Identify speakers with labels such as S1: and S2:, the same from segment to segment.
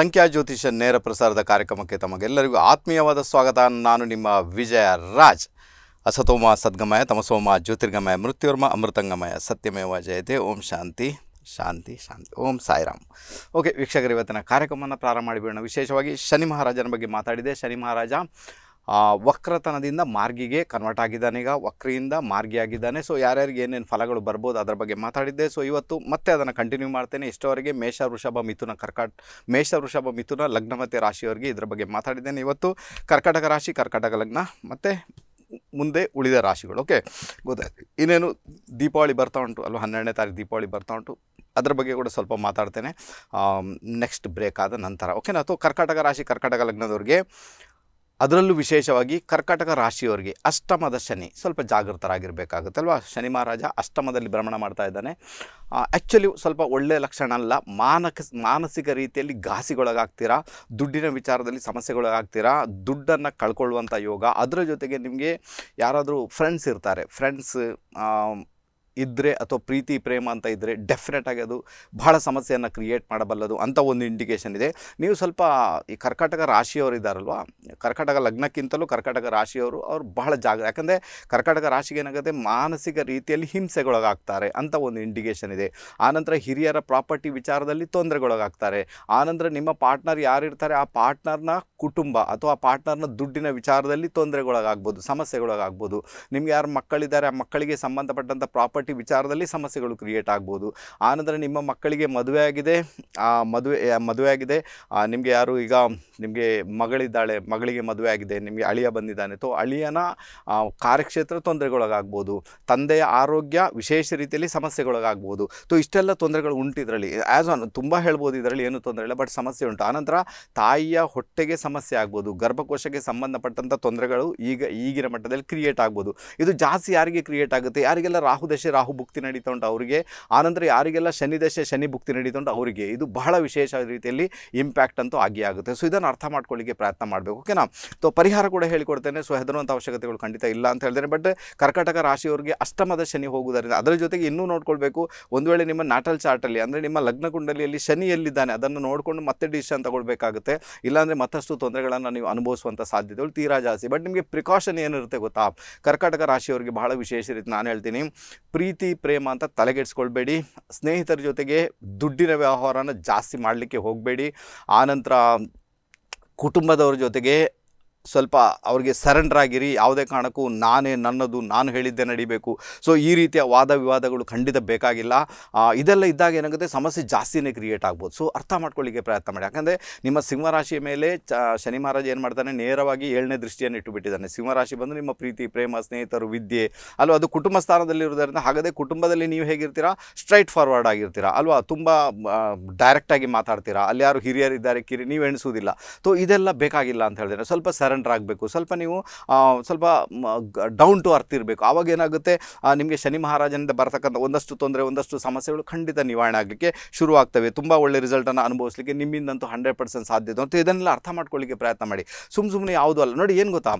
S1: ಸಂಖ್ಯಾ ಜ್ಯೋತಿಷ ನೇರ ಪ್ರಸಾರದ ಕಾರ್ಯಕ್ರಮಕ್ಕೆ ತಮಗೆಲ್ಲರಿಗೂ ಆತ್ಮೀಯವಾದ ಸ್ವಾಗತ ನಾನು ನಿಮ್ಮ ವಿಜಯ ರಾಜ್ ಅಸತೋಮ ಸದ್ಗಮಯ ತಮಸೋಮ ಜ್ಯೋತಿರ್ಗಮಯ ಮೃತ್ಯುರ್ಮ ಅಮೃತಂಗಮಯ ಸತ್ಯಮೇವ ಜಯತೆ ಓಂ ಶಾಂತಿ ಶಾಂತಿ ಶಾಂತಿ ಓಂ ಸಾಯಿರಾಮ್ ಓಕೆ ವೀಕ್ಷಕರು ಇವತ್ತಿನ ಕಾರ್ಯಕ್ರಮವನ್ನು ಪ್ರಾರಂಭ ಮಾಡಿಬಿಡೋಣ ವಿಶೇಷವಾಗಿ ಶನಿ ಮಹಾರಾಜನ ಬಗ್ಗೆ ಮಾತಾಡಿದೆ ಶನಿ ಮಹಾರಾಜ ವಕ್ರತನದಿಂದ ಮಾರ್ಗಿಗೆ ಕನ್ವರ್ಟ್ ಆಗಿದ್ದಾನೆ ಈಗ ವಕ್ರಿಯಿಂದ ಮಾರ್ಗಿ ಆಗಿದ್ದಾನೆ ಸೊ ಯಾರ್ಯಾರಿಗೆ ಏನೇನು ಫಲಗಳು ಬರ್ಬೋದು ಅದರ ಬಗ್ಗೆ ಮಾತಾಡಿದ್ದೆ ಸೊ ಇವತ್ತು ಮತ್ತೆ ಅದನ್ನು ಕಂಟಿನ್ಯೂ ಮಾಡ್ತೇನೆ ಇಷ್ಟವರೆಗೆ ಮೇಷ ವೃಷಭ ಮಿಥುನ ಕರ್ಕಾಟ ಮೇಷ ವೃಷಭ ಮಿಥುನ ಲಗ್ನ ಮತ್ತು ರಾಶಿಯವರಿಗೆ ಇದರ ಬಗ್ಗೆ ಮಾತಾಡಿದ್ದೇನೆ ಇವತ್ತು ಕರ್ಕಟಕ ರಾಶಿ ಕರ್ಕಟಕ ಲಗ್ನ ಮತ್ತು ಮುಂದೆ ಉಳಿದ ರಾಶಿಗಳು ಓಕೆ ಗೊತ್ತಾಯ್ತು ಇನ್ನೇನು ದೀಪಾವಳಿ ಬರ್ತಾ ಉಂಟು ಅಲ್ವಾ ಹನ್ನೆರಡನೇ ತಾರೀಕು ದೀಪಾವಳಿ ಬರ್ತಾ ಉಂಟು ಅದರ ಬಗ್ಗೆ ಕೂಡ ಸ್ವಲ್ಪ ಮಾತಾಡ್ತೇನೆ ನೆಕ್ಸ್ಟ್ ಬ್ರೇಕ್ ಆದ ನಂತರ ಓಕೆನಾ ಅಥವಾ ಕರ್ಕಾಟಕ ರಾಶಿ ಕರ್ಕಟಕ ಲಗ್ನದವ್ರಿಗೆ ಅದರಲ್ಲೂ ವಿಶೇಷವಾಗಿ ಕರ್ಕಾಟಕ ರಾಶಿಯವರಿಗೆ ಅಷ್ಟಮದ ಶನಿ ಸ್ವಲ್ಪ ಜಾಗೃತರಾಗಿರಬೇಕಾಗುತ್ತಲ್ವ ಶನಿ ಮಹಾರಾಜ ಅಷ್ಟಮದಲ್ಲಿ ಭ್ರಮಣ ಮಾಡ್ತಾ ಇದ್ದಾನೆ ಆ್ಯಕ್ಚುಲಿ ಸ್ವಲ್ಪ ಒಳ್ಳೆಯ ಲಕ್ಷಣ ಅಲ್ಲ ಮಾನಕ ಮಾನಸಿಕ ರೀತಿಯಲ್ಲಿ ಘಾಸಿಗೊಳಗಾಗ್ತೀರಾ ದುಡ್ಡಿನ ವಿಚಾರದಲ್ಲಿ ಸಮಸ್ಯೆಗೊಳಗಾಗ್ತೀರಾ ದುಡ್ಡನ್ನು ಕಳ್ಕೊಳ್ಳುವಂಥ ಯೋಗ ಅದರ ಜೊತೆಗೆ ನಿಮಗೆ ಯಾರಾದರೂ ಫ್ರೆಂಡ್ಸ್ ಇರ್ತಾರೆ ಫ್ರೆಂಡ್ಸ್ ಇದ್ದರೆ ಅಥವಾ ಪ್ರೀತಿ ಪ್ರೇಮ ಅಂತ ಇದ್ದರೆ ಡೆಫಿನೆಟಾಗಿ ಅದು ಬಹಳ ಸಮಸ್ಯೆಯನ್ನು ಕ್ರಿಯೇಟ್ ಮಾಡಬಲ್ಲದು ಅಂತ ಒಂದು ಇಂಡಿಕೇಷನ್ ಇದೆ ನೀವು ಸ್ವಲ್ಪ ಈ ಕರ್ಕಾಟಕ ರಾಶಿಯವರು ಇದ್ದಾರಲ್ವಾ ಕರ್ಕಾಟಕ ಲಗ್ನಕ್ಕಿಂತಲೂ ಕರ್ಕಾಟಕ ರಾಶಿಯವರು ಅವರು ಬಹಳ ಜಾಗ ಯಾಕಂದರೆ ಕರ್ಕಾಟಕ ರಾಶಿಗೆ ಏನಾಗುತ್ತೆ ಮಾನಸಿಕ ರೀತಿಯಲ್ಲಿ ಹಿಂಸೆಗೊಳಗಾಗ್ತಾರೆ ಅಂತ ಒಂದು ಇಂಡಿಕೇಷನ್ ಇದೆ ಆನಂತರ ಹಿರಿಯರ ಪ್ರಾಪರ್ಟಿ ವಿಚಾರದಲ್ಲಿ ತೊಂದರೆಗೊಳಗಾಗ್ತಾರೆ ಆನಂತರ ನಿಮ್ಮ ಪಾರ್ಟ್ನರ್ ಯಾರಿರ್ತಾರೆ ಆ ಪಾರ್ಟ್ನರ್ನ ಕುಟುಂಬ ಅಥವಾ ಆ ಪಾರ್ಟ್ನರ್ನ ದುಡ್ಡಿನ ವಿಚಾರದಲ್ಲಿ ತೊಂದರೆಗೊಳಗಾಗ್ಬೋದು ಸಮಸ್ಯೆಗೊಳಗಾಗ್ಬೋದು ನಿಮ್ಗೆ ಯಾರು ಮಕ್ಕಳಿದ್ದಾರೆ ಆ ಮಕ್ಕಳಿಗೆ ಸಂಬಂಧಪಟ್ಟಂಥ ಪ್ರಾಪರ್ಟಿ ಪ್ರಾಪರ್ಟಿ ವಿಚಾರದಲ್ಲಿ ಸಮಸ್ಯೆಗಳು ಕ್ರಿಯೇಟ್ ಆಗ್ಬೋದು ಆನಂತರ ನಿಮ್ಮ ಮಕ್ಕಳಿಗೆ ಮದುವೆ ಆಗಿದೆ ಆ ಮದುವೆ ಮದುವೆ ಆಗಿದೆ ನಿಮಗೆ ಯಾರು ಈಗ ನಿಮಗೆ ಮಗಳಿದ್ದಾಳೆ ಮಗಳಿಗೆ ಮದುವೆ ಆಗಿದೆ ನಿಮಗೆ ಅಳಿಯ ಬಂದಿದ್ದಾನೆ ತೋ ಅಳಿಯನ ಕಾರ್ಯಕ್ಷೇತ್ರ ತೊಂದರೆಗೊಳಗಾಗ್ಬೋದು ತಂದೆಯ ಆರೋಗ್ಯ ವಿಶೇಷ ರೀತಿಯಲ್ಲಿ ಸಮಸ್ಯೆಗೊಳಗಾಗ್ಬೋದು ತೋ ಇಷ್ಟೆಲ್ಲ ತೊಂದರೆಗಳು ಉಂಟು ಇದರಲ್ಲಿ ಆ್ಯಸ್ ಆನ್ ತುಂಬ ಹೇಳ್ಬೋದು ಇದರಲ್ಲಿ ಏನು ತೊಂದರೆ ಇಲ್ಲ ಬಟ್ ಸಮಸ್ಯೆ ಉಂಟು ಆನಂತರ ತಾಯಿಯ ಹೊಟ್ಟೆಗೆ ಸಮಸ್ಯೆ ಆಗ್ಬೋದು ಗರ್ಭಕೋಶಕ್ಕೆ ಸಂಬಂಧಪಟ್ಟಂಥ ತೊಂದರೆಗಳು ಈಗ ಈಗಿನ ಮಟ್ಟದಲ್ಲಿ ಕ್ರಿಯೇಟ್ ಆಗ್ಬೋದು ಇದು ಜಾಸ್ತಿ ಯಾರಿಗೆ ಕ್ರಿಯೇಟ್ ಆಗುತ್ತೆ ಯಾರಿಗೆಲ್ಲ ರಾಹುದಶೆ ರಾಹು ಭುಕ್ತಿ ನಡೀತಾ ಉಂಟು ಅವರಿಗೆ ಆನಂತರ ಯಾರಿಗೆಲ್ಲ ಶನಿ ದಶೆ ಶನಿ ಭುಕ್ತಿ ನಡೀತಾ ಉಂಟು ಅವರಿಗೆ ಇದು ಬಹಳ ವಿಶೇಷ ರೀತಿಯಲ್ಲಿ ಇಂಪ್ಯಾಕ್ಟ್ ಅಂತೂ ಆಗಿ ಆಗುತ್ತೆ ಸೊ ಇದನ್ನು ಅರ್ಥ ಮಾಡ್ಕೊಳ್ಳಿಕ್ಕೆ ಪ್ರಯತ್ನ ಮಾಡಬೇಕು ಓಕೆನಾ ಸೊ ಪರಿಹಾರ ಕೂಡ ಹೇಳಿಕೊಡ್ತೇನೆ ಸೊ ಹೆದರುವಂಥ ಅವಶ್ಯಕತೆಗಳು ಖಂಡಿತ ಇಲ್ಲ ಅಂತ ಹೇಳಿದ್ರೆ ಬಟ್ ಕರ್ನಾಟಕ ರಾಶಿಯವರಿಗೆ ಅಷ್ಟಮದ ಶನಿ ಹೋಗುವುದರಿಂದ ಅದರ ಜೊತೆಗೆ ಇನ್ನೂ ನೋಡ್ಕೊಳ್ಬೇಕು ಒಂದು ವೇಳೆ ನಿಮ್ಮ ನಾಟಲ್ ಚಾರ್ಟಲ್ಲಿ ಅಂದರೆ ನಿಮ್ಮ ಲಗ್ನ ಕುಂಡಲಿಯಲ್ಲಿ ಶನಿ ಎಲ್ಲಿದ್ದಾನೆ ಅದನ್ನು ನೋಡಿಕೊಂಡು ಮತ್ತೆ ಡಿಸಿಷನ್ ತಗೊಳ್ಬೇಕಾಗುತ್ತೆ ಇಲ್ಲಾಂದರೆ ಮತ್ತಷ್ಟು ತೊಂದರೆಗಳನ್ನು ನೀವು ಅನುಭವಿಸುವಂಥ ಸಾಧ್ಯತೆಗಳು ತೀರಾ ಜಾಸ್ತಿ ಬಟ್ ನಿಮಗೆ ಪ್ರಿಕಾಷನ್ ಏನಿರುತ್ತೆ ಗೊತ್ತಾ ಕರ್ನಾಟಕ ರಾಶಿಯವರಿಗೆ ಬಹಳ ವಿಶೇಷ ರೀತಿ ನಾನು ಹೇಳ್ತೀನಿ ಪ್ರೀತಿ ಪ್ರೇಮ ಅಂತ ತಲೆಗೆಡಿಸ್ಕೊಳ್ಬೇಡಿ ಸ್ನೇಹಿತರ ಜೊತೆಗೆ ದುಡ್ಡಿನ ವ್ಯವಹಾರನ ಜಾಸ್ತಿ ಮಾಡಲಿಕ್ಕೆ ಹೋಗಬೇಡಿ ಆನಂತರ ಕುಟುಂಬದವ್ರ ಜೊತೆಗೆ ಸ್ವಲ್ಪ ಅವ್ರಿಗೆ ಸರೆಂಡರ್ ಆಗಿರಿ ಯಾವುದೇ ಕಾರಣಕ್ಕೂ ನಾನೇ ನನ್ನದು ನಾನು ಹೇಳಿದ್ದೆ ನಡಿಬೇಕು ಸೊ ಈ ರೀತಿಯ ವಾದ ವಿವಾದಗಳು ಖಂಡಿತ ಬೇಕಾಗಿಲ್ಲ ಇದೆಲ್ಲ ಇದ್ದಾಗ ಏನಾಗುತ್ತೆ ಸಮಸ್ಯೆ ಜಾಸ್ತಿನೇ ಕ್ರಿಯೇಟ್ ಆಗ್ಬೋದು ಸೊ ಅರ್ಥ ಮಾಡ್ಕೊಳ್ಳಿಕ್ಕೆ ಪ್ರಯತ್ನ ಮಾಡಿ ಯಾಕಂದರೆ ನಿಮ್ಮ ಸಿಂಹರಾಶಿಯ ಮೇಲೆ ಚ ಶನಿ ಮಹಾರಾಜ್ ಏನು ಮಾಡ್ತಾನೆ ನೇರವಾಗಿ ಏಳನೇ ದೃಷ್ಟಿಯನ್ನು ಇಟ್ಟುಬಿಟ್ಟಿದ್ದಾನೆ ಸಿಂಹರಾಶಿ ಬಂದು ನಿಮ್ಮ ಪ್ರೀತಿ ಪ್ರೇಮ ಸ್ನೇಹಿತರು ವಿದ್ಯೆ ಅಲ್ವಾ ಅದು ಕುಟುಂಬ ಸ್ಥಾನದಲ್ಲಿರೋದರಿಂದ ಹಾಗಾದರೆ ಕುಟುಂಬದಲ್ಲಿ ನೀವು ಹೇಗಿರ್ತೀರಾ ಸ್ಟ್ರೈಟ್ ಫಾರ್ವರ್ಡ್ ಆಗಿರ್ತೀರಾ ಅಲ್ವಾ ತುಂಬ ಡೈರೆಕ್ಟಾಗಿ ಮಾತಾಡ್ತೀರಾ ಅಲ್ಲಿ ಯಾರು ಹಿರಿಯರಿದ್ದಾರೆ ಕಿರಿ ನೀವು ಎಣಿಸೋದಿಲ್ಲ ಸೊ ಇದೆಲ್ಲ ಬೇಕಾಗಿಲ್ಲ ಅಂತ ಹೇಳಿದ್ರೆ ಸ್ವಲ್ಪ ಸರ್ ಸರೆಂಡರ್ ಆಗಬೇಕು ಸ್ವಲ್ಪ ನೀವು ಸ್ವಲ್ಪ ಡೌನ್ ಟು ಅರ್ತ್ ಇರಬೇಕು ಆವಾಗ ಏನಾಗುತ್ತೆ ನಿಮಗೆ ಶನಿ ಮಹಾರಾಜನಿಂದ ಬರತಕ್ಕಂಥ ಒಂದಷ್ಟು ತೊಂದರೆ ಒಂದಷ್ಟು ಸಮಸ್ಯೆಗಳು ಖಂಡಿತ ನಿವಾರಣೆ ಆಗಲಿಕ್ಕೆ ಆಗ್ತವೆ ತುಂಬ ಒಳ್ಳೆ ರಿಸಲ್ಟನ್ನು ಅನುಭವಿಸಲಿಕ್ಕೆ ನಿಮ್ಮಿಂದಂತೂ ಹಂಡ್ರೆಡ್ ಪರ್ಸೆಂಟ್ ಸಾಧ್ಯತೆ ಅಂತ ಇದನ್ನೆಲ್ಲ ಅರ್ಥ ಮಾಡ್ಕೊಳ್ಳಿಕ್ಕೆ ಪ್ರಯತ್ನ ಮಾಡಿ ಸುಮ್ ಸುಮ್ಮನೆ ಯಾವುದು ಅಲ್ಲ ನೋಡಿ ಏನು ಗೊತ್ತಾ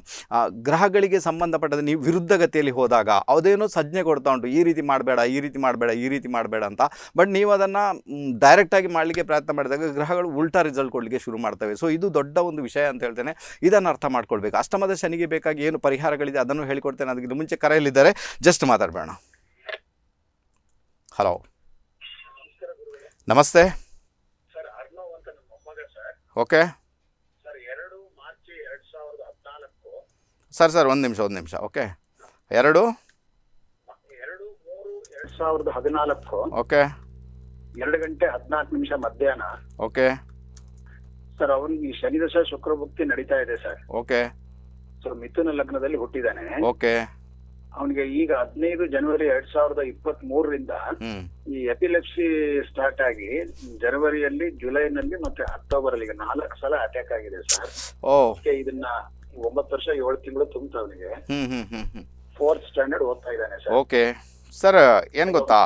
S1: ಗ್ರಹಗಳಿಗೆ ಸಂಬಂಧಪಟ್ಟದ ನೀವು ವಿರುದ್ಧ ಗತಿಯಲ್ಲಿ ಹೋದಾಗ ಅದೇನೋ ಸಜ್ಜೆ ಕೊಡ್ತಾ ಉಂಟು ಈ ರೀತಿ ಮಾಡಬೇಡ ಈ ರೀತಿ ಮಾಡಬೇಡ ಈ ರೀತಿ ಮಾಡಬೇಡ ಅಂತ ಬಟ್ ನೀವು ಅದನ್ನು ಡೈರೆಕ್ಟಾಗಿ ಮಾಡಲಿಕ್ಕೆ ಪ್ರಯತ್ನ ಮಾಡಿದಾಗ ಗ್ರಹಗಳು ಉಲ್ಟಾ ರಿಸಲ್ಟ್ ಕೊಡಲಿಕ್ಕೆ ಶುರು ಮಾಡ್ತವೆ ಸೊ ಇದು ದೊಡ್ಡ ಒಂದು ವಿಷಯ ಅಂತ ಹೇಳ್ತೇನೆ ಇದನ್ನು ಅರ್ಥ ಮಾಡ್ಕೊಳ್ಬೇಕು ಅಷ್ಟಮದ ಶನಿಗೆ ಬೇಕಾಗಿ ಏನು ಪರಿಹಾರಗಳಿದೆ ಅದನ್ನು ಹೇಳಿಕೊಡ್ತೇನೆ ಅದಕ್ಕೆ ಮುಂಚೆ ಕರೆಯಲ್ಲಿದ್ದಾರೆ ಜಸ್ಟ್ ಮಾತಾಡಬೇಡ ಹಲೋ ನಮಸ್ತೆ ಓಕೆ ಸರ್ ಸರ್ ಒಂದು ನಿಮಿಷ ಒಂದು ನಿಮಿಷ ಓಕೆ ಎರಡು
S2: ಸಾವಿರದ ಹದಿನಾಲ್ಕು ಓಕೆ ಎರಡು ಗಂಟೆ ಹದಿನಾಲ್ಕು ನಿಮಿಷ ಮಧ್ಯಾಹ್ನ ಓಕೆ ಸರ್ ಅವನಿಗೆ ಈ ಶನಿ ದಶ ಶುಕ್ರ ಭಕ್ತಿ ನಡೀತಾ ಇದೆ ಸರ್ ಓಕೆ ಸೊ ಮಿಥುನ ಲಗ್ನದಲ್ಲಿ ಹುಟ್ಟಿದಾನೆ ಓಕೆ ಅವನಿಗೆ ಈಗ ಹದಿನೈದು ಜನವರಿ ಎರಡ್ ಸಾವಿರದ ಇಪ್ಪತ್ತ್ ಮೂರರಿಂದ ಈ ಎಪಿಲೆಪ್ಸಿ ಸ್ಟಾರ್ಟ್ ಆಗಿ ಜನವರಿಯಲ್ಲಿ ಜುಲೈನಲ್ಲಿ ಮತ್ತೆ ಅಕ್ಟೋಬರ್ ಅಲ್ಲಿ ನಾಲ್ಕು ಸಲ ಅಟ್ಯಾಕ್ ಆಗಿದೆ
S1: ಸರ್
S2: ಇದನ್ನ ಒಂಬತ್ತು ವರ್ಷ ಏಳು ತಿಂಗಳು ತುಂಬ ಅವನಿಗೆ ಫೋರ್ತ್ ಸ್ಟ್ಯಾಂಡರ್ಡ್ ಓದ್ತಾ ಇದ್ದಾನೆ ಸರ್
S1: ಓಕೆ ಸರ್ ಏನ್ ಗೊತ್ತಾ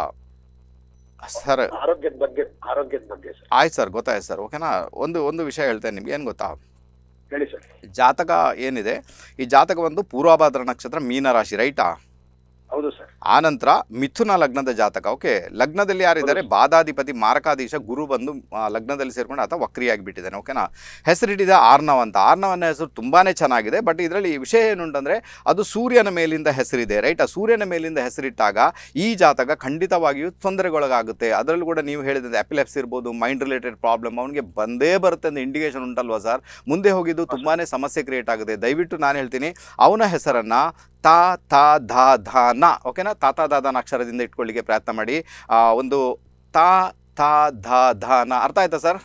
S1: ಸರ್
S2: ಆರೋಗ್ಯದ ಬಗ್ಗೆ ಆರೋಗ್ಯದ ಬಗ್ಗೆ
S1: ಆಯ್ತು ಸರ್ ಗೊತ್ತಾಯ್ತು ಸರ್ ಓಕೆನಾ ಒಂದು ಒಂದು ವಿಷಯ ಹೇಳ್ತೇನೆ ನಿಮ್ಗೆ ಏನು ಗೊತ್ತಾ ಹೇಳಿ ಸರ್ ಜಾತಕ ಏನಿದೆ ಈ ಜಾತಕ ಒಂದು ಪೂರ್ವಭಾದ್ರ ನಕ್ಷತ್ರ ಮೀನ ರಾಶಿ ರೈಟಾ ಹೌದು ಸರ್ ಆನಂತರ ಮಿಥುನ ಲಗ್ನದ ಜಾತಕ ಓಕೆ ಲಗ್ನದಲ್ಲಿ ಯಾರಿದ್ದಾರೆ ಬಾದಾಧಿಪತಿ ಮಾರಕಾಧೀಶ ಗುರು ಬಂದು ಲಗ್ನದಲ್ಲಿ ಸೇರಿಕೊಂಡು ಆತ ವಕ್ರಿಯಾಗಿ ಬಿಟ್ಟಿದ್ದಾನೆ ಓಕೆನಾ ಹೆಸರಿಟ್ಟಿದೆ ಆರ್ನವ್ ಅಂತ ಆರ್ನವನ ಹೆಸರು ತುಂಬಾ ಚೆನ್ನಾಗಿದೆ ಬಟ್ ಇದರಲ್ಲಿ ಈ ವಿಷಯ ಏನುಂಟಂದರೆ ಅದು ಸೂರ್ಯನ ಮೇಲಿಂದ ಹೆಸರಿದೆ ರೈಟ್ ಆ ಸೂರ್ಯನ ಮೇಲಿಂದ ಹೆಸರಿಟ್ಟಾಗ ಈ ಜಾತಕ ಖಂಡಿತವಾಗಿಯೂ ತೊಂದರೆಗೊಳಗಾಗುತ್ತೆ ಅದರಲ್ಲೂ ಕೂಡ ನೀವು ಹೇಳಿದಂತೆ ಎಪಿಲೆಪ್ಸ್ ಇರ್ಬೋದು ಮೈಂಡ್ ರಿಲೇಟೆಡ್ ಪ್ರಾಬ್ಲಮ್ ಅವನಿಗೆ ಬಂದೇ ಬರುತ್ತೆ ಅಂತ ಇಂಡಿಕೇಶನ್ ಉಂಟಲ್ವಾ ಸರ್ ಮುಂದೆ ಹೋಗಿದ್ದು ತುಂಬಾ ಸಮಸ್ಯೆ ಕ್ರಿಯೇಟ್ ಆಗುತ್ತೆ ದಯವಿಟ್ಟು ನಾನು ಹೇಳ್ತೀನಿ ಅವನ ಹೆಸರನ್ನು ತ ತ ಧ ಧ ನ ಓಕೆನಾ ತಾತ ದಾದಾನ ಅಕ್ಷರದಿಂದ ಇಟ್ಕೊಳ್ಳಿಕ್ಕೆ ಪ್ರಯತ್ನ ಮಾಡಿ ಒಂದು ತಾ ತಾ ಧ ಧಾನ ಅರ್ಥ ಆಯ್ತಾ ಸರ್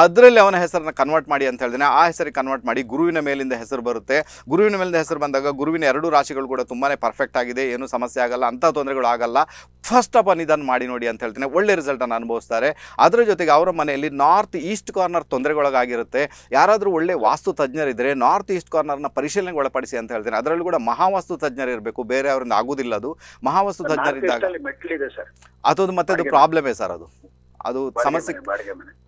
S1: ಅದರಲ್ಲಿ ಅವನ ಹೆಸರನ್ನ ಕನ್ವರ್ಟ್ ಮಾಡಿ ಅಂತ ಹೇಳಿದ್ರೆ ಆ ಹೆಸರಿಗೆ ಕನ್ವರ್ಟ್ ಮಾಡಿ ಗುರುವಿನ ಮೇಲಿಂದ ಹೆಸರು ಬರುತ್ತೆ ಗುರುವಿನ ಮೇಲಿಂದ ಹೆಸರು ಬಂದಾಗ ಗುರುವಿನ ಎರಡು ರಾಶಿಗಳು ಕೂಡ ತುಂಬಾನೇ ಪರ್ಫೆಕ್ಟ್ ಆಗಿದೆ ಏನು ಸಮಸ್ಯೆ ಆಗಲ್ಲ ಅಂತ ತೊಂದರೆಗಳು ಆಗಲ್ಲ ಫಸ್ಟ್ ಆಫ್ ಆಲ್ ಇದನ್ನು ಮಾಡಿ ನೋಡಿ ಅಂತ ಹೇಳ್ತೇನೆ ಒಳ್ಳೆ ರಿಸಲ್ಟ್ ಅನ್ನು ಅನುಭವಿಸ್ತಾರೆ ಅದರ ಜೊತೆಗೆ ಅವರ ಮನೆಯಲ್ಲಿ ನಾರ್ತ್ ಈಸ್ಟ್ ಕಾರ್ನರ್ ತೊಂದರೆಗೊಳಗಾಗಿರುತ್ತೆ ಯಾರಾದರೂ ಒಳ್ಳೆ ವಾಸ್ತು ತಜ್ಞರಿದ್ರೆ ನಾರ್ತ್ ಈಸ್ಟ್ ಕಾರ್ನರ್ನ ಪರಿಶೀಲನೆಗೆ ಒಳಪಡಿಸಿ ಅಂತ ಹೇಳ್ತೇನೆ ಅದರಲ್ಲಿ ಕೂಡ ಮಹಾವಾಸ್ತು ತಜ್ಞರು ಇರಬೇಕು ಬೇರೆ ಅವರಿಂದ ಆಗುದಿಲ್ಲ ಅದು ಮಹಾವಾಸ್ತು ತಜ್ಞರಿದ್ದಾಗ ಅದೊಂದು ಮತ್ತೆ ಅದು ಪ್ರಾಬ್ಲಮೇ ಸರ್ ಅದು ಅದು ಸಮಸ್ಯೆ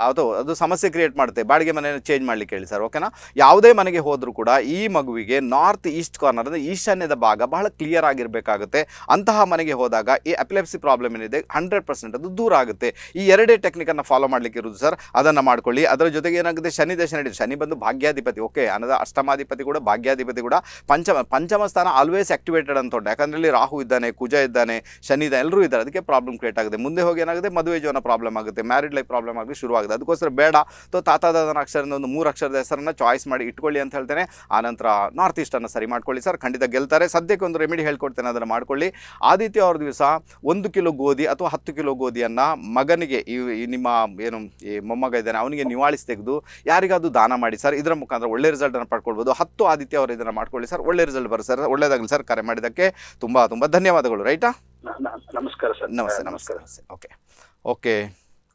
S1: ಅದು ಅದು ಸಮಸ್ಯೆ ಕ್ರಿಯೇಟ್ ಮಾಡುತ್ತೆ ಬಾಡಿಗೆ ಮನೆಯನ್ನು ಚೇಂಜ್ ಮಾಡ್ಲಿಕ್ಕೆ ಹೇಳಿ ಸರ್ ಓಕೆನಾ ಯಾವುದೇ ಮನೆಗೆ ಹೋದರೂ ಕೂಡ ಈ ಮಗುವಿಗೆ ನಾರ್ತ್ ಈಸ್ಟ್ ಕಾರ್ನರ್ ಅಂದರೆ ಈಶಾನ್ಯದ ಭಾಗ ಬಹಳ ಕ್ಲಿಯರ್ ಆಗಿರಬೇಕಾಗುತ್ತೆ ಅಂತಹ ಮನೆಗೆ ಹೋದಾಗ ಈ ಅಪಿಲೆಪ್ಸಿ ಪ್ರಾಬ್ಲಮ್ ಏನಿದೆ ಹಂಡ್ರೆಡ್ ಪರ್ಸೆಂಟ್ ಅದು ದೂರ ಆಗುತ್ತೆ ಈ ಎರಡೇ ಟೆಕ್ನಿಕನ್ನು ಫಾಲೋ ಮಾಡಲಿಕ್ಕೆ ಇರುವುದು ಸರ್ ಅದನ್ನು ಮಾಡ್ಕೊಳ್ಳಿ ಅದರ ಜೊತೆಗೆ ಏನಾಗುತ್ತೆ ಶನಿ ದೇಶ ನಡೆಯುತ್ತೆ ಶನಿ ಬಂದು ಭಾಗ್ಯಾಧಿಪತಿ ಓಕೆ ಅನ್ನೋದು ಅಷ್ಟಮಾಧಿಪತಿ ಕೂಡ ಭಾಗ್ಯಾಧಿಪತಿ ಕೂಡ ಪಂಚಮ ಪಂಚಮ ಸ್ಥಾನ ಆಲ್ವೇಸ್ ಆಕ್ಟಿವೇಟೆಡ್ ಅಂತ ಯಾಕಂದ್ರೆ ರಾಹು ಇದ್ದಾನೆ ಕುಜ ಇದ್ದಾನೆ ಶನಿ ಇದ್ದಾನೆ ಎಲ್ಲರೂ ಇದ್ದಾರೆ ಅದಕ್ಕೆ ಪ್ರಾಬ್ಲಮ್ ಕ್ರಿಯೇಟ್ ಆಗುತ್ತೆ ಮುಂದೆ ಹೋಗಿ ಏನಾಗುತ್ತೆ ಮದುವೆ ಜೀವನ ಪ್ರಾಬ್ಲಮ್ ಆಗುತ್ತೆ ಮ್ಯಾರಿಡ್ ಲೈಫ್ ಪ್ರಾಬ್ಲಮ್ ಆಗಲಿ ಶುರುವಾಗುತ್ತೆ ಅದಕ್ಕೋಸ್ಕರ ಬೇಡ ಅಥವಾ ತಾತಾದಾದನ ಅಕ್ಷರದಿಂದ ಒಂದು ಮೂರು ಅಕ್ಷರದ ಹೆಸರನ್ನು ಚಾಯ್ಸ್ ಮಾಡಿ ಇಟ್ಕೊಳ್ಳಿ ಅಂತ ಹೇಳ್ತೇನೆ ಆನಂತರ ನಾರ್ತ್ ಈಸ್ಟನ್ನು ಸರಿ ಮಾಡ್ಕೊಳ್ಳಿ ಸರ್ ಖಂಡಿತ ಗೆಲ್ತಾರೆ ಸದ್ಯಕ್ಕೆ ಒಂದು ರೆಮಿಡಿ ಹೇಳ್ಕೊಡ್ತೇನೆ ಅದನ್ನು ಮಾಡ್ಕೊಳ್ಳಿ ಆದಿತ್ಯ ಅವ್ರ ದಿವಸ ಒಂದು ಕಿಲೋ ಗೋಧಿ ಅಥವಾ ಹತ್ತು ಕಿಲೋ ಗೋಧಿಯನ್ನು ಮಗನಿಗೆ ಈ ನಿಮ್ಮ ಏನು ಈ ಮೊಮ್ಮಗ ಇದ್ದಾನೆ ಅವನಿಗೆ ನಿವಾಳಿಸಿ ತೆಗೆದು ಯಾರಿಗಾದರೂ ದಾನ ಮಾಡಿ ಸರ್ ಇದರ ಮುಖಾಂತರ ಒಳ್ಳೆ ರಿಸಲ್ಟನ್ನು ಪಡ್ಕೊಳ್ಬೋದು ಹತ್ತು ಆದಿತ್ಯ ಅವರು ಇದನ್ನು ಮಾಡ್ಕೊಳ್ಳಿ ಸರ್ ಒಳ್ಳೆ ರಿಸಲ್ಟ್ ಬರೋ ಸರ್ ಒಳ್ಳೆಯದಾಗಲಿ ಸರ್ ಕರೆ ಮಾಡಿದ್ದಕ್ಕೆ ತುಂಬ ತುಂಬ ಧನ್ಯವಾದಗಳು ರೈಟಾ ನಮಸ್ಕಾರ ಸರ್ ನಮಸ್ತೆ ನಮಸ್ಕಾರ ಓಕೆ ಓಕೆ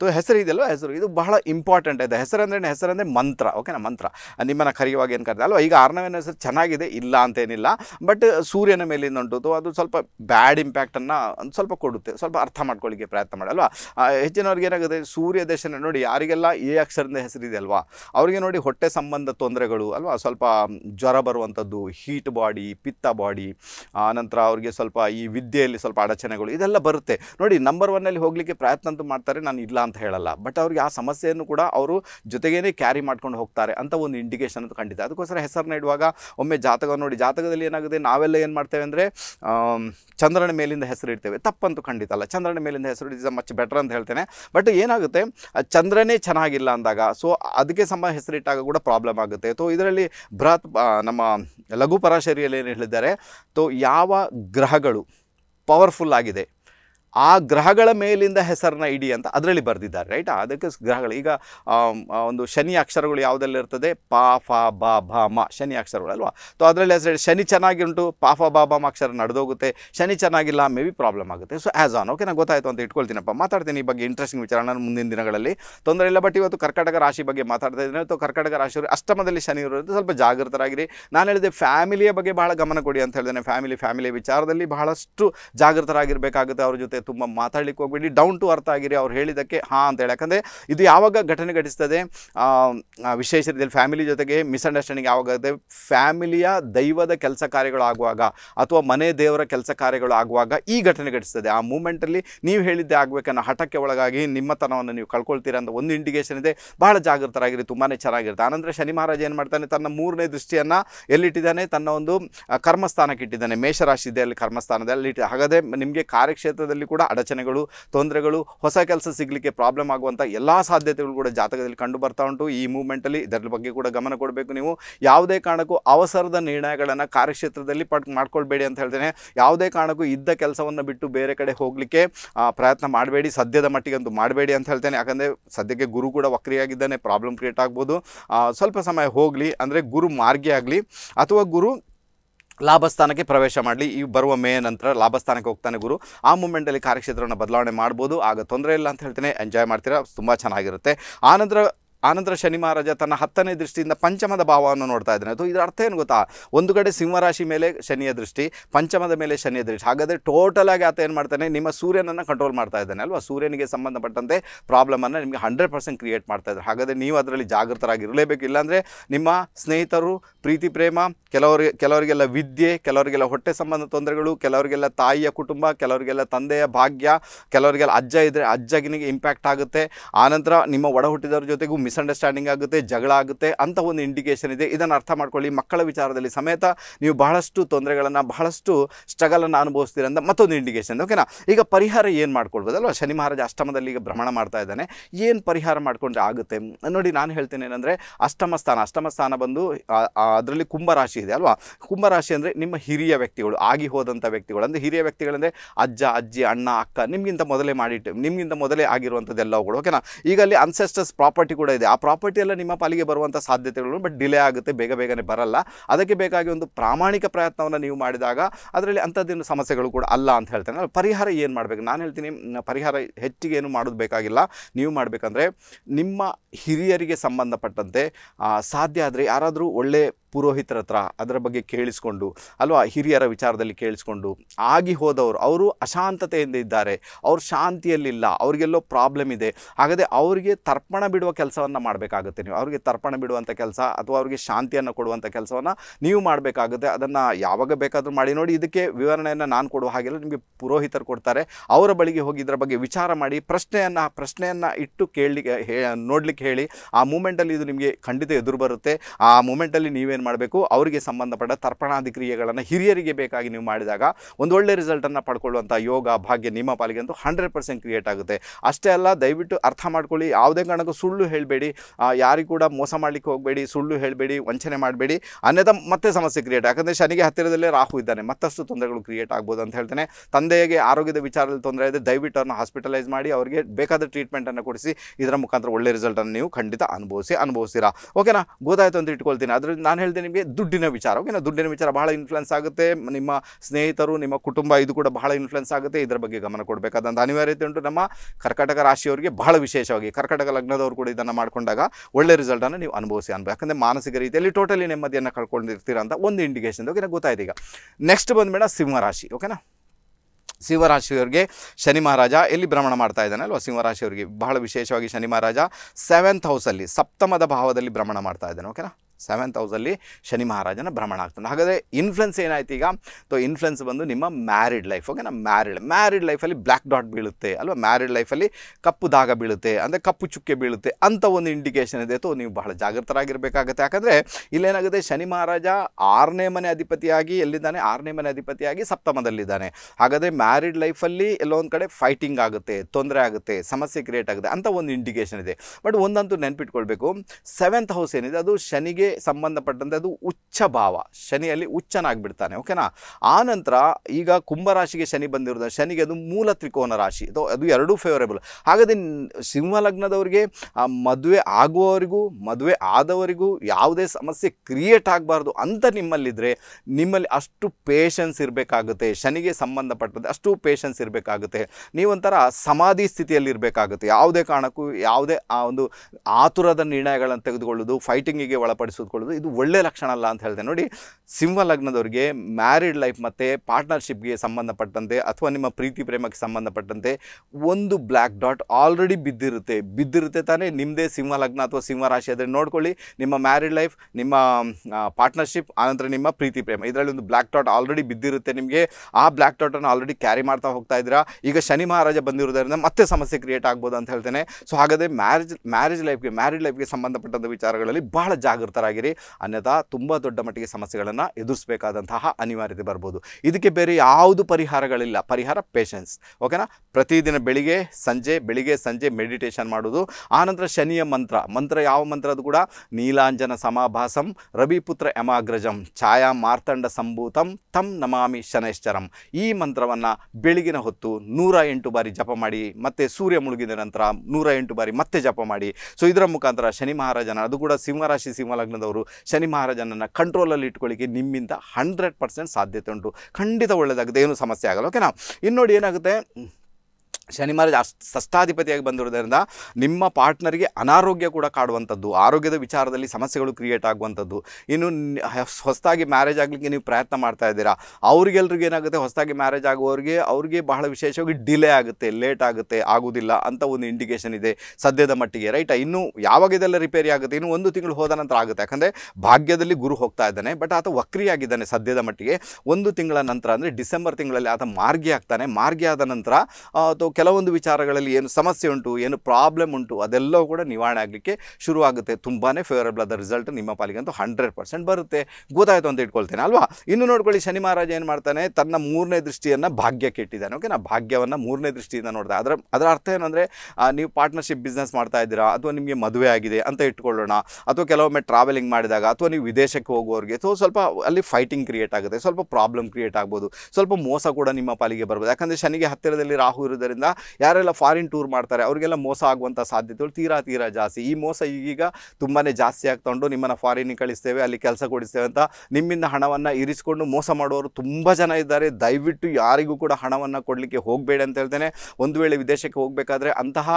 S1: ತೋ ಹೆಸರು ಅಲ್ವಾ ಹೆಸರು ಇದು ಬಹಳ ಇಂಪಾರ್ಟೆಂಟ್ ಇದೆ ಹೆಸರಂದ್ರೆ ಹೆಸರಂದರೆ ಮಂತ್ರ ಓಕೆನಾ ಮಂತ್ರ ನಿಮ್ಮನ್ನು ಕರೆಯುವಾಗ ಏನು ಕರೆದ ಅಲ್ವ ಈಗ ಆರ್ನವೇನ ಹೆಸರು ಚೆನ್ನಾಗಿದೆ ಇಲ್ಲ ಅಂತೇನಿಲ್ಲ ಬಟ್ ಸೂರ್ಯನ ಮೇಲಿಂದ ಉಂಟು ಅದು ಸ್ವಲ್ಪ ಬ್ಯಾಡ್ ಇಂಪ್ಯಾಕ್ಟನ್ನು ಒಂದು ಸ್ವಲ್ಪ ಕೊಡುತ್ತೆ ಸ್ವಲ್ಪ ಅರ್ಥ ಮಾಡ್ಕೊಳ್ಳಿಕ್ಕೆ ಪ್ರಯತ್ನ ಮಾಡಿ ಅಲ್ವಾ ಹೆಚ್ಚಿನವ್ರಿಗೆ ಏನಾಗುತ್ತೆ ಸೂರ್ಯ ದೇಶನ ನೋಡಿ ಯಾರಿಗೆಲ್ಲ ಎ ಅಕ್ಷರದಿಂದ ಹೆಸರಿದೆ ಅಲ್ವಾ ಅವರಿಗೆ ನೋಡಿ ಹೊಟ್ಟೆ ಸಂಬಂಧ ತೊಂದರೆಗಳು ಅಲ್ವಾ ಸ್ವಲ್ಪ ಜ್ವರ ಬರುವಂಥದ್ದು ಹೀಟ್ ಬಾಡಿ ಪಿತ್ತ ಬಾಡಿ ಆನಂತರ ಅವ್ರಿಗೆ ಸ್ವಲ್ಪ ಈ ವಿದ್ಯೆಯಲ್ಲಿ ಸ್ವಲ್ಪ ಅಡಚಣೆಗಳು ಇದೆಲ್ಲ ಬರುತ್ತೆ ನೋಡಿ ನಂಬರ್ ಒನ್ನಲ್ಲಿ ಹೋಗಲಿಕ್ಕೆ ಪ್ರಯತ್ನ ಅಂತೂ ಮಾಡ್ತಾರೆ ನಾನು ಇಲ್ಲ ಅಂತ ಹೇಳಲ್ಲ ಬಟ್ ಅವ್ರಿಗೆ ಆ ಸಮಸ್ಯೆಯನ್ನು ಕೂಡ ಅವರು ಜೊತೆಗೇನೆ ಕ್ಯಾರಿ ಮಾಡ್ಕೊಂಡು ಹೋಗ್ತಾರೆ ಅಂತ ಒಂದು ಇಂಡಿಕೇಶನ್ ಅಂತ ಖಂಡಿತ ಅದಕ್ಕೋಸ್ಕರ ಹೆಸರನ್ನ ಇಡುವಾಗ ಒಮ್ಮೆ ಜಾತಕ ನೋಡಿ ಜಾತಕದಲ್ಲಿ ಏನಾಗುತ್ತೆ ನಾವೆಲ್ಲ ಏನು ಮಾಡ್ತೇವೆ ಅಂದರೆ ಚಂದ್ರನ ಮೇಲಿಂದ ಹೆಸರು ಇಡ್ತೇವೆ ತಪ್ಪಂತೂ ಖಂಡಿತ ಅಲ್ಲ ಚಂದ್ರನ ಮೇಲಿಂದ ಹೆಸರು ಇಟ್ಟಿದ್ದ ಮಚ್ ಬೆಟರ್ ಅಂತ ಹೇಳ್ತೇನೆ ಬಟ್ ಏನಾಗುತ್ತೆ ಚಂದ್ರನೇ ಚೆನ್ನಾಗಿಲ್ಲ ಅಂದಾಗ ಸೊ ಅದಕ್ಕೆ ಹೆಸರು ಹೆಸರಿಟ್ಟಾಗ ಕೂಡ ಪ್ರಾಬ್ಲಮ್ ಆಗುತ್ತೆ ಸೊ ಇದರಲ್ಲಿ ಬೃಹತ್ ನಮ್ಮ ಲಘು ಪರಾಶರಿಯಲ್ಲಿ ಏನು ಹೇಳಿದ್ದಾರೆ ತೋ ಯಾವ ಗ್ರಹಗಳು ಪವರ್ಫುಲ್ ಆಗಿದೆ ಆ ಗ್ರಹಗಳ ಮೇಲಿಂದ ಹೆಸರನ್ನ ಇಡಿ ಅಂತ ಅದರಲ್ಲಿ ಬರೆದಿದ್ದಾರೆ ರೈಟ್ ಅದಕ್ಕೆ ಗ್ರಹಗಳು ಈಗ ಒಂದು ಶನಿ ಅಕ್ಷರಗಳು ಇರ್ತದೆ ಪಾ ಫಾ ಬಾ ಭಾ ಮ ಶನಿ ಅಕ್ಷರಗಳಲ್ವಾ ತೊ ಅದರಲ್ಲಿ ಹೆಸರು ಶನಿ ಚೆನ್ನಾಗಿ ಉಂಟು ಪಾ ಫಾ ಬಾ ಬಾ ಅಕ್ಷರ ನಡೆದೋಗುತ್ತೆ ಶನಿ ಚೆನ್ನಾಗಿಲ್ಲ ಮೇ ಬಿ ಪ್ರಾಬ್ಲಮ್ ಆಗುತ್ತೆ ಸೊ ಆ್ಯಸ್ ಆನ್ ಓಕೆ ನಾನು ಗೊತ್ತಾಯಿತು ಅಂತ ಇಟ್ಕೊಳ್ತೀನಪ್ಪ ಮಾತಾಡ್ತೀನಿ ಈ ಬಗ್ಗೆ ಇಂಟ್ರೆಸ್ಟಿಂಗ್ ವಿಚಾರ ನಾನು ಮುಂದಿನ ದಿನಗಳಲ್ಲಿ ತೊಂದರೆ ಇಲ್ಲ ಬಟ್ ಇವತ್ತು ಕರ್ಕಟಕ ರಾಶಿ ಬಗ್ಗೆ ಮಾತಾಡ್ತಾ ಇದ್ದೀನಿ ಅಥವಾ ಕರ್ನಾಟಕ ರಾಶಿಯವರು ಅಷ್ಟಮದಲ್ಲಿ ಶನಿ ಇರೋದು ಸ್ವಲ್ಪ ಜಾಗೃತರಾಗಿರಿ ನಾನು ಹೇಳಿದೆ ಫ್ಯಾಮಿಲಿಯ ಬಗ್ಗೆ ಭಾಳ ಗಮನ ಕೊಡಿ ಅಂತ ಹೇಳಿದ್ದೇನೆ ಫ್ಯಾಮಿಲಿ ಫ್ಯಾಮಿಲಿ ವಿಚಾರದಲ್ಲಿ ಬಹಳಷ್ಟು ಜಾಗೃತರಾಗಿರಬೇಕಾಗುತ್ತೆ ಅವ್ರ ಜೊತೆ ತುಂಬ ಮಾತಾಡ್ಲಿಕ್ಕೆ ಹೋಗ್ಬೇಡಿ ಡೌನ್ ಟು ಅರ್ಥ ಆಗಿರಿ ಅವ್ರು ಹೇಳಿದ್ದಕ್ಕೆ ಹಾಂ ಅಂತೇಳಿ ಯಾಕಂದರೆ ಇದು ಯಾವಾಗ ಘಟನೆ ಘಟಿಸ್ತದೆ ವಿಶೇಷ ಫ್ಯಾಮಿಲಿ ಜೊತೆಗೆ ಮಿಸ್ಅಂಡರ್ಸ್ಟ್ಯಾಂಡಿಂಗ್ ಯಾವಾಗುತ್ತೆ ಫ್ಯಾಮಿಲಿಯ ದೈವದ ಕೆಲಸ ಕಾರ್ಯಗಳು ಆಗುವಾಗ ಅಥವಾ ಮನೆ ದೇವರ ಕೆಲಸ ಕಾರ್ಯಗಳು ಆಗುವಾಗ ಈ ಘಟನೆ ಘಟಿಸ್ತದೆ ಆ ಮೂಮೆಂಟಲ್ಲಿ ನೀವು ಹೇಳಿದ್ದೆ ಆಗ್ಬೇಕನ್ನೋ ಹಠಕ್ಕೆ ಒಳಗಾಗಿ ನಿಮ್ಮತನವನ್ನು ನೀವು ಕಳ್ಕೊಳ್ತೀರ ಅಂತ ಒಂದು ಇಂಡಿಕೇಶನ್ ಇದೆ ಬಹಳ ಜಾಗೃತರಾಗಿರಿ ತುಂಬಾ ಚೆನ್ನಾಗಿರುತ್ತೆ ಆನಂತರ ಶನಿ ಮಹಾರಾಜ ಏನು ಮಾಡ್ತಾನೆ ತನ್ನ ಮೂರನೇ ದೃಷ್ಟಿಯನ್ನು ಎಲ್ಲಿಟ್ಟಿದ್ದಾನೆ ತನ್ನ ಒಂದು ಕರ್ಮಸ್ಥಾನಕ್ಕೆ ಇಟ್ಟಿದ್ದಾನೆ ಮೇಷರಾಶಿ ಇದೆ ಅಲ್ಲಿ ಕರ್ಮಸ್ಥಾನದಲ್ಲಿ ಹಾಗಾದರೆ ನಿಮಗೆ ಕಾರ್ಯಕ್ಷೇತ್ರದಲ್ಲಿ ಕೂಡ ಅಡಚಣೆಗಳು ತೊಂದರೆಗಳು ಹೊಸ ಕೆಲಸ ಸಿಗಲಿಕ್ಕೆ ಪ್ರಾಬ್ಲಮ್ ಆಗುವಂಥ ಎಲ್ಲ ಸಾಧ್ಯತೆಗಳು ಕೂಡ ಜಾತಕದಲ್ಲಿ ಕಂಡು ಬರ್ತಾ ಉಂಟು ಈ ಮೂಮೆಂಟಲ್ಲಿ ಇದರ ಬಗ್ಗೆ ಕೂಡ ಗಮನ ಕೊಡಬೇಕು ನೀವು ಯಾವುದೇ ಕಾರಣಕ್ಕೂ ಅವಸರದ ನಿರ್ಣಯಗಳನ್ನು ಕಾರ್ಯಕ್ಷೇತ್ರದಲ್ಲಿ ಪಟ್ ಮಾಡ್ಕೊಳ್ಬೇಡಿ ಅಂತ ಹೇಳ್ತೇನೆ ಯಾವುದೇ ಕಾರಣಕ್ಕೂ ಇದ್ದ ಕೆಲಸವನ್ನು ಬಿಟ್ಟು ಬೇರೆ ಕಡೆ ಹೋಗಲಿಕ್ಕೆ ಪ್ರಯತ್ನ ಮಾಡಬೇಡಿ ಸದ್ಯದ ಮಟ್ಟಿಗೆ ಅಂತೂ ಮಾಡಬೇಡಿ ಅಂತ ಹೇಳ್ತೇನೆ ಯಾಕಂದರೆ ಸದ್ಯಕ್ಕೆ ಗುರು ಕೂಡ ವಕ್ರಿಯಾಗಿದ್ದಾನೆ ಪ್ರಾಬ್ಲಮ್ ಕ್ರಿಯೇಟ್ ಆಗ್ಬೋದು ಸ್ವಲ್ಪ ಸಮಯ ಹೋಗಲಿ ಅಂದರೆ ಗುರು ಮಾರ್ಗಿ ಆಗಲಿ ಅಥವಾ ಗುರು ಲಾಭಸ್ಥಾನಕ್ಕೆ ಪ್ರವೇಶ ಮಾಡಲಿ ಈ ಬರುವ ಮೇ ನಂತರ ಲಾಭಸ್ಥಾನಕ್ಕೆ ಹೋಗ್ತಾನೆ ಗುರು ಆ ಮೂಮೆಂಟಲ್ಲಿ ಕಾರ್ಯಕ್ಷೇತ್ರವನ್ನು ಬದಲಾವಣೆ ಮಾಡ್ಬೋದು ಆಗ ತೊಂದರೆ ಇಲ್ಲ ಅಂತ ಹೇಳ್ತೀನಿ ಎಂಜಾಯ್ ಮಾಡ್ತೀರಾ ತುಂಬ ಚೆನ್ನಾಗಿರುತ್ತೆ ಆನಂತರ ಆನಂತರ ಶನಿ ಮಹಾರಾಜ ತನ್ನ ಹತ್ತನೇ ದೃಷ್ಟಿಯಿಂದ ಪಂಚಮದ ಭಾವವನ್ನು ನೋಡ್ತಾ ಇದ್ದಾನೆ ಅದು ಇದರ ಅರ್ಥ ಏನು ಗೊತ್ತಾ ಒಂದು ಕಡೆ ಸಿಂಹರಾಶಿ ಮೇಲೆ ಶನಿಯ ದೃಷ್ಟಿ ಪಂಚಮದ ಮೇಲೆ ಶನಿಯ ದೃಷ್ಟಿ ಹಾಗಾದರೆ ಟೋಟಲ್ ಆಗಿ ಆತ ಏನು ಮಾಡ್ತಾನೆ ನಿಮ್ಮ ಸೂರ್ಯನನ್ನು ಕಂಟ್ರೋಲ್ ಮಾಡ್ತಾ ಇದ್ದಾನೆ ಅಲ್ವಾ ಸೂರ್ಯನಿಗೆ ಸಂಬಂಧಪಟ್ಟಂತೆ ಪ್ರಾಬ್ಲಮನ್ನು ನಿಮಗೆ ಹಂಡ್ರೆಡ್ ಪರ್ಸೆಂಟ್ ಕ್ರಿಯೇಟ್ ಮಾಡ್ತಾ ಇದ್ದಾರೆ ಹಾಗಾದರೆ ನೀವು ಅದರಲ್ಲಿ ಜಾಗೃತರಾಗಿರಲೇಬೇಕು ಇಲ್ಲಾಂದರೆ ನಿಮ್ಮ ಸ್ನೇಹಿತರು ಪ್ರೀತಿ ಪ್ರೇಮ ಕೆಲವರಿಗೆ ಕೆಲವರಿಗೆಲ್ಲ ವಿದ್ಯೆ ಕೆಲವರಿಗೆಲ್ಲ ಹೊಟ್ಟೆ ಸಂಬಂಧ ತೊಂದರೆಗಳು ಕೆಲವರಿಗೆಲ್ಲ ತಾಯಿಯ ಕುಟುಂಬ ಕೆಲವರಿಗೆಲ್ಲ ತಂದೆಯ ಭಾಗ್ಯ ಕೆಲವರಿಗೆಲ್ಲ ಅಜ್ಜ ಇದ್ದರೆ ಅಜ್ಜಗಿನಿಗೆ ಇಂಪ್ಯಾಕ್ಟ್ ಆಗುತ್ತೆ ಆನಂತರ ನಿಮ್ಮ ಒಡ ಜೊತೆಗೂ ಮಿಸ್ ಮಿಸ್ಅಂಡರ್ಸ್ಟ್ಯಾಂಡಿಂಗ್ ಆಗುತ್ತೆ ಜಗಳ ಆಗುತ್ತೆ ಅಂತ ಒಂದು ಇಂಡಿಕೇಷನ್ ಇದೆ ಇದನ್ನು ಅರ್ಥ ಮಾಡ್ಕೊಳ್ಳಿ ಮಕ್ಕಳ ವಿಚಾರದಲ್ಲಿ ಸಮೇತ ನೀವು ಬಹಳಷ್ಟು ತೊಂದರೆಗಳನ್ನು ಬಹಳಷ್ಟು ಸ್ಟ್ರಗಲನ್ನು ಅನುಭವಿಸ್ತೀರ ಅಂತ ಮತ್ತೊಂದು ಇಂಡಿಕೇಶನ್ ಓಕೆನಾ ಈಗ ಪರಿಹಾರ ಏನು ಮಾಡ್ಕೊಳ್ಬೋದಲ್ವ ಶನಿ ಮಹಾರಾಜ ಅಷ್ಟಮದಲ್ಲಿ ಈಗ ಭ್ರಮಣ ಮಾಡ್ತಾ ಇದ್ದಾನೆ ಏನು ಪರಿಹಾರ ಮಾಡಿಕೊಂಡ್ರೆ ಆಗುತ್ತೆ ನೋಡಿ ನಾನು ಹೇಳ್ತೇನೆ ಏನಂದರೆ ಅಷ್ಟಮ ಸ್ಥಾನ ಅಷ್ಟಮ ಸ್ಥಾನ ಬಂದು ಅದರಲ್ಲಿ ಕುಂಭರಾಶಿ ಇದೆ ಅಲ್ವಾ ಕುಂಭರಾಶಿ ಅಂದರೆ ನಿಮ್ಮ ಹಿರಿಯ ವ್ಯಕ್ತಿಗಳು ಆಗಿ ಹೋದಂಥ ವ್ಯಕ್ತಿಗಳು ಅಂದರೆ ಹಿರಿಯ ವ್ಯಕ್ತಿಗಳಂದರೆ ಅಜ್ಜ ಅಜ್ಜಿ ಅಣ್ಣ ಅಕ್ಕ ನಿಮಗಿಂತ ಮೊದಲೇ ಮಾಡಿಟ್ಟು ನಿಮಗಿಂತ ಮೊದಲೇ ಆಗಿರುವಂಥದ್ದು ಎಲ್ಲವುಗಳು ಓಕೆನಾ ಈಗ ಅಲ್ಲಿ ಅನ್ಸೆಸ್ಟರ್ಸ್ ಪ್ರಾಪರ್ಟಿ ಕೂಡ ಇದೆ ಆ ಪ್ರಾಪರ್ಟಿ ಎಲ್ಲ ನಿಮ್ಮ ಪಾಲಿಗೆ ಬರುವಂಥ ಸಾಧ್ಯತೆಗಳು ಬಟ್ ಡಿಲೇ ಆಗುತ್ತೆ ಬೇಗ ಬೇಗನೆ ಬರಲ್ಲ ಅದಕ್ಕೆ ಬೇಕಾಗಿ ಒಂದು ಪ್ರಾಮಾಣಿಕ ಪ್ರಯತ್ನವನ್ನು ನೀವು ಮಾಡಿದಾಗ ಅದರಲ್ಲಿ ಅಂಥದ್ದೇನು ಸಮಸ್ಯೆಗಳು ಕೂಡ ಅಲ್ಲ ಅಂತ ಹೇಳ್ತೇನೆ ಪರಿಹಾರ ಏನು ಮಾಡಬೇಕು ನಾನು ಹೇಳ್ತೀನಿ ಪರಿಹಾರ ಹೆಚ್ಚಿಗೆ ಏನು ಮಾಡೋದು ಬೇಕಾಗಿಲ್ಲ ನೀವು ಮಾಡಬೇಕಂದ್ರೆ ನಿಮ್ಮ ಹಿರಿಯರಿಗೆ ಸಂಬಂಧಪಟ್ಟಂತೆ ಸಾಧ್ಯ ಆದರೆ ಯಾರಾದರೂ ಒಳ್ಳೆಯ ಪುರೋಹಿತರ ಹತ್ರ ಅದರ ಬಗ್ಗೆ ಕೇಳಿಸ್ಕೊಂಡು ಅಲ್ವಾ ಹಿರಿಯರ ವಿಚಾರದಲ್ಲಿ ಕೇಳಿಸ್ಕೊಂಡು ಆಗಿ ಹೋದವರು ಅವರು ಅಶಾಂತತೆಯಿಂದ ಇದ್ದಾರೆ ಅವರು ಶಾಂತಿಯಲ್ಲಿಲ್ಲ ಅವ್ರಿಗೆಲ್ಲೋ ಪ್ರಾಬ್ಲಮ್ ಇದೆ ಹಾಗಾದರೆ ಅವರಿಗೆ ತರ್ಪಣ ಬಿಡುವ ಕೆಲಸವನ್ನು ಮಾಡಬೇಕಾಗುತ್ತೆ ನೀವು ಅವರಿಗೆ ತರ್ಪಣ ಬಿಡುವಂಥ ಕೆಲಸ ಅಥವಾ ಅವರಿಗೆ ಶಾಂತಿಯನ್ನು ಕೊಡುವಂಥ ಕೆಲಸವನ್ನು ನೀವು ಮಾಡಬೇಕಾಗುತ್ತೆ ಅದನ್ನು ಯಾವಾಗ ಬೇಕಾದರೂ ಮಾಡಿ ನೋಡಿ ಇದಕ್ಕೆ ವಿವರಣೆಯನ್ನು ನಾನು ಕೊಡುವ ಹಾಗೆಲ್ಲ ನಿಮಗೆ ಪುರೋಹಿತರು ಕೊಡ್ತಾರೆ ಅವರ ಬಳಿಗೆ ಹೋಗಿ ಇದರ ಬಗ್ಗೆ ವಿಚಾರ ಮಾಡಿ ಪ್ರಶ್ನೆಯನ್ನು ಪ್ರಶ್ನೆಯನ್ನು ಇಟ್ಟು ಕೇಳಲಿಕ್ಕೆ ನೋಡಲಿಕ್ಕೆ ಹೇಳಿ ಆ ಮೂಮೆಂಟಲ್ಲಿ ಇದು ನಿಮಗೆ ಖಂಡಿತ ಎದುರು ಬರುತ್ತೆ ಆ ಮೂಮೆಂಟಲ್ಲಿ ನೀವೇನು ಮಾಡಬೇಕು ಅವರಿಗೆ ಸಂಬಂಧಪಟ್ಟ ತರ್ಪಣಾದಿ ಕ್ರಿಯೆಗಳನ್ನು ಹಿರಿಯರಿಗೆ ಬೇಕಾಗಿ ನೀವು ಮಾಡಿದಾಗ ಒಂದು ಒಳ್ಳೆ ರಿಸಲ್ಟನ್ನು ಪಡ್ಕೊಳ್ಳುವಂಥ ಯೋಗ ಭಾಗ್ಯ ನಿಮ್ಮ ಪಾಲಿಗೆ ಅಂತೂ ಹಂಡ್ರೆಡ್ ಪರ್ಸೆಂಟ್ ಕ್ರಿಯೇಟ್ ಆಗುತ್ತೆ ಅಷ್ಟೇ ಅಲ್ಲ ದಯವಿಟ್ಟು ಅರ್ಥ ಮಾಡ್ಕೊಳ್ಳಿ ಯಾವುದೇ ಕಾರಣಕ್ಕೂ ಸುಳ್ಳು ಹೇಳಬೇಡಿ ಯಾರಿಗೂ ಕೂಡ ಮೋಸ ಮಾಡಲಿಕ್ಕೆ ಹೋಗಬೇಡಿ ಸುಳ್ಳು ಹೇಳಬೇಡಿ ವಂಚನೆ ಮಾಡಬೇಡಿ ಅನ್ಯದ ಮತ್ತೆ ಸಮಸ್ಯೆ ಕ್ರಿಯೇಟ್ ಯಾಕಂದರೆ ಶನಿಗೆ ಹತ್ತಿರದಲ್ಲೇ ರಾಹು ಇದ್ದಾನೆ ಮತ್ತಷ್ಟು ತೊಂದರೆಗಳು ಕ್ರಿಯೇಟ್ ಆಗ್ಬೋದು ಅಂತ ಹೇಳ್ತೇನೆ ತಂದೆಗೆ ಆರೋಗ್ಯದ ವಿಚಾರದಲ್ಲಿ ತೊಂದರೆ ಇದೆ ದಯವಿಟ್ಟು ಅವ್ರನ್ನ ಹಾಸ್ಪಿಟಲೈಸ್ ಮಾಡಿ ಅವರಿಗೆ ಬೇಕಾದ ಟ್ರೀಟ್ಮೆಂಟನ್ನು ಕೊಡಿಸಿ ಇದರ ಮುಖಾಂತರ ಒಳ್ಳೆ ರಿಸಲ್ಟನ್ನು ನೀವು ಖಂಡಿತ ಅನುಭವಿಸಿ ಅನುಭವಿಸ್ತೀರಾ ಓಕೆನಾ ಗೊತ್ತಾಯಿತು ಅಂತ ಇಟ್ಕೊಳ್ತೀನಿ ಅದರಲ್ಲಿ ನಾನು ಹೇಳ್ತೀನಿ ನಿಮಗೆ ದುಡ್ಡಿನ ವಿಚಾರ ಓಕೆನಾ ದುಡ್ಡಿನ ವಿಚಾರ ಬಹಳ ಇನ್ಫ್ಲುಯೆನ್ಸ್ ಆಗುತ್ತೆ ನಿಮ್ಮ ಸ್ನೇಹಿತರು ನಿಮ್ಮ ಕುಟುಂಬ ಇದು ಕೂಡ ಬಹಳ ಇನ್ಫ್ಲುಯೆನ್ಸ್ ಆಗುತ್ತೆ ಇದರ ಬಗ್ಗೆ ಗಮನ ಕೊಡಬೇಕಾದಂಥ ಅನಿವಾರ್ಯತೆ ಉಂಟು ನಮ್ಮ ಕರ್ಕಾಟಕ ರಾಶಿಯವರಿಗೆ ಬಹಳ ವಿಶೇಷವಾಗಿ ಕರ್ಕಾಟಕ ಲಗ್ನದವರು ಕೂಡ ಇದನ್ನು ಮಾಡಿಕೊಂಡಾಗ ಒಳ್ಳೆ ರಿಸಲ್ಟನ್ನು ನೀವು ಅನುಭವಿಸಿ ಅನ್ಬೋದು ಯಾಕಂದರೆ ಮಾನಸಿಕ ರೀತಿಯಲ್ಲಿ ಟೋಟಲಿ ನೆಮ್ಮದಿಯನ್ನು ಕಳ್ಕೊಂಡಿರ್ತೀರ ಅಂತ ಒಂದು ಇಂಡಿಕೇಶನ್ ಓಕೆನಾ ಗೊತ್ತಾಯ್ತು ಈಗ ನೆಕ್ಸ್ಟ್ ಬಂದ್ಬೇಡ ಸಿಂಹರಾಶಿ ಓಕೆನಾ ಸಿಂಹರಾಶಿಯವರಿಗೆ ಶನಿ ಮಹಾರಾಜ ಎಲ್ಲಿ ಭ್ರಮಣ ಮಾಡ್ತಾ ಇದ್ದಾನೆ ಅಲ್ವಾ ಸಿಂಹರಾಶಿಯವರಿಗೆ ಬಹಳ ವಿಶೇಷವಾಗಿ ಶನಿ ಮಹಾರಾಜ ಸೆವೆಂತ್ ಹೌಸಲ್ಲಿ ಸಪ್ತಮದ ಭಾವದಲ್ಲಿ ಭ್ರಮಣ ಮಾಡ್ತಾ ಇದ್ದಾನೆ ಓಕೆನಾ ಸೆವೆಂತ್ ಹೌಸಲ್ಲಿ ಶನಿ ಮಹಾರಾಜನ ಭ್ರಮಣ ಆಗ್ತಾನೆ ಹಾಗಾದರೆ ಇನ್ಫ್ಲುಯೆನ್ಸ್ ಏನಾಯ್ತು ಈಗ ಸೊ ಇನ್ಫ್ಲುಯೆನ್ಸ್ ಬಂದು ನಿಮ್ಮ ಮ್ಯಾರಿಡ್ ಲೈಫ್ ಓಕೆ ನಮ್ಮ ಮ್ಯಾರಿಡ್ ಮ್ಯಾರಿಡ್ ಲೈಫಲ್ಲಿ ಬ್ಲ್ಯಾಕ್ ಡಾಟ್ ಬೀಳುತ್ತೆ ಅಲ್ವಾ ಮ್ಯಾರಿಡ್ ಲೈಫಲ್ಲಿ ಕಪ್ಪು ದಾಗ ಬೀಳುತ್ತೆ ಅಂದರೆ ಕಪ್ಪು ಚುಕ್ಕೆ ಬೀಳುತ್ತೆ ಅಂತ ಒಂದು ಇಂಡಿಕೇಷನ್ ಇದೆ ಅಥವಾ ನೀವು ಬಹಳ ಜಾಗೃತರಾಗಿರಬೇಕಾಗುತ್ತೆ ಯಾಕಂದರೆ ಇಲ್ಲೇನಾಗುತ್ತೆ ಶನಿ ಮಹಾರಾಜ ಆರನೇ ಮನೆ ಅಧಿಪತಿಯಾಗಿ ಎಲ್ಲಿದ್ದಾನೆ ಆರನೇ ಮನೆ ಅಧಿಪತಿಯಾಗಿ ಸಪ್ತಮದಲ್ಲಿದ್ದಾನೆ ಹಾಗಾದರೆ ಮ್ಯಾರಿಡ್ ಲೈಫಲ್ಲಿ ಎಲ್ಲೋ ಒಂದು ಕಡೆ ಫೈಟಿಂಗ್ ಆಗುತ್ತೆ ತೊಂದರೆ ಆಗುತ್ತೆ ಸಮಸ್ಯೆ ಕ್ರಿಯೇಟ್ ಆಗುತ್ತೆ ಅಂತ ಒಂದು ಇಂಡಿಕೇಷನ್ ಇದೆ ಬಟ್ ಒಂದಂತೂ ನೆನಪಿಟ್ಕೊಳ್ಬೇಕು ಸೆವೆಂತ್ ಹೌಸ್ ಏನಿದೆ ಅದು ಶನಿಗೆ ಅದು ಉಚ್ಚ ಭಾವ ಶನಿಯಲ್ಲಿ ಉಚ್ಚನಾಗಿಬಿಡ್ತಾನೆ ಓಕೆನಾ ಆ ನಂತರ ಈಗ ಕುಂಭರಾಶಿಗೆ ಶನಿ ಬಂದಿರೋದ ಶನಿಗೆ ಅದು ಮೂಲ ತ್ರಿಕೋನ ರಾಶಿ ಅದು ಅದು ಎರಡೂ ಫೇವರೇಬಲ್ ಹಾಗಾದ್ರೆ ಸಿಂಹ ಆ ಮದುವೆ ಆಗುವವರಿಗೂ ಮದುವೆ ಆದವರಿಗೂ ಯಾವುದೇ ಸಮಸ್ಯೆ ಕ್ರಿಯೇಟ್ ಆಗಬಾರ್ದು ಅಂತ ನಿಮ್ಮಲ್ಲಿದ್ದರೆ ನಿಮ್ಮಲ್ಲಿ ಅಷ್ಟು ಪೇಷನ್ಸ್ ಇರಬೇಕಾಗುತ್ತೆ ಶನಿಗೆ ಸಂಬಂಧಪಟ್ಟಂತೆ ಅಷ್ಟು ಪೇಷನ್ಸ್ ಇರಬೇಕಾಗುತ್ತೆ ನೀವೊಂಥರ ಸಮಾಧಿ ಸ್ಥಿತಿಯಲ್ಲಿ ಇರಬೇಕಾಗುತ್ತೆ ಯಾವುದೇ ಕಾರಣಕ್ಕೂ ಯಾವುದೇ ಆ ಒಂದು ಆತುರದ ನಿರ್ಣಯಗಳನ್ನು ತೆಗೆದುಕೊಳ್ಳೋದು ಫೈಟಿಂಗಿಗೆ ಒಳಪಡಿಸೋದು ಇದು ಒಳ್ಳೆ ಲಕ್ಷಣ ಅಲ್ಲ ಅಂತ ಹೇಳ್ತೇನೆ ನೋಡಿ ಸಿಂಹ ಲಗ್ನದವರಿಗೆ ಮ್ಯಾರಿಡ್ ಲೈಫ್ ಮತ್ತು ಪಾರ್ಟ್ನರ್ಶಿಪ್ಗೆ ಸಂಬಂಧಪಟ್ಟಂತೆ ಅಥವಾ ನಿಮ್ಮ ಪ್ರೀತಿ ಪ್ರೇಮಕ್ಕೆ ಸಂಬಂಧಪಟ್ಟಂತೆ ಒಂದು ಬ್ಲ್ಯಾಕ್ ಡಾಟ್ ಆಲ್ರೆಡಿ ಬಿದ್ದಿರುತ್ತೆ ಬಿದ್ದಿರುತ್ತೆ ತಾನೇ ನಿಮ್ಮದೇ ಸಿಂಹ ಲಗ್ನ ಅಥವಾ ಸಿಂಹ ರಾಶಿ ಆದರೆ ನೋಡ್ಕೊಳ್ಳಿ ನಿಮ್ಮ ಮ್ಯಾರಿಡ್ ಲೈಫ್ ನಿಮ್ಮ ಪಾರ್ಟ್ನರ್ಶಿಪ್ ಆನಂತರ ನಿಮ್ಮ ಪ್ರೀತಿ ಪ್ರೇಮ ಇದರಲ್ಲಿ ಒಂದು ಬ್ಲ್ಯಾಕ್ ಡಾಟ್ ಆಲ್ರೆಡಿ ಬಿದ್ದಿರುತ್ತೆ ನಿಮಗೆ ಆ ಬ್ಲ್ಯಾಕ್ ಡಾಟನ್ನು ಆಲ್ರೆಡಿ ಕ್ಯಾರಿ ಮಾಡ್ತಾ ಹೋಗ್ತಾ ಇದ್ದೀರಾ ಈಗ ಶನಿ ಮಹಾರಾಜ ಬಂದಿರೋದರಿಂದ ಮತ್ತೆ ಸಮಸ್ಯೆ ಕ್ರಿಯೇಟ್ ಆಗ್ಬೋದು ಅಂತ ಹೇಳ್ತೇನೆ ಸೊ ಹಾಗಾದರೆ ಮ್ಯಾರೇಜ್ ಮ್ಯಾರೇಜ್ ಲೈಫ್ಗೆ ಮ್ಯಾರಿಡ್ ಲೈಫ್ಗೆ ಸಂಬಂಧಪಟ್ಟಂಥ ವಿಚಾರಗಳಲ್ಲಿ ಭಾಳ ಜಾಗೃತ ಜಾಗರೂಕರಾಗಿರಿ ಅನ್ಯಥಾ ತುಂಬ ದೊಡ್ಡ ಮಟ್ಟಿಗೆ ಸಮಸ್ಯೆಗಳನ್ನು ಎದುರಿಸಬೇಕಾದಂತಹ ಅನಿವಾರ್ಯತೆ ಬರ್ಬೋದು ಇದಕ್ಕೆ ಬೇರೆ ಯಾವುದು ಪರಿಹಾರಗಳಿಲ್ಲ ಪರಿಹಾರ ಪೇಷನ್ಸ್ ಓಕೆನಾ ಪ್ರತಿದಿನ ಬೆಳಿಗ್ಗೆ ಸಂಜೆ ಬೆಳಿಗ್ಗೆ ಸಂಜೆ ಮೆಡಿಟೇಷನ್ ಮಾಡೋದು ಆನಂತರ ಶನಿಯ ಮಂತ್ರ ಮಂತ್ರ ಯಾವ ಮಂತ್ರ ಕೂಡ ನೀಲಾಂಜನ ಸಮಾಭಾಸಂ ರವಿಪುತ್ರ ಯಮಾಗ್ರಜಂ ಛಾಯಾ ಮಾರ್ತಂಡ ಸಂಭೂತಂ ತಂ ನಮಾಮಿ ಶನೈಶ್ಚರಂ ಈ ಮಂತ್ರವನ್ನು ಬೆಳಗಿನ ಹೊತ್ತು ನೂರ ಎಂಟು ಬಾರಿ ಜಪ ಮಾಡಿ ಮತ್ತೆ ಸೂರ್ಯ ಮುಳುಗಿದ ನಂತರ ನೂರ ಎಂಟು ಬಾರಿ ಮತ್ತೆ ಜಪ ಮಾಡಿ ಸೊ ಇದರ ಮುಖಾಂತರ ಶನಿ ಮಹಾರಾಜನ ಅದು ಕೂಡ ಸಿಂಹರಾಶಿ ಸಿಂಹಲಗ್ನ ಲಗ್ನದವರು ಶನಿ ಮಹಾರಾಜನನ್ನು ಕಂಟ್ರೋಲಲ್ಲಿ ಇಟ್ಕೊಳ್ಳಿಕ್ಕೆ ನಿಮ್ಮಿಂದ ಹಂಡ್ರೆಡ್ ಪರ್ಸೆಂಟ್ ಸಾಧ್ಯತೆ ಉಂಟು ಖಂಡಿತ ಒಳ್ಳೆಯದಾಗುತ್ತೆ ಏನು ಸಮಸ್ಯೆ ಆಗಲ್ಲ ಓಕೆನಾ ಇನ್ನು ನೋಡಿ ಏನಾಗುತ್ತೆ ಶನಿ ಅಷ್ಟ ಸಷ್ಟಾಧಿಪತಿಯಾಗಿ ಬಂದಿರೋದ್ರಿಂದ ನಿಮ್ಮ ಪಾರ್ಟ್ನರ್ಗೆ ಅನಾರೋಗ್ಯ ಕೂಡ ಕಾಡುವಂಥದ್ದು ಆರೋಗ್ಯದ ವಿಚಾರದಲ್ಲಿ ಸಮಸ್ಯೆಗಳು ಕ್ರಿಯೇಟ್ ಆಗುವಂಥದ್ದು ಇನ್ನು ಹೊಸದಾಗಿ ಮ್ಯಾರೇಜ್ ಆಗಲಿಕ್ಕೆ ನೀವು ಪ್ರಯತ್ನ ಮಾಡ್ತಾ ಇದ್ದೀರಾ ಅವ್ರಿಗೆಲ್ರಿಗೂ ಏನಾಗುತ್ತೆ ಹೊಸದಾಗಿ ಮ್ಯಾರೇಜ್ ಆಗುವವರಿಗೆ ಅವ್ರಿಗೆ ಬಹಳ ವಿಶೇಷವಾಗಿ ಡಿಲೇ ಆಗುತ್ತೆ ಲೇಟ್ ಆಗುತ್ತೆ ಆಗೋದಿಲ್ಲ ಅಂತ ಒಂದು ಇಂಡಿಕೇಷನ್ ಇದೆ ಸದ್ಯದ ಮಟ್ಟಿಗೆ ರೈಟಾ ಇನ್ನು ಯಾವಾಗ ಇದೆಲ್ಲ ರಿಪೇರಿ ಆಗುತ್ತೆ ಇನ್ನು ಒಂದು ತಿಂಗಳು ಹೋದ ನಂತರ ಆಗುತ್ತೆ ಯಾಕಂದರೆ ಭಾಗ್ಯದಲ್ಲಿ ಗುರು ಹೋಗ್ತಾ ಇದ್ದಾನೆ ಬಟ್ ಆತ ವಕ್ರಿಯಾಗಿದ್ದಾನೆ ಸದ್ಯದ ಮಟ್ಟಿಗೆ ಒಂದು ತಿಂಗಳ ನಂತರ ಅಂದರೆ ಡಿಸೆಂಬರ್ ತಿಂಗಳಲ್ಲಿ ಆತ ಮಾರ್ಗಿ ಆಗ್ತಾನೆ ಮಾರ್ಗಿ ಆದ ನಂತರ ಅಥವಾ ಕೆಲವೊಂದು ವಿಚಾರಗಳಲ್ಲಿ ಏನು ಸಮಸ್ಯೆ ಉಂಟು ಏನು ಪ್ರಾಬ್ಲಮ್ ಉಂಟು ಅದೆಲ್ಲವೂ ಕೂಡ ನಿವಾರಣೆ ಆಗಲಿಕ್ಕೆ ಶುರುವಾಗುತ್ತೆ ತುಂಬಾ ಫೇವರೇಬಲ್ ಆದ ರಿಸಲ್ಟ್ ನಿಮ್ಮ ಅಂತೂ ಹಂಡ್ರೆಡ್ ಪರ್ಸೆಂಟ್ ಬರುತ್ತೆ ಗೊತ್ತಾಯಿತು ಅಂತ ಇಟ್ಕೊಳ್ತೇನೆ ಅಲ್ವಾ ಇನ್ನು ನೋಡ್ಕೊಳ್ಳಿ ಶನಿ ಮಹಾರಾಜ ಏನು ಮಾಡ್ತಾನೆ ತನ್ನ ಮೂರನೇ ದೃಷ್ಟಿಯನ್ನು ಭಾಗ್ಯಕ್ಕೆ ಇಟ್ಟಿದ್ದಾನೆ ಓಕೆನಾ ಭಾಗ್ಯವನ್ನು ಮೂರನೇ ದೃಷ್ಟಿಯಿಂದ ನೋಡಿದೆ ಅದರ ಅದರ ಅರ್ಥ ಏನಂದರೆ ನೀವು ಪಾರ್ಟ್ನರ್ಶಿಪ್ ಬಿಸ್ನೆಸ್ ಮಾಡ್ತಾ ಇದ್ದೀರಾ ಅಥವಾ ನಿಮಗೆ ಮದುವೆ ಆಗಿದೆ ಅಂತ ಇಟ್ಕೊಳ್ಳೋಣ ಅಥವಾ ಕೆಲವೊಮ್ಮೆ ಟ್ರಾವೆಲಿಂಗ್ ಮಾಡಿದಾಗ ಅಥವಾ ನೀವು ವಿದೇಶಕ್ಕೆ ಹೋಗುವವರಿಗೆ ಅಥವಾ ಸ್ವಲ್ಪ ಅಲ್ಲಿ ಫೈಟಿಂಗ್ ಕ್ರಿಯೇಟ್ ಆಗುತ್ತೆ ಸ್ವಲ್ಪ ಪ್ರಾಬ್ಲಮ್ ಕ್ರಿಯೇಟ್ ಆಗ್ಬೋದು ಸ್ವಲ್ಪ ಮೋಸ ಕೂಡ ನಿಮ್ಮ ಪಾಲಿಗೆ ಬರ್ಬೋದು ಯಾಕಂದರೆ ಶನಿಗೆ ಹತ್ತಿರದಲ್ಲಿ ರಾಹು ಇರೋದರಿಂದ ಇರೋದ್ರಿಂದ ಯಾರೆಲ್ಲ ಫಾರಿನ್ ಟೂರ್ ಮಾಡ್ತಾರೆ ಅವರಿಗೆಲ್ಲ ಮೋಸ ಆಗುವಂಥ ಸಾಧ್ಯತೆಗಳು ತೀರಾ ತೀರಾ ಜಾಸ್ತಿ ಈ ಮೋಸ ಈಗೀಗ ತುಂಬಾ ಜಾಸ್ತಿ ಆಗ್ತೊಂಡು ನಿಮ್ಮನ್ನು ಫಾರಿನ್ ಕಳಿಸ್ತೇವೆ ಅಲ್ಲಿ ಕೆಲಸ ಕೊಡಿಸ್ತೇವೆ ಅಂತ ನಿಮ್ಮಿಂದ ಹಣವನ್ನು ಇರಿಸಿಕೊಂಡು ಮೋಸ ಮಾಡುವವರು ತುಂಬ ಜನ ಇದ್ದಾರೆ ದಯವಿಟ್ಟು ಯಾರಿಗೂ ಕೂಡ ಹಣವನ್ನು ಕೊಡಲಿಕ್ಕೆ ಹೋಗಬೇಡಿ ಅಂತ ಹೇಳ್ತೇನೆ ಒಂದು ವೇಳೆ ವಿದೇಶಕ್ಕೆ ಹೋಗಬೇಕಾದ್ರೆ ಅಂತಹ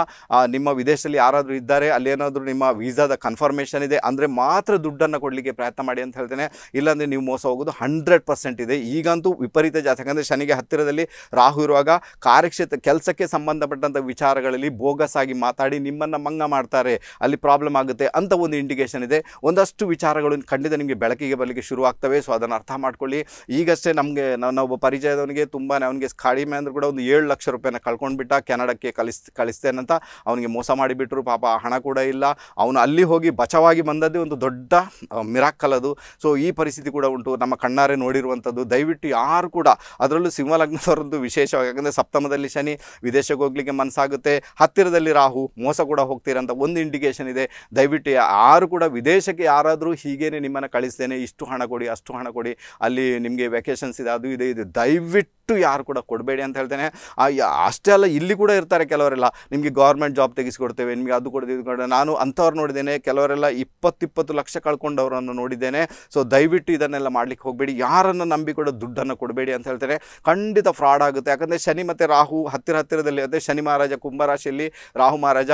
S1: ನಿಮ್ಮ ವಿದೇಶದಲ್ಲಿ ಯಾರಾದರೂ ಇದ್ದಾರೆ ಅಲ್ಲಿ ಏನಾದರೂ ನಿಮ್ಮ ವೀಸಾದ ಕನ್ಫರ್ಮೇಷನ್ ಇದೆ ಅಂದರೆ ಮಾತ್ರ ದುಡ್ಡನ್ನು ಕೊಡಲಿಕ್ಕೆ ಪ್ರಯತ್ನ ಮಾಡಿ ಅಂತ ಹೇಳ್ತೇನೆ ಇಲ್ಲಾಂದರೆ ನೀವು ಮೋಸ ಹೋಗೋದು ಹಂಡ್ರೆಡ್ ಪರ್ಸೆಂಟ್ ಇದೆ ಈಗಂತೂ ವಿಪರೀತ ಜಾಸ್ತಿ ಯಾಕಂದರೆ ಶನಿಗೆ ಹತ್ತಿರದಲ್ಲಿ ರಾಹು ಇರುವಾಗ ಕಾರ್ಯಕ್ಷೇತ್ರ ಕೆಲಸಕ್ಕೆ ಕೆಲಸಕ್ಕೆ ಸಂಬಂಧಪಟ್ಟಂಥ ವಿಚಾರಗಳಲ್ಲಿ ಬೋಗಸ್ ಆಗಿ ಮಾತಾಡಿ ನಿಮ್ಮನ್ನು ಮಂಗ ಮಾಡ್ತಾರೆ ಅಲ್ಲಿ ಪ್ರಾಬ್ಲಮ್ ಆಗುತ್ತೆ ಅಂತ ಒಂದು ಇಂಡಿಕೇಷನ್ ಇದೆ ಒಂದಷ್ಟು ವಿಚಾರಗಳು ಖಂಡಿತ ನಿಮಗೆ ಬೆಳಕಿಗೆ ಬರಲಿಕ್ಕೆ ಶುರು ಆಗ್ತವೆ ಸೊ ಅದನ್ನು ಅರ್ಥ ಮಾಡ್ಕೊಳ್ಳಿ ಈಗಷ್ಟೇ ನಮಗೆ ಒಬ್ಬ ಪರಿಚಯದವನಿಗೆ ತುಂಬಾ ಅವನಿಗೆ ಕಡಿಮೆ ಅಂದರೂ ಕೂಡ ಒಂದು ಏಳು ಲಕ್ಷ ರೂಪಾಯಿನ ಕಳ್ಕೊಂಡ್ಬಿಟ್ಟ ಕೆನಡಕ್ಕೆ ಕಲಿಸ್ ಕಳಿಸ್ತೇನೆ ಅಂತ ಅವನಿಗೆ ಮೋಸ ಮಾಡಿಬಿಟ್ರು ಪಾಪ ಹಣ ಕೂಡ ಇಲ್ಲ ಅವನು ಅಲ್ಲಿ ಹೋಗಿ ಬಚವಾಗಿ ಬಂದದ್ದೇ ಒಂದು ದೊಡ್ಡ ಮಿರಾಕಲ್ ಅದು ಸೊ ಈ ಪರಿಸ್ಥಿತಿ ಕೂಡ ಉಂಟು ನಮ್ಮ ಕಣ್ಣಾರೆ ನೋಡಿರುವಂಥದ್ದು ದಯವಿಟ್ಟು ಯಾರು ಕೂಡ ಅದರಲ್ಲೂ ಸಿಂಹ ಲಗ್ನದವರದ್ದು ವಿಶೇಷವಾಗಿ ಯಾಕಂದರೆ ಸಪ್ತಮದಲ್ಲಿ ಶನಿ ವಿದೇಶಕ್ಕೆ ಹೋಗ್ಲಿಕ್ಕೆ ಮನಸ್ಸಾಗುತ್ತೆ ಹತ್ತಿರದಲ್ಲಿ ರಾಹು ಮೋಸ ಕೂಡ ಅಂತ ಒಂದು ಇಂಡಿಕೇಶನ್ ಇದೆ ದಯವಿಟ್ಟು ಯಾರು ಕೂಡ ವಿದೇಶಕ್ಕೆ ಯಾರಾದರೂ ಹೀಗೇನೆ ನಿಮ್ಮನ್ನು ಕಳಿಸ್ತೇನೆ ಇಷ್ಟು ಹಣ ಕೊಡಿ ಅಷ್ಟು ಹಣ ಕೊಡಿ ಅಲ್ಲಿ ನಿಮಗೆ ವೆಕೇಶನ್ಸ್ ಇದೆ ಅದು ಇದೆ ಇದು ದಯವಿಟ್ಟು ಯಾರು ಕೂಡ ಕೊಡಬೇಡಿ ಅಂತ ಹೇಳ್ತೇನೆ ಅಷ್ಟೇ ಅಲ್ಲ ಇಲ್ಲಿ ಕೂಡ ಇರ್ತಾರೆ ಕೆಲವರೆಲ್ಲ ನಿಮಗೆ ಗೌರ್ಮೆಂಟ್ ಜಾಬ್ ತೆಗೆಸಿಕೊಡ್ತೇವೆ ನಿಮಗೆ ಅದು ಕೊಡ್ತೀವಿ ನಾನು ಅಂಥವ್ರು ನೋಡಿದ್ದೇನೆ ಕೆಲವರೆಲ್ಲ ಇಪ್ಪತ್ತಿಪ್ಪತ್ತು ಲಕ್ಷ ಕಳ್ಕೊಂಡವರನ್ನು ನೋಡಿದ್ದೇನೆ ಸೊ ದಯವಿಟ್ಟು ಇದನ್ನೆಲ್ಲ ಮಾಡಲಿಕ್ಕೆ ಹೋಗಬೇಡಿ ಯಾರನ್ನು ನಂಬಿ ಕೂಡ ದುಡ್ಡನ್ನು ಕೊಡಬೇಡಿ ಅಂತ ಹೇಳ್ತಾರೆ ಖಂಡಿತ ಫ್ರಾಡ್ ಆಗುತ್ತೆ ಯಾಕಂದರೆ ಶನಿ ಮತ್ತು ರಾಹು ಹತ್ತಿರ ಹತ್ತಿರದಲ್ಲಿ ಅಂದರೆ ಶನಿ ಮಹಾರಾಜ ಕುಂಭರಾಶಿಯಲ್ಲಿ ರಾಹು ಮಹಾರಾಜ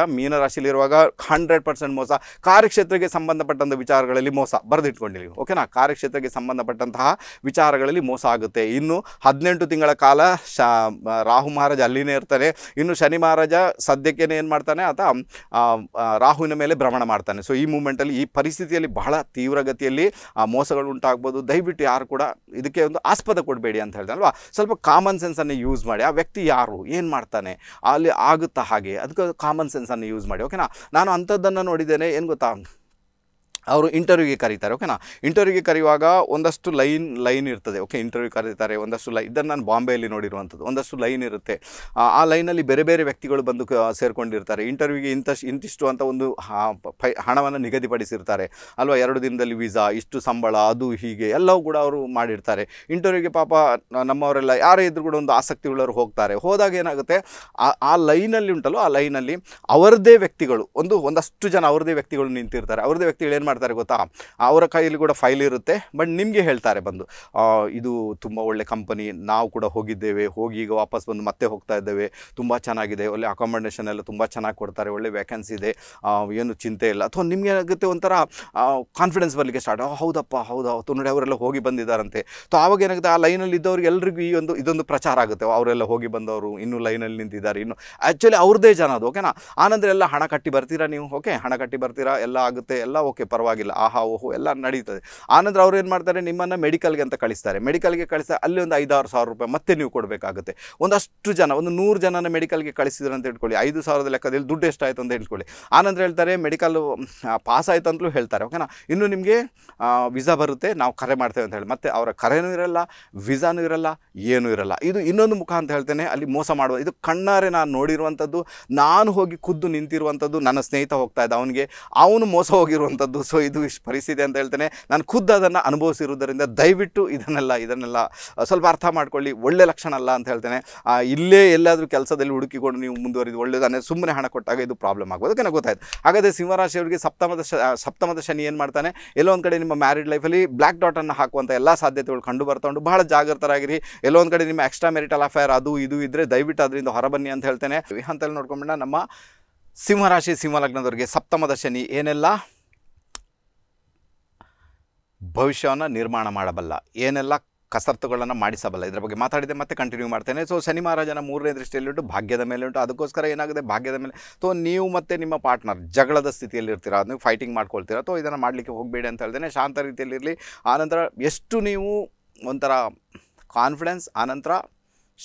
S1: ಇರುವಾಗ ಹಂಡ್ರೆಡ್ ಪರ್ಸೆಂಟ್ ಮೋಸ ಕಾರ್ಯಕ್ಷೇತ್ರಕ್ಕೆ ಸಂಬಂಧಪಟ್ಟಂಥ ವಿಚಾರಗಳಲ್ಲಿ ಮೋಸ ಬರೆದಿಟ್ಕೊಂಡಿಲ್ಲ ಓಕೆನಾ ಕಾರ್ಯಕ್ಷೇತ್ರಕ್ಕೆ ಸಂಬಂಧಪಟ್ಟಂತಹ ವಿಚಾರಗಳಲ್ಲಿ ಮೋಸ ಆಗುತ್ತೆ ಇನ್ನು ಹದಿನೆಂಟು ತಿಂಗಳು ತಿಂಗಳ ಕಾಲ ಶಾ ರಾಹು ಮಹಾರಾಜ ಅಲ್ಲಿನೇ ಇರ್ತಾರೆ ಇನ್ನು ಶನಿ ಮಹಾರಾಜ ಸದ್ಯಕ್ಕೆ ಏನು ಮಾಡ್ತಾನೆ ಆತ ರಾಹುವಿನ ಮೇಲೆ ಭ್ರಮಣ ಮಾಡ್ತಾನೆ ಸೊ ಈ ಮೂಮೆಂಟಲ್ಲಿ ಈ ಪರಿಸ್ಥಿತಿಯಲ್ಲಿ ಬಹಳ ತೀವ್ರಗತಿಯಲ್ಲಿ ಆ ಮೋಸಗಳು ಉಂಟಾಗ್ಬೋದು ದಯವಿಟ್ಟು ಯಾರು ಕೂಡ ಇದಕ್ಕೆ ಒಂದು ಆಸ್ಪದ ಕೊಡಬೇಡಿ ಅಂತ ಅಲ್ವಾ ಸ್ವಲ್ಪ ಕಾಮನ್ ಸೆನ್ಸನ್ನು ಯೂಸ್ ಮಾಡಿ ಆ ವ್ಯಕ್ತಿ ಯಾರು ಏನು ಮಾಡ್ತಾನೆ ಅಲ್ಲಿ ಆಗುತ್ತಾ ಹಾಗೆ ಅದಕ್ಕೆ ಕಾಮನ್ ಸೆನ್ಸನ್ನು ಯೂಸ್ ಮಾಡಿ ಓಕೆನಾ ನಾನು ಅಂಥದ್ದನ್ನು ನೋಡಿದ್ದೇನೆ ಏನು ಗೊತ್ತಾ ಅವರು ಇಂಟರ್ವ್ಯೂಗೆ ಕರೀತಾರೆ ಓಕೆನಾ ಇಂಟರ್ವ್ಯೂಗೆ ಕರೆಯುವಾಗ ಒಂದಷ್ಟು ಲೈನ್ ಲೈನ್ ಇರ್ತದೆ ಓಕೆ ಇಂಟರ್ವ್ಯೂ ಕರೀತಾರೆ ಒಂದಷ್ಟು ಲೈ ಇದನ್ನು ನಾನು ಬಾಂಬೆಯಲ್ಲಿ ನೋಡಿರುವಂಥದ್ದು ಒಂದಷ್ಟು ಲೈನ್ ಇರುತ್ತೆ ಆ ಲೈನಲ್ಲಿ ಬೇರೆ ಬೇರೆ ವ್ಯಕ್ತಿಗಳು ಬಂದು ಸೇರಿಕೊಂಡಿರ್ತಾರೆ ಇಂಟರ್ವ್ಯೂಗೆ ಇಂತಷ್ಟು ಇಂತಿಷ್ಟು ಅಂತ ಒಂದು ಹಣವನ್ನು ನಿಗದಿಪಡಿಸಿರ್ತಾರೆ ಅಲ್ವಾ ಎರಡು ದಿನದಲ್ಲಿ ವೀಸಾ ಇಷ್ಟು ಸಂಬಳ ಅದು ಹೀಗೆ ಎಲ್ಲವೂ ಕೂಡ ಅವರು ಮಾಡಿರ್ತಾರೆ ಇಂಟರ್ವ್ಯೂಗೆ ಪಾಪ ನಮ್ಮವರೆಲ್ಲ ಯಾರೇ ಇದ್ರು ಕೂಡ ಒಂದು ಆಸಕ್ತಿ ಉಳ್ಳವರು ಹೋಗ್ತಾರೆ ಹೋದಾಗ ಏನಾಗುತ್ತೆ ಆ ಲೈನಲ್ಲಿ ಉಂಟಲ್ಲೋ ಆ ಲೈನಲ್ಲಿ ಅವರದೇ ವ್ಯಕ್ತಿಗಳು ಒಂದು ಒಂದಷ್ಟು ಜನ ಅವ್ರದೇ ವ್ಯಕ್ತಿಗಳು ನಿಂತಿರ್ತಾರೆ ಅವ್ರದೇ ವ್ಯಕ್ತಿಗಳು ಏನು ಮಾಡ್ತಾರೆ ಗೊತ್ತಾ ಅವರ ಕೈಯಲ್ಲಿ ಕೂಡ ಫೈಲ್ ಇರುತ್ತೆ ಬಟ್ ನಿಮಗೆ ಹೇಳ್ತಾರೆ ಬಂದು ಇದು ತುಂಬ ಒಳ್ಳೆ ಕಂಪನಿ ನಾವು ಕೂಡ ಹೋಗಿದ್ದೇವೆ ಹೋಗಿ ಈಗ ವಾಪಸ್ ಬಂದು ಮತ್ತೆ ಹೋಗ್ತಾ ಇದ್ದೇವೆ ತುಂಬ ಚೆನ್ನಾಗಿದೆ ಒಳ್ಳೆ ಅಕಾಮಡೇಷನ್ ಎಲ್ಲ ತುಂಬ ಚೆನ್ನಾಗಿ ಕೊಡ್ತಾರೆ ಒಳ್ಳೆ ವ್ಯಾಕೆನ್ಸಿ ಇದೆ ಏನು ಚಿಂತೆ ಇಲ್ಲ ಅಥವಾ ನಿಮಗೆ ಏನಾಗುತ್ತೆ ಒಂಥರ ಕಾನ್ಫಿಡೆನ್ಸ್ ಬರಲಿಕ್ಕೆ ಸ್ಟಾರ್ಟ್ ಹೌದಪ್ಪ ಹೌದಾ ನೋಡಿ ಅವರೆಲ್ಲ ಹೋಗಿ ಬಂದಿದ್ದಾರಂತೆ ಸೊ ಆವಾಗ ಏನಾಗುತ್ತೆ ಆ ಲೈನಲ್ಲಿ ಇದ್ದವ್ರಿಗೆ ಎಲ್ರಿಗೂ ಈ ಒಂದು ಇದೊಂದು ಪ್ರಚಾರ ಆಗುತ್ತೆ ಅವರೆಲ್ಲ ಹೋಗಿ ಬಂದವರು ಇನ್ನೂ ಲೈನಲ್ಲಿ ನಿಂತಿದ್ದಾರೆ ಇನ್ನು ಆ್ಯಕ್ಚುಲಿ ಅವ್ರದ್ದೇ ಜನ ಅದು ಓಕೆನಾ ಆನಂದ್ರೆ ಎಲ್ಲ ಹಣ ಕಟ್ಟಿ ಬರ್ತೀರಾ ನೀವು ಓಕೆ ಹಣ ಕಟ್ಟಿ ಬರ್ತೀರಾ ಎಲ್ಲ ಆಗುತ್ತೆ ಎಲ್ಲ ಓಕೆ ಪರವಾಗಿಲ್ಲ ಪರವಾಗಿಲ್ಲ ಆಹಾ ಓಹೋ ಎಲ್ಲ ನಡೀತದೆ ಆನಂತರ ಅವ್ರು ಏನು ಮಾಡ್ತಾರೆ ನಿಮ್ಮನ್ನು ಮೆಡಿಕಲ್ಗೆ ಅಂತ ಕಳಿಸ್ತಾರೆ ಮೆಡಿಕಲ್ಗೆ ಕಳಿಸ್ತಾರೆ ಅಲ್ಲಿ ಒಂದು ಐದಾರು ಸಾವಿರ ರೂಪಾಯಿ ಮತ್ತೆ ನೀವು ಕೊಡಬೇಕಾಗುತ್ತೆ ಒಂದಷ್ಟು ಜನ ಒಂದು ನೂರು ಜನನ ಮೆಡಿಕಲ್ಗೆ ಕಳಿಸಿದ್ರು ಅಂತ ಹೇಳ್ಕೊಳ್ಳಿ ಐದು ಸಾವಿರದ ಲೆಕ್ಕದಲ್ಲಿ ದುಡ್ಡು ಎಷ್ಟಾಯ್ತು ಅಂತ ಹೇಳ್ಕೊಳ್ಳಿ ಆನಂತರ ಹೇಳ್ತಾರೆ ಮೆಡಿಕಲ್ ಪಾಸ್ ಆಯ್ತಂತಲೂ ಅಂತಲೂ ಹೇಳ್ತಾರೆ ಓಕೆನಾ ಇನ್ನು ನಿಮಗೆ ವೀಸಾ ಬರುತ್ತೆ ನಾವು ಕರೆ ಮಾಡ್ತೇವೆ ಅಂತ ಹೇಳಿ ಮತ್ತೆ ಅವರ ಕರೆನೂ ಇರಲ್ಲ ವೀಸಾನೂ ಇರಲ್ಲ ಏನೂ ಇರಲ್ಲ ಇದು ಇನ್ನೊಂದು ಮುಖ ಅಂತ ಹೇಳ್ತೇನೆ ಅಲ್ಲಿ ಮೋಸ ಮಾಡುವ ಇದು ಕಣ್ಣಾರೆ ನಾನು ನೋಡಿರುವಂಥದ್ದು ನಾನು ಹೋಗಿ ಖುದ್ದು ನಿಂತಿರುವಂಥದ್ದು ನನ್ನ ಸ್ನೇಹಿತ ಹೋಗ್ತಾ ಇದ್ದ ಅವನಿಗೆ ಅವನು ಮೋಸ ಹೋಗಿರುವಂಥದ್ದು ಸೊ ಇದು ಇಷ್ಟು ಪರಿಸ್ಥಿತಿ ಅಂತ ಹೇಳ್ತೇನೆ ನಾನು ಖುದ್ದು ಅದನ್ನು ಅನುಭವಿಸಿರುವುದರಿಂದ ದಯವಿಟ್ಟು ಇದನ್ನೆಲ್ಲ ಇದನ್ನೆಲ್ಲ ಸ್ವಲ್ಪ ಅರ್ಥ ಮಾಡ್ಕೊಳ್ಳಿ ಒಳ್ಳೆ ಲಕ್ಷಣ ಅಲ್ಲ ಅಂತ ಹೇಳ್ತೇನೆ ಇಲ್ಲೇ ಎಲ್ಲಾದರೂ ಕೆಲಸದಲ್ಲಿ ಹುಡುಕಿಕೊಂಡು ನೀವು ಮುಂದುವರಿದು ಒಳ್ಳೆಯದನ್ನೇ ಸುಮ್ಮನೆ ಹಣ ಕೊಟ್ಟಾಗ ಇದು ಪ್ರಾಬ್ಲಮ್ ಆಗೋದಕ್ಕೆ ನನಗೆ ಗೊತ್ತಾಯ್ತು ಹಾಗಾದರೆ ಸಿಂಹರಾಶಿಯವರಿಗೆ ಸಪ್ತಮದ ಸಪ್ತಮದ ಶನಿ ಏನು ಮಾಡ್ತಾನೆ ಎಲ್ಲೋ ಕಡೆ ನಿಮ್ಮ ಮ್ಯಾರಿಡ್ ಲೈಫಲ್ಲಿ ಬ್ಲ್ಯಾಕ್ ಡಾಟನ್ನು ಹಾಕುವಂಥ ಎಲ್ಲ ಸಾಧ್ಯತೆಗಳು ಕಂಡು ಬರ್ತಾ ಬಹಳ ಜಾಗೃತರಾಗಿರಿ ಎಲ್ಲೋ ಒಂದು ಕಡೆ ನಿಮ್ಮ ಎಕ್ಸ್ಟ್ರಾ ಮೆರಿಟಲ್ ಅಫೇರ್ ಅದು ಇದು ಇದ್ದರೆ ದಯವಿಟ್ಟು ಅದರಿಂದ ಹೊರಬನ್ನಿ ಅಂತ ಹೇಳ್ತೇನೆ ಅಂತೇಳಿ ನೋಡ್ಕೊಂಬಿಡ ನಮ್ಮ ಸಿಂಹರಾಶಿ ಸಿಂಹಲಗ್ನದವರಿಗೆ ಸಪ್ತಮದ ಶನಿ ಏನೆಲ್ಲ ಭವಿಷ್ಯವನ್ನು ನಿರ್ಮಾಣ ಮಾಡಬಲ್ಲ ಏನೆಲ್ಲ ಕಸರತ್ತುಗಳನ್ನು ಮಾಡಿಸಬಲ್ಲ ಇದರ ಬಗ್ಗೆ ಮಾತಾಡಿದೆ ಮತ್ತೆ ಕಂಟಿನ್ಯೂ ಮಾಡ್ತೇನೆ ಸೊ ಶನಿ ಮಹಾರಾಜನ ಮೂರನೇ ಉಂಟು ಭಾಗ್ಯದ ಮೇಲೆ ಉಂಟು ಅದಕ್ಕೋಸ್ಕರ ಏನಾಗುತ್ತೆ ಭಾಗ್ಯದ ಮೇಲೆ ಸೊ ನೀವು ಮತ್ತು ನಿಮ್ಮ ಪಾರ್ಟ್ನರ್ ಜಗಳದ ಸ್ಥಿತಿಯಲ್ಲಿರ್ತೀರ ನೀವು ಫೈಟಿಂಗ್ ಮಾಡ್ಕೊಳ್ತೀರಾ ಅಥವಾ ಇದನ್ನು ಮಾಡಲಿಕ್ಕೆ ಹೋಗಬೇಡಿ ಅಂತ ಹೇಳ್ತೇನೆ ಶಾಂತ ರೀತಿಯಲ್ಲಿರಲಿ ಆನಂತರ ಎಷ್ಟು ನೀವು ಒಂಥರ ಕಾನ್ಫಿಡೆನ್ಸ್ ಆನಂತರ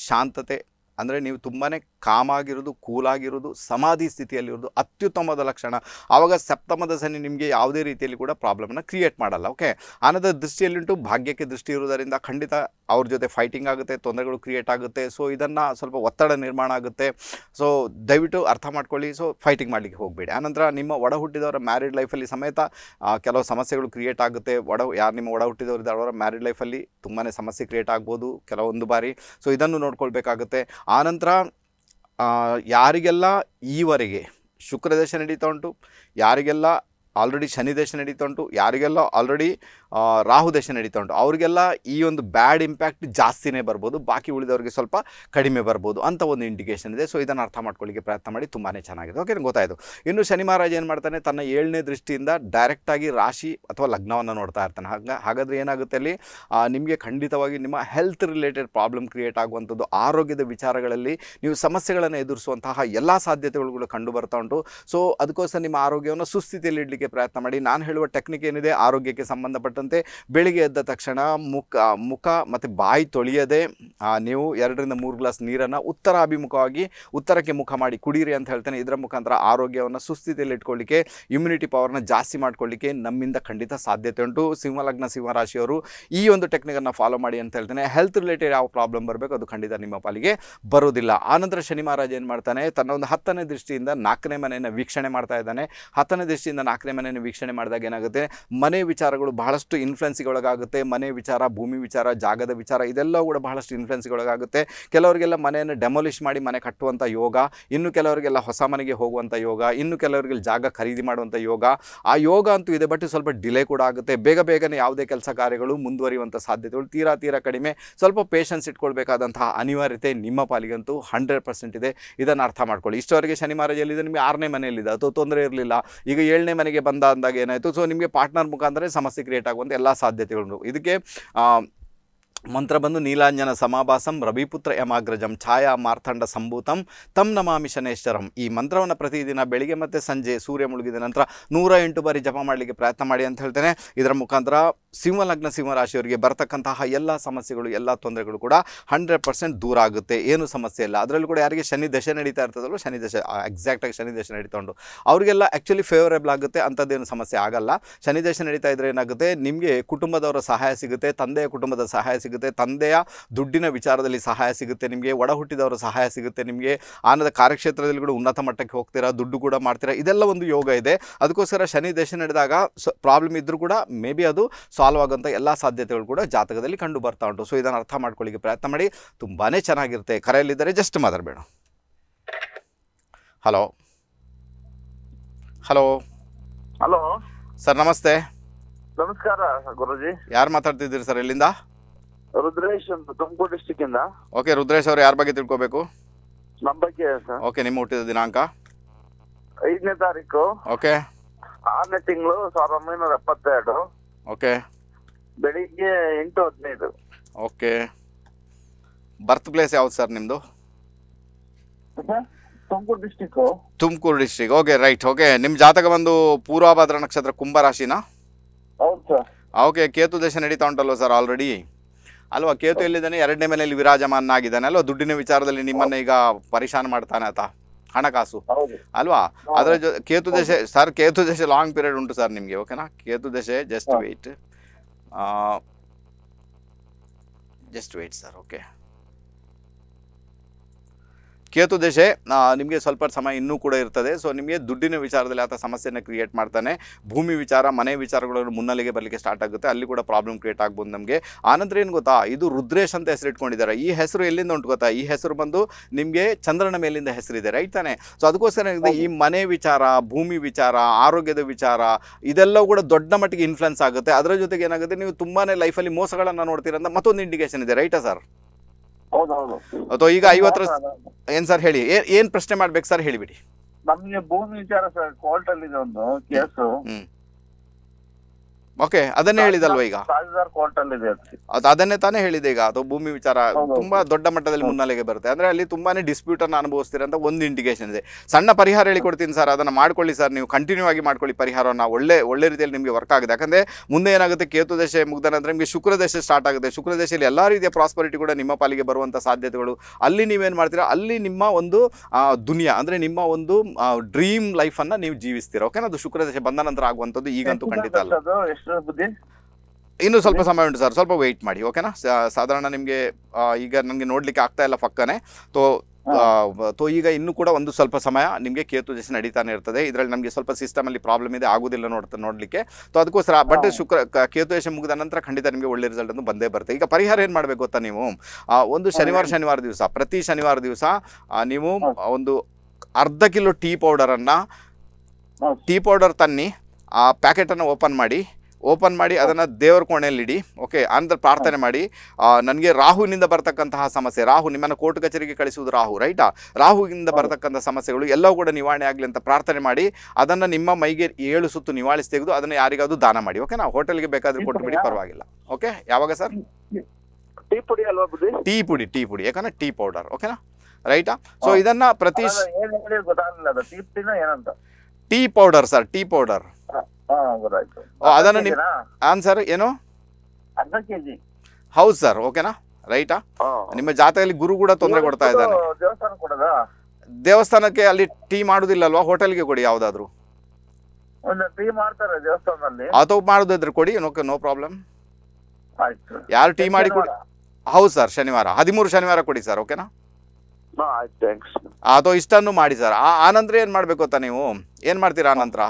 S1: ಶಾಂತತೆ ಅಂದರೆ ನೀವು ತುಂಬಾ ಕಾಮ್ ಆಗಿರೋದು ಕೂಲಾಗಿರೋದು ಸಮಾಧಿ ಸ್ಥಿತಿಯಲ್ಲಿರೋದು ಅತ್ಯುತ್ತಮದ ಲಕ್ಷಣ ಆವಾಗ ಸಪ್ತಮದ ಸನಿ ನಿಮಗೆ ಯಾವುದೇ ರೀತಿಯಲ್ಲಿ ಕೂಡ ಪ್ರಾಬ್ಲಮ್ನ ಕ್ರಿಯೇಟ್ ಮಾಡಲ್ಲ ಓಕೆ ಆನಂತರ ದೃಷ್ಟಿಯಲ್ಲಿಂಟು ಭಾಗ್ಯಕ್ಕೆ ದೃಷ್ಟಿ ಇರುವುದರಿಂದ ಖಂಡಿತ ಅವ್ರ ಜೊತೆ ಫೈಟಿಂಗ್ ಆಗುತ್ತೆ ತೊಂದರೆಗಳು ಕ್ರಿಯೇಟ್ ಆಗುತ್ತೆ ಸೊ ಇದನ್ನು ಸ್ವಲ್ಪ ಒತ್ತಡ ನಿರ್ಮಾಣ ಆಗುತ್ತೆ ಸೊ ದಯವಿಟ್ಟು ಅರ್ಥ ಮಾಡ್ಕೊಳ್ಳಿ ಸೊ ಫೈಟಿಂಗ್ ಮಾಡಲಿಕ್ಕೆ ಹೋಗಬೇಡಿ ಆನಂತರ ನಿಮ್ಮ ಒಡ ಹುಟ್ಟಿದವರ ಮ್ಯಾರಿಡ್ ಲೈಫಲ್ಲಿ ಸಮೇತ ಕೆಲವು ಸಮಸ್ಯೆಗಳು ಕ್ರಿಯೇಟ್ ಆಗುತ್ತೆ ಒಡ ಯಾರು ನಿಮ್ಮ ಒಡ ಹುಟ್ಟಿದವರಿದ್ದಾರೆ ಅವರ ಮ್ಯಾರಿಡ್ ಲೈಫಲ್ಲಿ ತುಂಬಾ ಸಮಸ್ಯೆ ಕ್ರಿಯೇಟ್ ಆಗ್ಬೋದು ಕೆಲವೊಂದು ಬಾರಿ ಸೊ ಇದನ್ನು ನೋಡ್ಕೊಳ್ಬೇಕಾಗುತ್ತೆ ಆನಂತರ ಯಾರಿಗೆಲ್ಲ ಈವರೆಗೆ ಶುಕ್ರದೇಶ ನಡೀತಾ ಉಂಟು ಯಾರಿಗೆಲ್ಲ ಆಲ್ರೆಡಿ ಶನಿದೇಶ ನಡೀತಾ ಉಂಟು ಯಾರಿಗೆಲ್ಲ ಆಲ್ರೆಡಿ ರಾಹು ದೇಶ ನಡೀತಾ ಉಂಟು ಅವರಿಗೆಲ್ಲ ಈ ಒಂದು ಬ್ಯಾಡ್ ಇಂಪ್ಯಾಕ್ಟ್ ಜಾಸ್ತಿನೇ ಬರ್ಬೋದು ಬಾಕಿ ಉಳಿದವರಿಗೆ ಸ್ವಲ್ಪ ಕಡಿಮೆ ಬರ್ಬೋದು ಅಂತ ಒಂದು ಇಂಡಿಕೇಶನ್ ಇದೆ ಸೊ ಇದನ್ನು ಅರ್ಥ ಮಾಡ್ಕೊಳ್ಳಿಕ್ಕೆ ಪ್ರಯತ್ನ ಮಾಡಿ ತುಂಬಾ ಚೆನ್ನಾಗಿದೆ ಓಕೆ ಗೊತ್ತಾಯಿತು ಇನ್ನು ಶನಿ ಮಹಾರಾಜ್ ಏನು ಮಾಡ್ತಾನೆ ತನ್ನ ಏಳನೇ ದೃಷ್ಟಿಯಿಂದ ಡೈರೆಕ್ಟಾಗಿ ರಾಶಿ ಅಥವಾ ಲಗ್ನವನ್ನು ನೋಡ್ತಾ ಇರ್ತಾನೆ ಹಾಗ ಹಾಗಾದರೆ ಏನಾಗುತ್ತೆ ಅಲ್ಲಿ ನಿಮಗೆ ಖಂಡಿತವಾಗಿ ನಿಮ್ಮ ಹೆಲ್ತ್ ರಿಲೇಟೆಡ್ ಪ್ರಾಬ್ಲಮ್ ಕ್ರಿಯೇಟ್ ಆಗುವಂಥದ್ದು ಆರೋಗ್ಯದ ವಿಚಾರಗಳಲ್ಲಿ ನೀವು ಸಮಸ್ಯೆಗಳನ್ನು ಎದುರಿಸುವಂತಹ ಎಲ್ಲ ಸಾಧ್ಯತೆಗಳು ಕೂಡ ಕಂಡು ಬರ್ತಾ ಉಂಟು ಸೊ ಅದಕ್ಕೋಸ್ಕರ ನಿಮ್ಮ ಆರೋಗ್ಯವನ್ನು ಸುಸ್ಥಿತಿಯಲ್ಲಿ ಇಡಲಿಕ್ಕೆ ಪ್ರಯತ್ನ ಮಾಡಿ ನಾನು ಹೇಳುವ ಟೆಕ್ನಿಕ್ ಏನಿದೆ ಆರೋಗ್ಯಕ್ಕೆ ಸಂಬಂಧಪಟ್ಟ ಅಂತೆ ಬೆಳಿಗ್ಗೆ ಎದ್ದ ತಕ್ಷಣ ಮುಖ ಮುಖ ಮತ್ತು ಬಾಯಿ ತೊಳೆಯದೆ ನೀವು ಎರಡರಿಂದ ಮೂರು ಗ್ಲಾಸ್ ನೀರನ್ನು ಉತ್ತರಾಭಿಮುಖವಾಗಿ ಉತ್ತರಕ್ಕೆ ಮುಖ ಮಾಡಿ ಕುಡಿಯಿರಿ ಅಂತ ಹೇಳ್ತೇನೆ ಇದರ ಮುಖಾಂತರ ಆರೋಗ್ಯವನ್ನು ಸುಸ್ಥಿತಿಯಲ್ಲಿ ಇಟ್ಕೊಳ್ಳಿಕ್ಕೆ ಇಮ್ಯುನಿಟಿ ಪವರ್ನ ಜಾಸ್ತಿ ಮಾಡ್ಕೊಳ್ಳಿಕ್ಕೆ ನಮ್ಮಿಂದ ಖಂಡಿತ ಸಾಧ್ಯತೆ ಉಂಟು ಸಿಂಹಲಗ್ನ ಸಿಂಹರಾಶಿಯವರು ಈ ಒಂದು ಟೆಕ್ನಿಕನ್ನು ಫಾಲೋ ಮಾಡಿ ಅಂತ ಹೇಳ್ತೇನೆ ಹೆಲ್ತ್ ರಿಲೇಟೆಡ್ ಯಾವ ಪ್ರಾಬ್ಲಮ್ ಬರಬೇಕು ಅದು ಖಂಡಿತ ನಿಮ್ಮ ಪಾಲಿಗೆ ಬರೋದಿಲ್ಲ ಆನಂತರ ಶನಿ ಮಹಾರಾಜ ಏನು ಮಾಡ್ತಾನೆ ತನ್ನ ಒಂದು ಹತ್ತನೇ ದೃಷ್ಟಿಯಿಂದ ನಾಲ್ಕನೇ ಮನೆಯನ್ನು ವೀಕ್ಷಣೆ ಮಾಡ್ತಾ ಇದ್ದಾನೆ ಹತ್ತನೇ ದೃಷ್ಟಿಯಿಂದ ನಾಲ್ಕನೇ ಮನೆಯನ್ನು ವೀಕ್ಷಣೆ ಮಾಡಿದಾಗ ಏನಾಗುತ್ತೆ ಮನೆ ವಿಚಾರಗಳು ಬಹಳಷ್ಟು ಬಹಳಷ್ಟು ಇನ್ಫ್ಲುಯೆನ್ಸಿಗೆ ಒಳಗಾಗುತ್ತೆ ಮನೆ ವಿಚಾರ ಭೂಮಿ ವಿಚಾರ ಜಾಗದ ವಿಚಾರ ಇದೆಲ್ಲ ಕೂಡ ಬಹಳಷ್ಟು ಇನ್ಫ್ಲುಯೆನ್ಸಿಗೆ ಒಳಗಾಗುತ್ತೆ ಕೆಲವರಿಗೆಲ್ಲ ಮನೆಯನ್ನು ಡೆಮೊಲಿಷ್ ಮಾಡಿ ಮನೆ ಕಟ್ಟುವಂಥ ಯೋಗ ಇನ್ನು ಕೆಲವರಿಗೆಲ್ಲ ಹೊಸ ಮನೆಗೆ ಹೋಗುವಂಥ ಯೋಗ ಇನ್ನು ಕೆಲವರಿಗೆ ಜಾಗ ಖರೀದಿ ಮಾಡುವಂಥ ಯೋಗ ಆ ಯೋಗ ಅಂತೂ ಇದೆ ಬಟ್ ಸ್ವಲ್ಪ ಡಿಲೇ ಕೂಡ ಆಗುತ್ತೆ ಬೇಗ ಬೇಗನೆ ಯಾವುದೇ ಕೆಲಸ ಕಾರ್ಯಗಳು ಮುಂದುವರಿಯುವಂಥ ಸಾಧ್ಯತೆಗಳು ತೀರಾ ತೀರಾ ಕಡಿಮೆ ಸ್ವಲ್ಪ ಪೇಷನ್ಸ್ ಇಟ್ಕೊಳ್ಬೇಕಾದಂತಹ ಅನಿವಾರ್ಯತೆ ನಿಮ್ಮ ಪಾಲಿಗಂತೂ ಹಂಡ್ರೆಡ್ ಪರ್ಸೆಂಟ್ ಇದೆ ಇದನ್ನು ಅರ್ಥ ಮಾಡ್ಕೊಳ್ಳಿ ಇಷ್ಟವರೆಗೆ ಶನಿವಾರ ಮಹಾರಾಜಲ್ಲಿದೆ ನಿಮಗೆ ಆರನೇ ಮನೆಯಲ್ಲಿದೆ ಅಥವಾ ತೊಂದರೆ ಇರಲಿಲ್ಲ ಈಗ ಏಳನೇ ಮನೆಗೆ ಬಂದ ಅಂದಾಗ ಏನಾಯಿತು ಸೊ ನಿಮಗೆ ಪಾರ್ಟ್ನರ್ ಮುಖಾಂತರ ಸಮಸ್ಯೆ ಕ್ರಿಯೇಟ್ ಆಗುತ್ತೆ ಆಗುವಂಥ ಎಲ್ಲ ಸಾಧ್ಯತೆಗಳು ಇದಕ್ಕೆ ಮಂತ್ರ ಬಂದು ನೀಲಾಂಜನ ಸಮಾಭಾಸಂ ರವಿಪುತ್ರ ಯಮಾಗ್ರಜಂ ಛಾಯಾ ಮಾರ್ಥಂಡ ಸಂಭೂತಂ ತಂ ನಮಾಮಿ ಶನೇಶ್ವರಂ ಈ ಮಂತ್ರವನ್ನು ಪ್ರತಿದಿನ ಬೆಳಿಗ್ಗೆ ಮತ್ತು ಸಂಜೆ ಸೂರ್ಯ ಮುಳುಗಿದ ನಂತರ ನೂರ ಎಂಟು ಬಾರಿ ಜಪ ಮಾಡಲಿಕ್ಕೆ ಪ್ರಯತ್ನ ಮಾಡಿ ಅಂತ ಹೇಳ್ತೇನೆ ಇದರ ಮುಖಾಂತರ ಸಿಂಹಲಗ್ನ ಸಿಂಹರಾಶಿಯವರಿಗೆ ಬರತಕ್ಕಂತಹ ಎಲ್ಲ ಸಮಸ್ಯೆಗಳು ಎಲ್ಲ ತೊಂದರೆಗಳು ಕೂಡ ಹಂಡ್ರೆಡ್ ಪರ್ಸೆಂಟ್ ದೂರ ಆಗುತ್ತೆ ಏನು ಸಮಸ್ಯೆ ಇಲ್ಲ ಅದರಲ್ಲೂ ಕೂಡ ಯಾರಿಗೆ ಶನಿ ದಶೆ ನಡೀತಾ ಇರ್ತದಲ್ಲ ಶನಿ ದಶೆ ಎಕ್ಸಾಕ್ಟಾಗಿ ಶನಿ ದಶೆ ನಡೀತೊಂಡು ಅವರಿಗೆಲ್ಲ ಆ್ಯಕ್ಚುಲಿ ಫೇವರೇಬಲ್ ಆಗುತ್ತೆ ಅಂಥದ್ದೇನು ಸಮಸ್ಯೆ ಆಗಲ್ಲ ಶನಿ ದಶೆ ನಡೀತಾ ಇದ್ರೆ ಏನಾಗುತ್ತೆ ನಿಮಗೆ ಕುಟುಂಬದವರ ಸಹಾಯ ಸಿಗುತ್ತೆ ತಂದೆಯ ಕುಟುಂಬದ ಸಹಾಯ ಸಿಗುತ್ತೆ ಸಿಗುತ್ತೆ ತಂದೆಯ ದುಡ್ಡಿನ ವಿಚಾರದಲ್ಲಿ ಸಹಾಯ ಸಿಗುತ್ತೆ ನಿಮಗೆ ಒಡ ಹುಟ್ಟಿದವರ ಸಹಾಯ ಸಿಗುತ್ತೆ ನಿಮಗೆ ಆನದ ಕಾರ್ಯಕ್ಷೇತ್ರದಲ್ಲಿ ಕೂಡ ಉನ್ನತ ಮಟ್ಟಕ್ಕೆ ಹೋಗ್ತೀರಾ ದುಡ್ಡು ಕೂಡ ಮಾಡ್ತೀರಾ ಇದೆಲ್ಲ ಒಂದು ಯೋಗ ಇದೆ ಅದಕ್ಕೋಸ್ಕರ ಶನಿ ದೇಶ ನಡೆದಾಗ ಪ್ರಾಬ್ಲಮ್ ಇದ್ರೂ ಕೂಡ ಮೇ ಬಿ ಅದು ಸಾಲ್ವ್ ಆಗುವಂಥ ಎಲ್ಲ ಸಾಧ್ಯತೆಗಳು ಕೂಡ ಜಾತಕದಲ್ಲಿ ಕಂಡು ಬರ್ತಾ ಉಂಟು ಸೊ ಇದನ್ನು ಅರ್ಥ ಮಾಡ್ಕೊಳ್ಳಿಕ್ಕೆ ಪ್ರಯತ್ನ ಮಾಡಿ ತುಂಬಾ ಚೆನ್ನಾಗಿರುತ್ತೆ ಕರೆಯಲ್ಲಿದ್ದರೆ ಜಸ್ಟ್ ಮಾತಾಡಬೇಡ ಹಲೋ ಹಲೋ ಹಲೋ ಸರ್ ನಮಸ್ತೆ
S2: ನಮಸ್ಕಾರ ಗುರುಜಿ
S1: ಯಾರು ಮಾತಾಡ್ತಿದ್ದೀರಿ ಸರ್ ಎಲ್ಲಿಂದ
S2: ರುದ್ರೇಶ್ ಅಂತ ತುಮಕೂರು ಡಿಸ್ಟಿಕ್ ಇಂದ
S1: ಓಕೆ ರುದ್ರೇಶ್ ಅವ್ರು ಯಾರ ಬಗ್ಗೆ ತಿಳ್ಕೋಬೇಕು
S2: ನಮ್ಮ ಬಗ್ಗೆ ಸರ್
S1: ಓಕೆ ನಿಮ್ಮ ಹುಟ್ಟಿದ ದಿನಾಂಕ
S2: ಐದನೇ ತಾರೀಕು ಓಕೆ ಆರನೇ ತಿಂಗಳು ಸಾವಿರದ ಒಂಬೈನೂರ ಎಪ್ಪತ್ತೆರಡು ಓಕೆ ಬೆಳಿಗ್ಗೆ ಎಂಟು ಹದಿನೈದು
S1: ಓಕೆ ಬರ್ತ್ ಪ್ಲೇಸ್ ಯಾವ್ದು ಸರ್ ನಿಮ್ಮದು
S2: Tumakuru district
S1: Tumakuru district okay right okay ನಿಮ್ಮ ಜಾತಕ ಬಂದು ಪೂರ್ವಾಭಾದ್ರ ನಕ್ಷತ್ರ ಕುಂಭ ರಾಶಿನಾ ಹೌದು ಸರ್ ಓಕೆ ಕೇತು ದೇಶ ನಡೀತಾ ಉಂಟಲ್ವ ಸರ್ ಆಲ್ರೆಡಿ ಅಲ್ವಾ ಕೇತು ಎಲ್ಲಿದ್ದಾನೆ ಎರಡನೇ ಮನೆಯಲ್ಲಿ ವಿರಾಜಮಾನ ಆಗಿದ್ದಾನೆ ಅಲ್ವಾ ದುಡ್ಡಿನ ವಿಚಾರದಲ್ಲಿ ನಿಮ್ಮನ್ನ ಈಗ ಪರಿಶಾನ ಮಾಡ್ತಾನೆ ಆತ ಹಣಕಾಸು ಅಲ್ವಾ ಅದರ ಜೊತೆ ಕೇತು ದಶೆ ಸರ್ ಕೇತು ದಶೆ ಲಾಂಗ್ ಪೀರಿಯಡ್ ಉಂಟು ಸರ್ ನಿಮಗೆ ಓಕೆನಾ ಕೇತು ದಶೆ just wait just wait sir okay Ketu ದೇಶೆ ನಿಮಗೆ ಸ್ವಲ್ಪ ಸಮಯ ಇನ್ನೂ ಕೂಡ ಇರ್ತದೆ ಸೊ ನಿಮಗೆ ದುಡ್ಡಿನ ವಿಚಾರದಲ್ಲಿ ಆತ ಸಮಸ್ಯೆನ ಕ್ರಿಯೇಟ್ ಮಾಡ್ತಾನೆ ಭೂಮಿ ವಿಚಾರ ಮನೆ ವಿಚಾರಗಳನ್ನು ಮುನ್ನಲೆಗೆ ಬರಲಿಕ್ಕೆ ಸ್ಟಾರ್ಟ್ ಆಗುತ್ತೆ ಅಲ್ಲಿ ಕೂಡ ಪ್ರಾಬ್ಲಮ್ ಕ್ರಿಯೇಟ್ ಆಗ್ಬೋದು ನಮಗೆ ಆನಂತರ ಏನು ಗೊತ್ತಾ ಇದು ರುದ್ರೇಶ್ ಅಂತ ಹೆಸರು ಇಟ್ಕೊಂಡಿದ್ದಾರೆ ಈ ಹೆಸರು ಎಲ್ಲಿಂದ ಉಂಟು ಗೊತ್ತಾ ಈ ಹೆಸರು ಬಂದು ನಿಮಗೆ ಚಂದ್ರನ ಮೇಲಿಂದ ಹೆಸರಿದೆ ರೈಟ್ ತಾನೆ ಸೊ ಅದಕ್ಕೋಸ್ಕರ ಈ ಮನೆ ವಿಚಾರ ಭೂಮಿ ವಿಚಾರ ಆರೋಗ್ಯದ ವಿಚಾರ ಇದೆಲ್ಲವೂ ಕೂಡ ದೊಡ್ಡ ಮಟ್ಟಿಗೆ ಇನ್ಫ್ಲುಯೆನ್ಸ್ ಆಗುತ್ತೆ ಅದರ ಜೊತೆಗೆ ಏನಾಗುತ್ತೆ ನೀವು ತುಂಬಾ ಲೈಫಲ್ಲಿ ಮೋಸಗಳನ್ನು ನೋಡ್ತೀರಂತ ಮತ್ತೊಂದು ಇಂಡಿಕೇಶನ್ ಇದೆ ರೈಟಾ ಸರ್ ಹೌದೌದು ಅಥವಾ ಈಗ ಐವತ್ತರ ಏನ್ ಸರ್ ಹೇಳಿ ಏನ್ ಪ್ರಶ್ನೆ ಮಾಡ್ಬೇಕು ಸರ್ ಹೇಳಿಬಿಡಿ
S2: ನಮ್ಗೆ ಭೂಮಿ ವಿಚಾರ ಸರ್ ಕೋರ್ಟ್ ಅಲ್ಲಿ ಒಂದು ಕೇಸು
S1: ಓಕೆ ಅದನ್ನೇ ಹೇಳಿದಲ್ವಾ ಈಗ ಅದು. ಅದನ್ನೇ ತಾನೇ ಹೇಳಿದೆ ಈಗ ಅದು ಭೂಮಿ ವಿಚಾರ ತುಂಬಾ ದೊಡ್ಡ ಮಟ್ಟದಲ್ಲಿ ಮುನ್ನಲೆಗೆ ಬರುತ್ತೆ ಅಂದ್ರೆ ಅಲ್ಲಿ ತುಂಬಾನೇ ಡಿಸ್ಪ್ಯೂಟ್ ಅನ್ನು ಅನುಭವಿಸ್ತೀರ ಅಂತ ಒಂದು ಇಂಡಿಕೇಶನ್ ಇದೆ ಸಣ್ಣ ಪರಿಹಾರ ಹೇಳಿಕೊಡ್ತೀನಿ ಸರ್ ಅದನ್ನ ಮಾಡ್ಕೊಳ್ಳಿ ಸರ್ ನೀವು ಕಂಟಿನ್ಯೂ ಆಗಿ ಮಾಡ್ಕೊಳ್ಳಿ ಪರಿಹಾರವನ್ನು ಒಳ್ಳೆ ಒಳ್ಳೆ ರೀತಿಯಲ್ಲಿ ನಿಮಗೆ ವರ್ಕ್ ಆಗಿದೆ ಯಾಕಂದ್ರೆ ಮುಂದೆ ಏನಾಗುತ್ತೆ ಕೇತು ದಶೆ ಮುಗ್ದ ನಂತರ ನಿಮಗೆ ಶುಕ್ರ ದಶೆ ಸ್ಟಾರ್ಟ್ ಆಗುತ್ತೆ ಶುಕ್ರ ದಶೆಯಲ್ಲಿ ಎಲ್ಲಾ ರೀತಿಯ ಪ್ರಾಸ್ಪರಿಟಿ ಕೂಡ ನಿಮ್ಮ ಪಾಲಿಗೆ ಬರುವಂತ ಸಾಧ್ಯತೆಗಳು ಅಲ್ಲಿ ನೀವೇನ್ ಮಾಡ್ತೀರಾ ಅಲ್ಲಿ ನಿಮ್ಮ ಒಂದು ದುನಿಯಾ ಅಂದ್ರೆ ನಿಮ್ಮ ಒಂದು ಡ್ರೀಮ್ ಲೈಫ್ ಅನ್ನ ನೀವು ಜೀವಿಸ್ತೀರಾ ಓಕೆನಾ ಅದು ಶುಕ್ರ ದಶೆ ಬಂದ ನಂತರ ಆಗುವಂತದ್ದು ಈಗಂತೂ ಖಂಡಿತ ಅಲ್ಲ ಎಷ್ಟು ಇನ್ನು ಇನ್ನೂ ಸ್ವಲ್ಪ ಸಮಯ ಉಂಟು ಸರ್ ಸ್ವಲ್ಪ ವೇಟ್ ಮಾಡಿ ಓಕೆನಾ ಸಾಧಾರಣ ನಿಮಗೆ ಈಗ ನನಗೆ ನೋಡ್ಲಿಕ್ಕೆ ಆಗ್ತಾ ಇಲ್ಲ ಪಕ್ಕನೆ ತೋ ತೋ ಈಗ ಇನ್ನೂ ಕೂಡ ಒಂದು ಸ್ವಲ್ಪ ಸಮಯ ನಿಮಗೆ ಕೇತು ದಶೆ ನಡೀತಾನೆ ಇರ್ತದೆ ಇದರಲ್ಲಿ ನಮಗೆ ಸ್ವಲ್ಪ ಸಿಸ್ಟಮಲ್ಲಿ ಪ್ರಾಬ್ಲಮ್ ಇದೆ ಆಗುದಿಲ್ಲ ನೋಡ್ತಾ ನೋಡಲಿಕ್ಕೆ ಸೊ ಅದಕ್ಕೋಸ್ಕರ ಬಟ್ ಶುಕ್ರ ಕೇತು ದಶೆ ಮುಗಿದ ನಂತರ ಖಂಡಿತ ನಿಮಗೆ ಒಳ್ಳೆ ರಿಸಲ್ಟ್ ಅನ್ನು ಬಂದೇ ಬರುತ್ತೆ ಈಗ ಪರಿಹಾರ ಏನು ಮಾಡಬೇಕು ಗೊತ್ತಾ ನೀವು ಒಂದು ಶನಿವಾರ ಶನಿವಾರ ದಿವಸ ಪ್ರತಿ ಶನಿವಾರ ದಿವಸ ನೀವು ಒಂದು ಅರ್ಧ ಕಿಲೋ ಟೀ ಪೌಡರ್ ಅನ್ನ ಟೀ ಪೌಡರ್ ತನ್ನಿ ಆ ಪ್ಯಾಕೆಟ್ ಪ್ಯಾಕೆಟನ್ನು ಓಪನ್ ಮಾಡಿ ಓಪನ್ ಮಾಡಿ ಅದನ್ನ ದೇವರ ಕೋಣೆಯಲ್ಲಿ ಇಡಿ ಓಕೆ ಅಂದ್ರೆ ಪ್ರಾರ್ಥನೆ ಮಾಡಿ ನನಗೆ ರಾಹುವಿನಿಂದ ಬರ್ತಕ್ಕಂತಹ ಸಮಸ್ಯೆ ರಾಹು ನಿಮ್ಮನ್ನು ಕೋರ್ಟ್ ಕಚೇರಿಗೆ ಕಳಿಸುವುದು ರಾಹು ರೈಟಾ ರಾಹುವಿನಿಂದ ಬರ್ತಕ್ಕಂಥ ಸಮಸ್ಯೆಗಳು ಎಲ್ಲವೂ ಕೂಡ ನಿವಾರಣೆ ಆಗಲಿ ಅಂತ ಪ್ರಾರ್ಥನೆ ಮಾಡಿ ಅದನ್ನ ನಿಮ್ಮ ಮೈಗೆ ಏಳು ಸುತ್ತು ನಿವಾಳಿಸಿ ತೆಗೆದು ಅದನ್ನ ಯಾರಿಗಾದ್ರೂ ದಾನ ಮಾಡಿ ಓಕೆ ನಾವು ಬೇಕಾದ್ರೆ ಕೊಟ್ಟು ಬಿಡಿ ಪರವಾಗಿಲ್ಲ ಓಕೆ ಯಾವಾಗ ಸರ್ ಟೀ ಪುಡಿ ಅಲ್ವಾ ಟೀ ಪುಡಿ ಟೀ ಪುಡಿ ಯಾಕಂದ್ರೆ ಟೀ ಪೌಡರ್ ಓಕೆನಾ ರೈಟಾ ಸೊ ಇದನ್ನ ಪ್ರತಿ tea powder sir tea powder ಅದನ್ನು ನೀವು ಹಾಂ ಸರ್ ಏನು ಹೌದು ಸರ್ ಓಕೆನಾ ರೈಟಾ ನಿಮ್ಮ ಜಾತಕದಲ್ಲಿ ಗುರು ಕೂಡ ತೊಂದರೆ ಕೊಡ್ತಾ ಇದ್ದಾನೆ ದೇವಸ್ಥಾನಕ್ಕೆ ಅಲ್ಲಿ ಟೀ ಮಾಡುದಿಲ್ಲಲ್ವಾ ಹೋಟೆಲ್ಗೆ ಕೊಡಿ ಯಾವ್ದಾದ್ರು ಅಥವಾ ಮಾಡುದಿದ್ರೆ ಕೊಡಿ ನೋ ಪ್ರಾಬ್ಲಮ್
S2: ಯಾರು ಟೀ ಮಾಡಿ ಕೊಡಿ
S1: ಹೌದು ಸರ್ ಶನಿವಾರ ಹದಿಮೂರು ಶನಿವಾರ ಕೊಡಿ ಸರ್ ಓಕೆನಾ ಅಥವಾ ಇಷ್ಟನ್ನು ಮಾಡಿ ಸರ್ ಆ ಆನಂದ್ರ ಏನ್ ಮಾಡ್ಬೇಕು ಗೊತ್ತಾ ನೀವು ಏನು ಮಾಡ್ತೀರಾ ಆನಂತರ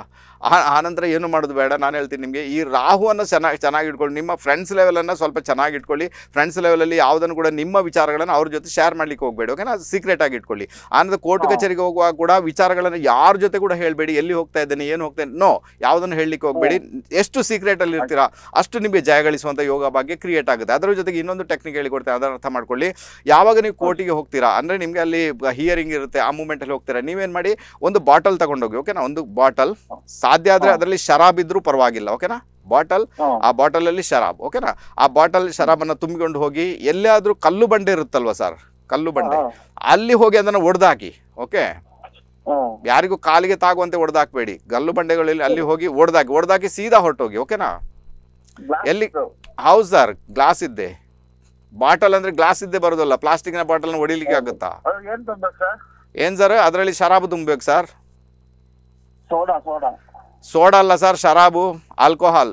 S1: ಆನಂತರ ಏನು ಮಾಡೋದು ಬೇಡ ನಾನು ಹೇಳ್ತೀನಿ ನಿಮಗೆ ಈ ರಾಹುವನ್ನು ಚೆನ್ನಾಗಿ ಚೆನ್ನಾಗಿ ಇಟ್ಕೊಳ್ಳಿ ನಿಮ್ಮ ಫ್ರೆಂಡ್ಸ್ ಲೆವೆಲನ್ನು ಸ್ವಲ್ಪ ಚೆನ್ನಾಗಿ ಇಟ್ಕೊಳ್ಳಿ ಫ್ರೆಂಡ್ಸ್ ಲೆವೆಲಲ್ಲಿ ಯಾವುದನ್ನು ಕೂಡ ನಿಮ್ಮ ವಿಚಾರಗಳನ್ನು ಅವ್ರ ಜೊತೆ ಶೇರ್ ಮಾಡ್ಲಿಕ್ಕೆ ಹೋಗಬೇಡಿ ಓಕೆನಾ ಸೀಕ್ರೆಟ್ ಆಗಿ ಇಟ್ಕೊಳ್ಳಿ ಆನಂತರ ಕೋರ್ಟ್ ಕಚೇರಿಗೆ ಹೋಗುವಾಗ ಕೂಡ ವಿಚಾರಗಳನ್ನು ಯಾರ ಜೊತೆ ಕೂಡ ಹೇಳಬೇಡಿ ಎಲ್ಲಿ ಹೋಗ್ತಾ ಇದ್ದೀನಿ ಏನು ಹೋಗ್ತಾ ನೋ ಯಾವುದನ್ನು ಹೇಳಲಿಕ್ಕೆ ಹೋಗಬೇಡಿ ಎಷ್ಟು ಸೀಕ್ರೆಟಲ್ಲಿ ಇರ್ತೀರಾ ಅಷ್ಟು ನಿಮಗೆ ಜಯಗಳಿಸುವಂಥ ಯೋಗ ಬಗ್ಗೆ ಕ್ರಿಯೇಟ್ ಆಗುತ್ತೆ ಅದರ ಜೊತೆಗೆ ಇನ್ನೊಂದು ಟೆಕ್ನಿಕ್ ಹೇಳಿಕೊಡ್ತೇನೆ ಅದನ್ನು ಅರ್ಥ ಮಾಡ್ಕೊಳ್ಳಿ ಯಾವಾಗ ನೀವು ಕೋರ್ಟಿಗೆ ಹೋಗ್ತೀರಾ ಅಂದರೆ ನಿಮಗೆ ಅಲ್ಲಿ ಹಿಯರಿಂಗ್ ಇರುತ್ತೆ ಆ ಮೂಮೆಂಟಲ್ಲಿ ಹೋಗ್ತೀರಾ ನೀವೇನು ಮಾಡಿ ಒಂದು ಬಾಟಲ್ ತಗೊಂಡೋಗಿ ಓಕೆ ಓಕೆನಾ ಒಂದು ಬಾಟಲ್ ಸಾಧ್ಯ ಆದ್ರೆ ಅದರಲ್ಲಿ ಶರಾಬ್ ಇದ್ರೂ ಪರವಾಗಿಲ್ಲ ಓಕೆನಾ ಬಾಟಲ್ ಆ ಅಲ್ಲಿ ಶರಾಬ್ ಓಕೆನಾ ಆ ಬಾಟಲ್ ಶರಬನ್ನ ತುಂಬಿಕೊಂಡು ಹೋಗಿ ಎಲ್ಲಿಯಾದ್ರೂ ಕಲ್ಲು ಬಂಡೆ ಇರುತ್ತಲ್ವಾ ಸರ್ ಕಲ್ಲು ಬಂಡೆ ಅಲ್ಲಿ ಹೋಗಿ ಅದನ್ನ ಒಡ್ದಾಕಿ ಓಕೆ ಯಾರಿಗೂ ಕಾಲಿಗೆ ತಾಗುವಂತೆ ಒಡ್ದಾಕ್ಬೇಡಿ ಕಲ್ಲು ಬಂಡೆಗಳಲ್ಲಿ ಅಲ್ಲಿ ಹೋಗಿ ಒಡ್ದಾಕಿ ಒಡ್ದಾಕಿ ಸೀದಾ ಹೊರಟೋಗಿ ಓಕೆನಾ ಎಲ್ಲಿ ಹೌದು ಸರ್ ಗ್ಲಾಸ್ ಇದ್ದೆ ಬಾಟಲ್ ಅಂದ್ರೆ ಗ್ಲಾಸ್ ಇದ್ದೇ ಬರೋದಲ್ಲ ನ ಬಾಟಲ್ ಹೊಡಿಲಿಕ್ಕೆ ಆಗುತ್ತಾ ಏನ್ ಸರ್ ಅದರಲ್ಲಿ ಶರಾಬ್ ತುಂಬಬೇಕು ಸರ್ ಸೋಡಾ ಸೋಡಾ ಸೋಡಾ ಅಲ್ಲ ಸರ್ ಶರಾಬು ಆಲ್ಕೋಹಾಲ್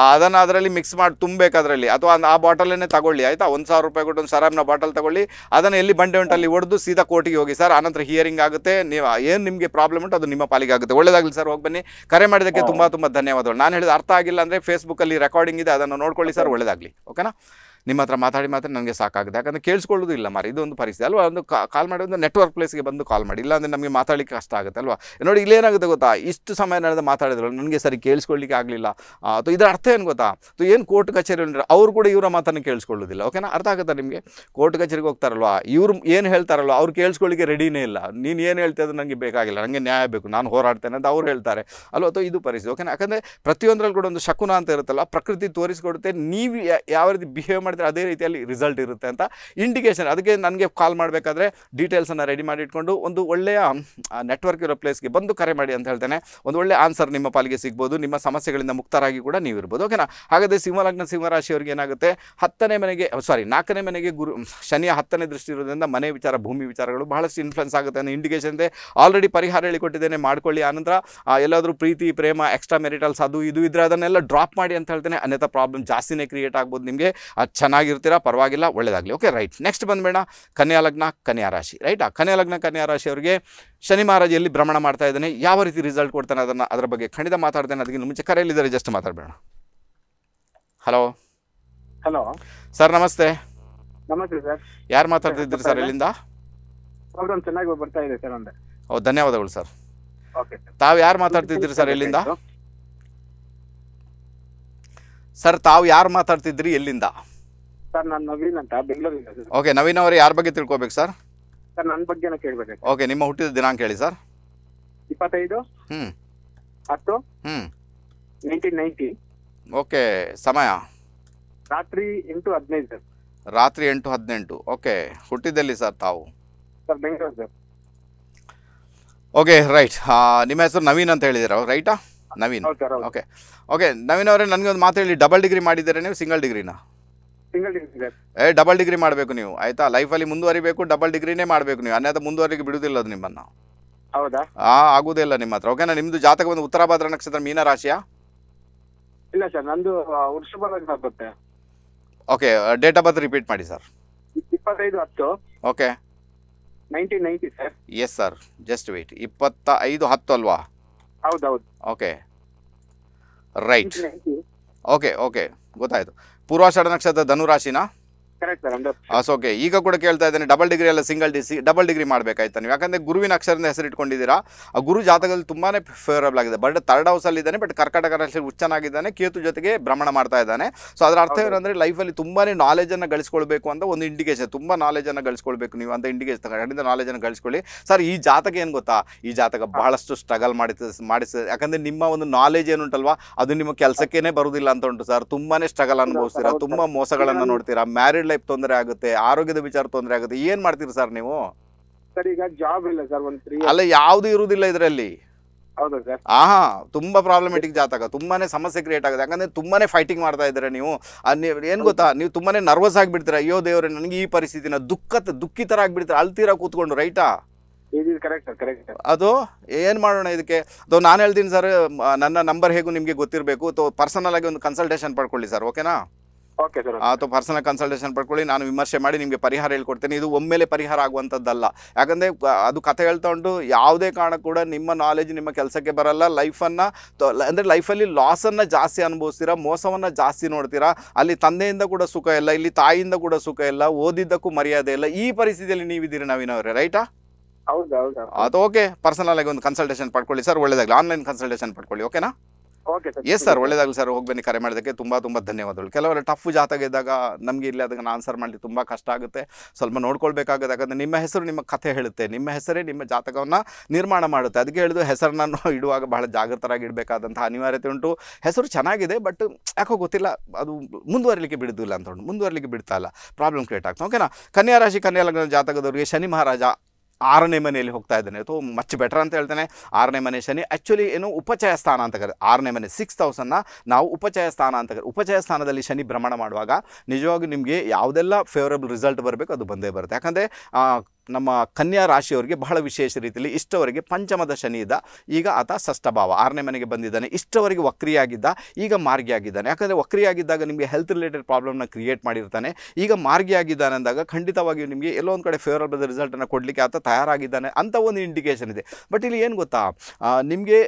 S1: ಅದನ್ನ ಅದರಲ್ಲಿ ಮಿಕ್ಸ್ ಮಾಡಿ ತುಂಬಬೇಕು ಅದರಲ್ಲಿ ಅಥವಾ ಆ ಬಾಟಲನ್ನೇ ತಗೊಳ್ಳಿ ಆಯ್ತಾ ಒಂದು ಸಾವಿರ ರೂಪಾಯಿ ಕೊಟ್ಟು ಒಂದು ಶರಾಬ್ನ ಬಾಟಲ್ ತಗೊಳ್ಳಿ ಅದನ್ನ ಎಲ್ಲಿ ಬಂಡೆ ಉಂಟಲ್ಲಿ ಹೊಡೆದು ಸೀದಾ ಕೋರ್ಟಿಗೆ ಹೋಗಿ ಸರ್ ಆನಂತರ ಹಿಯರಿಂಗ್ ಆಗುತ್ತೆ ನೀವು ಏನು ನಿಮಗೆ ಪ್ರಾಬ್ಲಮ್ ಉಂಟು ಅದು ನಿಮ್ಮ ಪಾಲಿಗೆ ಆಗುತ್ತೆ ಒಳ್ಳೇದಾಗಲಿ ಸರ್ ಹೋಗಿ ಬನ್ನಿ ಕರೆ ಮಾಡಿದ್ದಕ್ಕೆ ತುಂಬ ತುಂಬಾ ಧನ್ಯವಾದಗಳು ನಾನು ಹೇಳಿದ ಅರ್ಥ ಆಗಿಲ್ಲ ಅಂದರೆ ಅಲ್ಲಿ ರೆಕಾರ್ಡಿಂಗ್ ಇದೆ ಅದನ್ನು ನೋಡ್ಕೊಳ್ಳಿ ಸರ್ ಒಳ್ಳೇದಾಗಲಿ ಓಕೆನಾ ನಿಮ್ಮ ಹತ್ರ ಮಾತಾಡಿ ಮಾತ್ರ ನನಗೆ ಸಾಕಾಗುತ್ತೆ ಯಾಕಂದರೆ ಕೇಳಿಸ್ಕೊಳ್ಳೋದು ಇಲ್ಲ ಮಾರಿ ಒಂದು ಪರಿಸ್ಥಿತಿ ಅಲ್ವಾ ಒಂದು ಕಾಲ್ ಮಾಡಿ ಒಂದು ನೆಟ್ವರ್ಕ್ ಪ್ಲೇಸ್ಗೆ ಬಂದು ಕಾಲ್ ಮಾಡಿ ಇಲ್ಲಾಂದರೆ ನಮಗೆ ಮಾತಾಡಲಿಕ್ಕೆ ಕಷ್ಟ ಆಗುತ್ತೆ ಅಲ್ವಾ ನೋಡಿ ಇಲ್ಲೇನಾಗುತ್ತೆ ಗೊತ್ತಾ ಇಷ್ಟು ಸಮಯ ನಡೆದು ಮಾತಾಡಿದ್ರು ನನಗೆ ಸರಿ ಕೇಳಿಸ್ಕೊಳ್ಳಿಕ್ಕೆ ಆಗಲಿಲ್ಲ ಅಥವಾ ಇದರ ಅರ್ಥ ಏನು ಗೊತ್ತಾ ಅಥವಾ ಏನು ಕೋರ್ಟ್ ಕಚೇರಿ ಅಂದ್ರೆ ಅವರು ಕೂಡ ಇವರ ಮಾತನ್ನು ಕೇಳಿಸ್ಕೊಳ್ಳೋದಿಲ್ಲ ಓಕೆನಾ ಅರ್ಥ ಆಗುತ್ತಾ ನಿಮಗೆ ಕೋರ್ಟ್ ಕಚೇರಿಗೆ ಹೋಗ್ತಾರಲ್ವ ಇವರು ಏನು ಹೇಳ್ತಾರಲ್ವ ಅವ್ರು ಕೇಳಿಸ್ಕೊಳ್ಳಿಕ್ಕೆ ರೆಡಿನೇ ಇಲ್ಲ ನೀನು ಏನು ಹೇಳ್ತಾ ಅದು ನನಗೆ ಬೇಕಾಗಿಲ್ಲ ನನಗೆ ನ್ಯಾಯ ಬೇಕು ನಾನು ಹೋರಾಡ್ತೇನೆ ಅಂತ ಅವ್ರು ಹೇಳ್ತಾರೆ ಅಲ್ವಾ ಅಥವಾ ಇದು ಪರಿಸ್ಥಿತಿ ಓಕೆನಾ ಯಾಕಂದರೆ ಪ್ರತಿಯೊಂದರಲ್ಲಿ ಕೂಡ ಒಂದು ಶಕುನ ಅಂತ ಇರುತ್ತಲ್ಲ ಪ್ರಕೃತಿ ತೋರಿಸಿಕೊಡುತ್ತೆ ನೀವು ಯಾವ ರೀತಿ ಬಿಹೇವ್ ಮಾಡಿ ಅದೇ ರೀತಿಯಲ್ಲಿ ರಿಸಲ್ಟ್ ಇರುತ್ತೆ ಅಂತ ಇಂಡಿಕೇಷನ್ ಅದಕ್ಕೆ ನನಗೆ ಕಾಲ್ ಮಾಡಬೇಕಾದ್ರೆ ಡೀಟೇಲ್ಸನ್ನು ರೆಡಿ ಮಾಡಿ ಇಟ್ಕೊಂಡು ಒಂದು ಒಳ್ಳೆಯ ನೆಟ್ವರ್ಕ್ ಇರೋ ಪ್ಲೇಸ್ಗೆ ಬಂದು ಕರೆ ಮಾಡಿ ಅಂತ ಹೇಳ್ತೇನೆ ಒಂದು ಒಳ್ಳೆ ಆನ್ಸರ್ ನಿಮ್ಮ ಪಾಲಿಗೆ ಸಿಗ್ಬೋದು ನಿಮ್ಮ ಸಮಸ್ಯೆಗಳಿಂದ ಮುಕ್ತರಾಗಿ ಕೂಡ ನೀವು ಇರ್ಬೋದು ಓಕೆನಾ ಹಾಗಾದರೆ ಸಿಂಹಲಗ್ನ ಸಿಂಹರಾಶಿಯವ್ರಿಗೆ ಏನಾಗುತ್ತೆ ಹತ್ತನೇ ಮನೆಗೆ ಸಾರಿ ನಾಲ್ಕನೇ ಮನೆಗೆ ಗುರು ಶನಿಯ ಹತ್ತನೇ ದೃಷ್ಟಿ ಇರೋದ್ರಿಂದ ಮನೆ ವಿಚಾರ ಭೂಮಿ ವಿಚಾರಗಳು ಬಹಳಷ್ಟು ಇನ್ಫ್ಲುಯೆನ್ಸ್ ಆಗುತ್ತೆ ಅನ್ನೋ ಇಂಡಿಕೇಶನ್ ಇದೆ ಆಲ್ರೆಡಿ ಪರಿಹಾರ ಹೇಳಿಕೊಟ್ಟಿದ್ದೇನೆ ಮಾಡ್ಕೊಳ್ಳಿ ಆನಂತರ ಎಲ್ಲಾದರೂ ಪ್ರೀತಿ ಪ್ರೇಮ ಎಕ್ಸ್ಟ್ರಾ ಮೆರಿಟಲ್ಸ್ ಅದು ಇದು ಇದ್ರೆ ಅದನ್ನೆಲ್ಲ ಡ್ರಾಪ್ ಮಾಡಿ ಅಂತ ಹೇಳ್ತೇನೆ ಅನ್ಯಥ ಪ್ರಾಬ್ಲಮ್ ಜಾಸ್ತಿನೇ ಕ್ರಿಯೇಟ್ ಆಗ್ಬೋದು ನಿಮಗೆ ಚೆನ್ನಾಗಿರ್ತೀರಾ ಪರವಾಗಿಲ್ಲ ಒಳ್ಳೇದಾಗಲಿ ಓಕೆ ರೈಟ್ ನೆಕ್ಸ್ಟ್ ಬಂದ್ಬೇಡ ಕನ್ಯಾ ಲಗ್ನ ಕನ್ಯಾ ರಾಶಿ ರೈಟ್ ಆ ಕನ್ಯಾ ಲಗ್ನ ಕನ್ಯಾ ರಾಶಿ ಅವರಿಗೆ ಶನಿ ಮಹಾರಾಜ ಎಲ್ಲಿ ಭ್ರಮಣ ಮಾಡ್ತಾ ಇದ್ದಾನೆ ಯಾವ ರೀತಿ ರಿಸಲ್ಟ್ ಕೊಡ್ತಾನೆ ಅದನ್ನು ಅದರ ಬಗ್ಗೆ ಖಂಡಿತ ಮಾತಾಡ್ತೇನೆ ಅದಕ್ಕೆ ಮುಂಚೆ ಕರೆಯಲ್ಲಿದ್ದಾರೆ ಜಸ್ಟ್ ಮಾತಾಡಬೇಡ ಹಲೋ ಹಲೋ ಸರ್ ನಮಸ್ತೆ ನಮಸ್ತೆ ಸರ್ ಯಾರು ಮಾತಾಡ್ತಿದ್ದೀರಿ ಸರ್ ಇಲ್ಲಿಂದ
S2: ಪ್ರಾಬ್ಲಮ್ ಚೆನ್ನಾಗಿ ಬರ್ತಾ ಇದೆ ಸರ್ ಒಂದೇ
S1: ಓ ಧನ್ಯವಾದಗಳು ಸರ್ ಓಕೆ ತಾವು ಯಾರು ಮಾತಾಡ್ತಿದ್ದೀರಿ ಸರ್ ಇಲ್ಲಿಂದ ಸರ್ ತಾವು ಯಾರು ಮಾತಾಡ್ತಿದ್ರಿ ಎಲ್ಲಿಂದ
S2: ಸರ್ ನಾನು ನವೀನ್ ಅಂತ ಬೆಂಗಳೂರಿಂದ
S1: ಓಕೆ ನವೀನ್ ಅವರು ಯಾರ ಬಗ್ಗೆ ತಿಳ್ಕೊಬೇಕು ಸರ್
S2: ಸರ್ ನನ್ನ ಬಗ್ಗೆ ಕೇಳಬೇಕು
S1: ಓಕೆ ನಿಮ್ಮ ಹುಟ್ಟಿದ ದಿನಾಂಕ ಹೇಳಿ ಸರ್ ಇಪ್ಪತ್ತೈದು ಹ್ಮ್ ಹತ್ತು ಹ್ಮ್ ನೈನ್ಟೀನ್ ನೈನ್ಟಿ ಓಕೆ ಸಮಯ
S2: ರಾತ್ರಿ ಎಂಟು ಹದಿನೈದು ಸರ್
S1: ರಾತ್ರಿ ಎಂಟು ಹದಿನೆಂಟು ಓಕೆ ಹುಟ್ಟಿದ್ದಲ್ಲಿ ಸರ್ ತಾವು
S2: sir Bengaluru sir
S1: okay right ನಿಮ್ಮ ಹೆಸರು ನವೀನ್ ಅಂತ ಹೇಳಿದಿರ ರೈಟಾ ನವೀನ್ ಓಕೆ ಓಕೆ ನವೀನ್ ಅವರೇ ನನಗೆ ಒಂದು ಮಾತು ಹೇಳಿ ಡಬಲ್ ಡಿಗ್ರಿ ಮಾಡಿದ್ದೀರಾ ನೀವು ಸಿಂಗಲ್ ಡಿಗ್ರಿನಾ ಏ ಡಬಲ್ ಡಿಗ್ರಿ ಮಾಡಬೇಕು ನೀವು ಆಯ್ತಾ ಅಲ್ಲಿ ಮುಂದುವರಿಬೇಕು ಡಬಲ್ ಡಿಗ್ರಿನೇ ಮಾಡಬೇಕು ನೀವು ಅನ್ಯತ ಮುಂದುವರಿಗೆ ಬಿಡುದಿಲ್ಲ ಅದು ನಿಮ್ಮನ್ನ ಹೌದಾ ಆ ಆಗುವುದಿಲ್ಲ ನಿಮ್ಮ ಹತ್ರ ಓಕೆನಾ ನಿಮ್ಮದು ಜಾತಕ ಬಂದು ಉತ್ತರಾಭಾದ್ರ ನಕ್ಷತ್ರ ಮೀನ ರಾಶಿಯಾ ಇಲ್ಲ
S2: ಸರ್ ನಂದು ವೃಷಭ ಲಗ್ನ ಬರುತ್ತೆ
S1: okay date of birth repeat ಮಾಡಿ ಸರ್
S2: ಇಪ್ಪತ್ತೈದು ಹತ್ತು okay nineteen sir
S1: yes sir just wait ಇಪ್ಪತ್ತ ಐದು ಹತ್ತು ಅಲ್ವಾ ಹೌದೌದು ಓಕೆ ರೈಟ್ ಓಕೆ ಓಕೆ ಗೊತ್ತಾಯ್ತು ಪೂರ್ವಾಷಾಢ ನಕ್ಷತ್ರ ಧನುರಾಶಿನ ಓಕೆ ah, ಈಗ ಕೂಡ ಕೇಳ್ತಾ ಇದ್ದೇನೆ ಡಬಲ್ ಡಿಗ್ರಿ ಎಲ್ಲ ಸಿಂಗಲ್ ಡಿಸಿ ಡಬಲ್ ಡಿಗ್ರಿ ಮಾಡಬೇಕಾಯ್ತು ನೀವು ಯಾಕಂದ್ರೆ ಗುರುವಿನ ಅಕ್ಷರದಿಂದ ಇಟ್ಕೊಂಡಿದ್ದೀರಾ ಆ ಗುರು ಜಾತಕದಲ್ಲಿ ತುಂಬಾನೇ ಫೇವರಬಲ್ ಆಗಿದೆ ಬಟ್ ತರ್ಡ್ ಅಲ್ಲಿ ಇದ್ದಾನೆ ಬಟ್ ಕರ್ಕಾಟಕ ರಾಶಿ ಹುಚ್ಚನಾಗಿದ್ದಾನೆ ಕೇತು ಜೊತೆಗೆ ಭ್ರಮಣ ಮಾಡ್ತಾ ಇದ್ದಾನೆ ಸೊ ಅದರ ಅರ್ಥ ಅಲ್ಲಿ ತುಂಬಾನೇ ತುಂಬಾ ಅನ್ನ ಗಳಿಸ್ಕೊಳ್ಬೇಕು ಅಂತ ಒಂದು ಇಂಡಿಕೇಶನ್ ತುಂಬಾ ನಾಲೆಜ್ ಅನ್ನ ಗಳಿಸ್ಕೊಳ್ಬೇಕು ನೀವು ಅಂತ ಇಂಡಿಕೇಶನ್ ನಾಲೆಜ್ ಅನ್ನ ಗಳಿಸ್ಕೊಳ್ಳಿ ಸರ್ ಈ ಜಾತಕ ಏನು ಗೊತ್ತಾ ಈ ಜಾತಕ ಬಹಳಷ್ಟು ಸ್ಟ್ರಗಲ್ ಮಾಡಿ ಮಾಡಿಸ್ತದೆ ಯಾಕಂದ್ರೆ ನಿಮ್ಮ ಒಂದು ನಾಲೆಜ್ ಉಂಟಲ್ವಾ ಅದು ನಿಮ್ಮ ಕೆಲಸಕ್ಕೇನೆ ಬರುವುದಿಲ್ಲ ಅಂತ ಉಂಟು ಸರ್ ತುಂಬಾನೇ ಸ್ಟ್ರಗಲ್ ಅನುಭವಿಸ್ತೀರಾ ತುಂಬಾ ಮೋಸಗಳನ್ನು ನೋಡ್ತೀರಾ ಮ್ಯಾರಿಡ್ ಲೈಫ್ ತೊಂದರೆ ಆಗುತ್ತೆ ಆರೋಗ್ಯದ ವಿಚಾರ ತೊಂದರೆ ಆಗುತ್ತೆ ಏನ್ ಮಾಡ್ತೀರಿ ಸರ್ ನೀವು
S2: ಸರ್ ಈಗ ಜಾಬ್ ಇಲ್ಲ ಸರ್ ಒಂದ್ ಅಲ್ಲ
S1: ಯಾವ್ದು ಇರುವುದಿಲ್ಲ ಇದರಲ್ಲಿ ಹೌದಾ ಸರ್ ಆಹಾ ತುಂಬಾ ಪ್ರಾಬ್ಲಮೆಟಿಕ್ ಜಾತಕ ತುಂಬಾನೇ ಸಮಸ್ಯೆ ಕ್ರಿಯೇಟ್ ಆಗುತ್ತೆ ಯಾಕಂದ್ರೆ ತುಂಬಾನೇ ಫೈಟಿಂಗ್ ಮಾಡ್ತಾ ಇದ್ದಾರೆ ನೀವು ಏನ್ ಗೊತ್ತಾ ನೀವು ತುಂಬಾನೇ ನರ್ವಸ್ ಆಗಿಬಿಡ್ತೀರಾ ಅಯ್ಯೋ ದೇವ್ರೆ ನನಗೆ ಈ ಪರಿಸ್ಥಿತಿನ ದುಃಖ ದುಃಖಿತರ ಆಗ್ಬಿಡ್ತೀರಾ ಅಳ್ತೀರಾ ಕೂತ್ಕೊಂಡು ರೈಟಾ
S2: ಕರೆಕ್ಟ್
S1: ಅದು ಏನ್ ಮಾಡೋಣ ಇದಕ್ಕೆ ಅದು ನಾನು ಹೇಳ್ತೀನಿ ಸರ್ ನನ್ನ ನಂಬರ್ ಹೇಗೂ ನಿಮ್ಗೆ ಗೊತ್ತಿರಬೇಕು ಅಥವಾ ಪರ್ಸನಲ್ ಆಗಿ ಒಂದು ಕನ್ಸಲ್ಟೇಷನ್ ಪಡ್ಕೊಳ್ಳಿ ಸರ್ ಓಕೆನಾ ಅಥವಾ ಪರ್ಸನಲ್ ಕನ್ಸಲ್ಟೇಷನ್ ಪಡ್ಕೊಳ್ಳಿ ನಾನು ವಿಮರ್ಶೆ ಮಾಡಿ ನಿಮಗೆ ಪರಿಹಾರ ಹೇಳ್ಕೊಡ್ತೇನೆ ಇದು ಒಮ್ಮೆಲೆ ಪರಿಹಾರ ಆಗುವಂಥದ್ದಲ್ಲ ಯಾಕಂದರೆ ಅದು ಕಥೆ ಹೇಳ್ತಾ ಉಂಟು ಯಾವುದೇ ಕಾರಣ ಕೂಡ ನಿಮ್ಮ ನಾಲೆಜ್ ನಿಮ್ಮ ಕೆಲಸಕ್ಕೆ ಬರಲ್ಲ ಲೈಫನ್ನು ಅಂದರೆ ಲೈಫಲ್ಲಿ ಲಾಸನ್ನು ಜಾಸ್ತಿ ಅನುಭವಿಸ್ತೀರಾ ಮೋಸವನ್ನು ಜಾಸ್ತಿ ನೋಡ್ತೀರಾ ಅಲ್ಲಿ ತಂದೆಯಿಂದ ಕೂಡ ಸುಖ ಇಲ್ಲ ಇಲ್ಲಿ ತಾಯಿಯಿಂದ ಕೂಡ ಸುಖ ಇಲ್ಲ ಓದಿದ್ದಕ್ಕೂ ಮರ್ಯಾದೆ ಇಲ್ಲ ಈ ಪರಿಸ್ಥಿತಿಯಲ್ಲಿ ನೀವಿದ್ದೀರಿ ಅವರೇ ರೈಟಾ
S2: ಹೌದು ಹೌದು ಅದು
S1: ಓಕೆ ಪರ್ಸನಲ್ ಆಗಿ ಒಂದು ಕನ್ಸಲ್ಟೇಷನ್ ಪಡ್ಕೊಳ್ಳಿ ಸರ್ ಒಳ್ಳೇದಾಗಲಿ ಆನ್ಲೈನ್ ಕನ್ಸಲ್ಟೇಷನ್ ಪಡ್ಕೊಳ್ಳಿ ಓಕೆನಾ
S2: ಎಸ್ ಸರ್ ಒಳ್ಳೇದಾಗಲಿ
S1: ಸರ್ ಹೋಗಿ ಕರೆ ಮಾಡಿದಕ್ಕೆ ತುಂಬ ತುಂಬ ಧನ್ಯವಾದಗಳು ಕೆಲವೆಲ್ಲ ಟಫ್ ಇದ್ದಾಗ ನಮಗೆ ಇಲ್ಲಿ ಅದನ್ನ ಆನ್ಸರ್ ಮಾಡಲಿ ತುಂಬ ಕಷ್ಟ ಆಗುತ್ತೆ ಸ್ವಲ್ಪ ನೋಡ್ಕೊಳ್ಬೇಕಾಗುತ್ತೆ ಯಾಕಂದರೆ ನಿಮ್ಮ ಹೆಸರು ನಿಮ್ಮ ಕಥೆ ಹೇಳುತ್ತೆ ನಿಮ್ಮ ಹೆಸರೇ ನಿಮ್ಮ ಜಾತಕವನ್ನು ನಿರ್ಮಾಣ ಮಾಡುತ್ತೆ ಅದಕ್ಕೆ ಹೇಳಿದು ಹೆಸರನ್ನು ಇಡುವಾಗ ಬಹಳ ಜಾಗೃತರಾಗಿ ಇಡಬೇಕಾದಂತಹ ಅನಿವಾರ್ಯತೆ ಉಂಟು ಹೆಸರು ಚೆನ್ನಾಗಿದೆ ಬಟ್ ಯಾಕೋ ಗೊತ್ತಿಲ್ಲ ಅದು ಮುಂದುವರಲಿಕ್ಕೆ ಬಿಡುವುದಿಲ್ಲ ಅಂತ ಮುಂದುವರಲಿಕ್ಕೆ ಬಿಡ್ತಾ ಇಲ್ಲ ಪ್ರಾಬ್ಲಮ್ ಕ್ರಿಯೇಟ್ ಆಗ್ತದೆ ಓಕೆನಾ ಕನ್ಯಾ ರಾಶಿ ಕನ್ಯಾ ಲಗ್ನ ಜಾತಕದವರಿಗೆ ಶನಿ ಮಹಾರಾಜ ಆರನೇ ಮನೆಯಲ್ಲಿ ಹೋಗ್ತಾ ಇದ್ದಾನೆ ಅಥವಾ ಮಚ್ ಬೆಟರ್ ಅಂತ ಹೇಳ್ತಾನೆ ಆರನೇ ಮನೆ ಶನಿ ಆ್ಯಕ್ಚುಲಿ ಏನು ಉಪಚಯ ಸ್ಥಾನ ಅಂತ ಕರೆ ಆರನೇ ಮನೆ ಸಿಕ್ಸ್ ಹೌಸನ್ನು ನಾವು ಉಪಚಯ ಸ್ಥಾನ ಅಂತ ಕರೆ ಉಪಚಯ ಸ್ಥಾನದಲ್ಲಿ ಶನಿ ಭ್ರಮಣ ಮಾಡುವಾಗ ನಿಜವಾಗಿ ನಿಮಗೆ ಯಾವುದೆಲ್ಲ ಫೇವರೇಬಲ್ ರಿಸಲ್ಟ್ ಬರಬೇಕು ಅದು ಬಂದೇ ಬರುತ್ತೆ ಯಾಕಂದರೆ ನಮ್ಮ ಕನ್ಯಾ ರಾಶಿಯವರಿಗೆ ಬಹಳ ವಿಶೇಷ ರೀತಿಯಲ್ಲಿ ಇಷ್ಟವರೆಗೆ ಪಂಚಮದ ಶನಿ ಇದ್ದ ಈಗ ಆತ ಷಷ್ಠಭಾವ ಆರನೇ ಮನೆಗೆ ಬಂದಿದ್ದಾನೆ ಇಷ್ಟವರೆಗೆ ವಕ್ರಿಯಾಗಿದ್ದ ಈಗ ಮಾರ್ಗಿಯಾಗಿದ್ದಾನೆ ಯಾಕಂದರೆ ವಕ್ರಿಯಾಗಿದ್ದಾಗ ನಿಮಗೆ ಹೆಲ್ತ್ ರಿಲೇಟೆಡ್ ಪ್ರಾಬ್ಲಮ್ನ ಕ್ರಿಯೇಟ್ ಮಾಡಿರ್ತಾನೆ ಈಗ ಮಾರ್ಗಿಯಾಗಿದ್ದಾನೆ ಅಂದಾಗ ಖಂಡಿತವಾಗಿಯೂ ನಿಮಗೆ ಎಲ್ಲೋ ಒಂದು ಕಡೆ ಫೇವರಬಲ್ ರಿಸಲ್ಟನ್ನು ಕೊಡಲಿಕ್ಕೆ ಆತ ತಯಾರಾಗಿದ್ದಾನೆ ಅಂತ ಒಂದು ಇಂಡಿಕೇಷನ್ ಇದೆ ಬಟ್ ಇಲ್ಲಿ ಏನು ಗೊತ್ತಾ ನಿಮಗೆ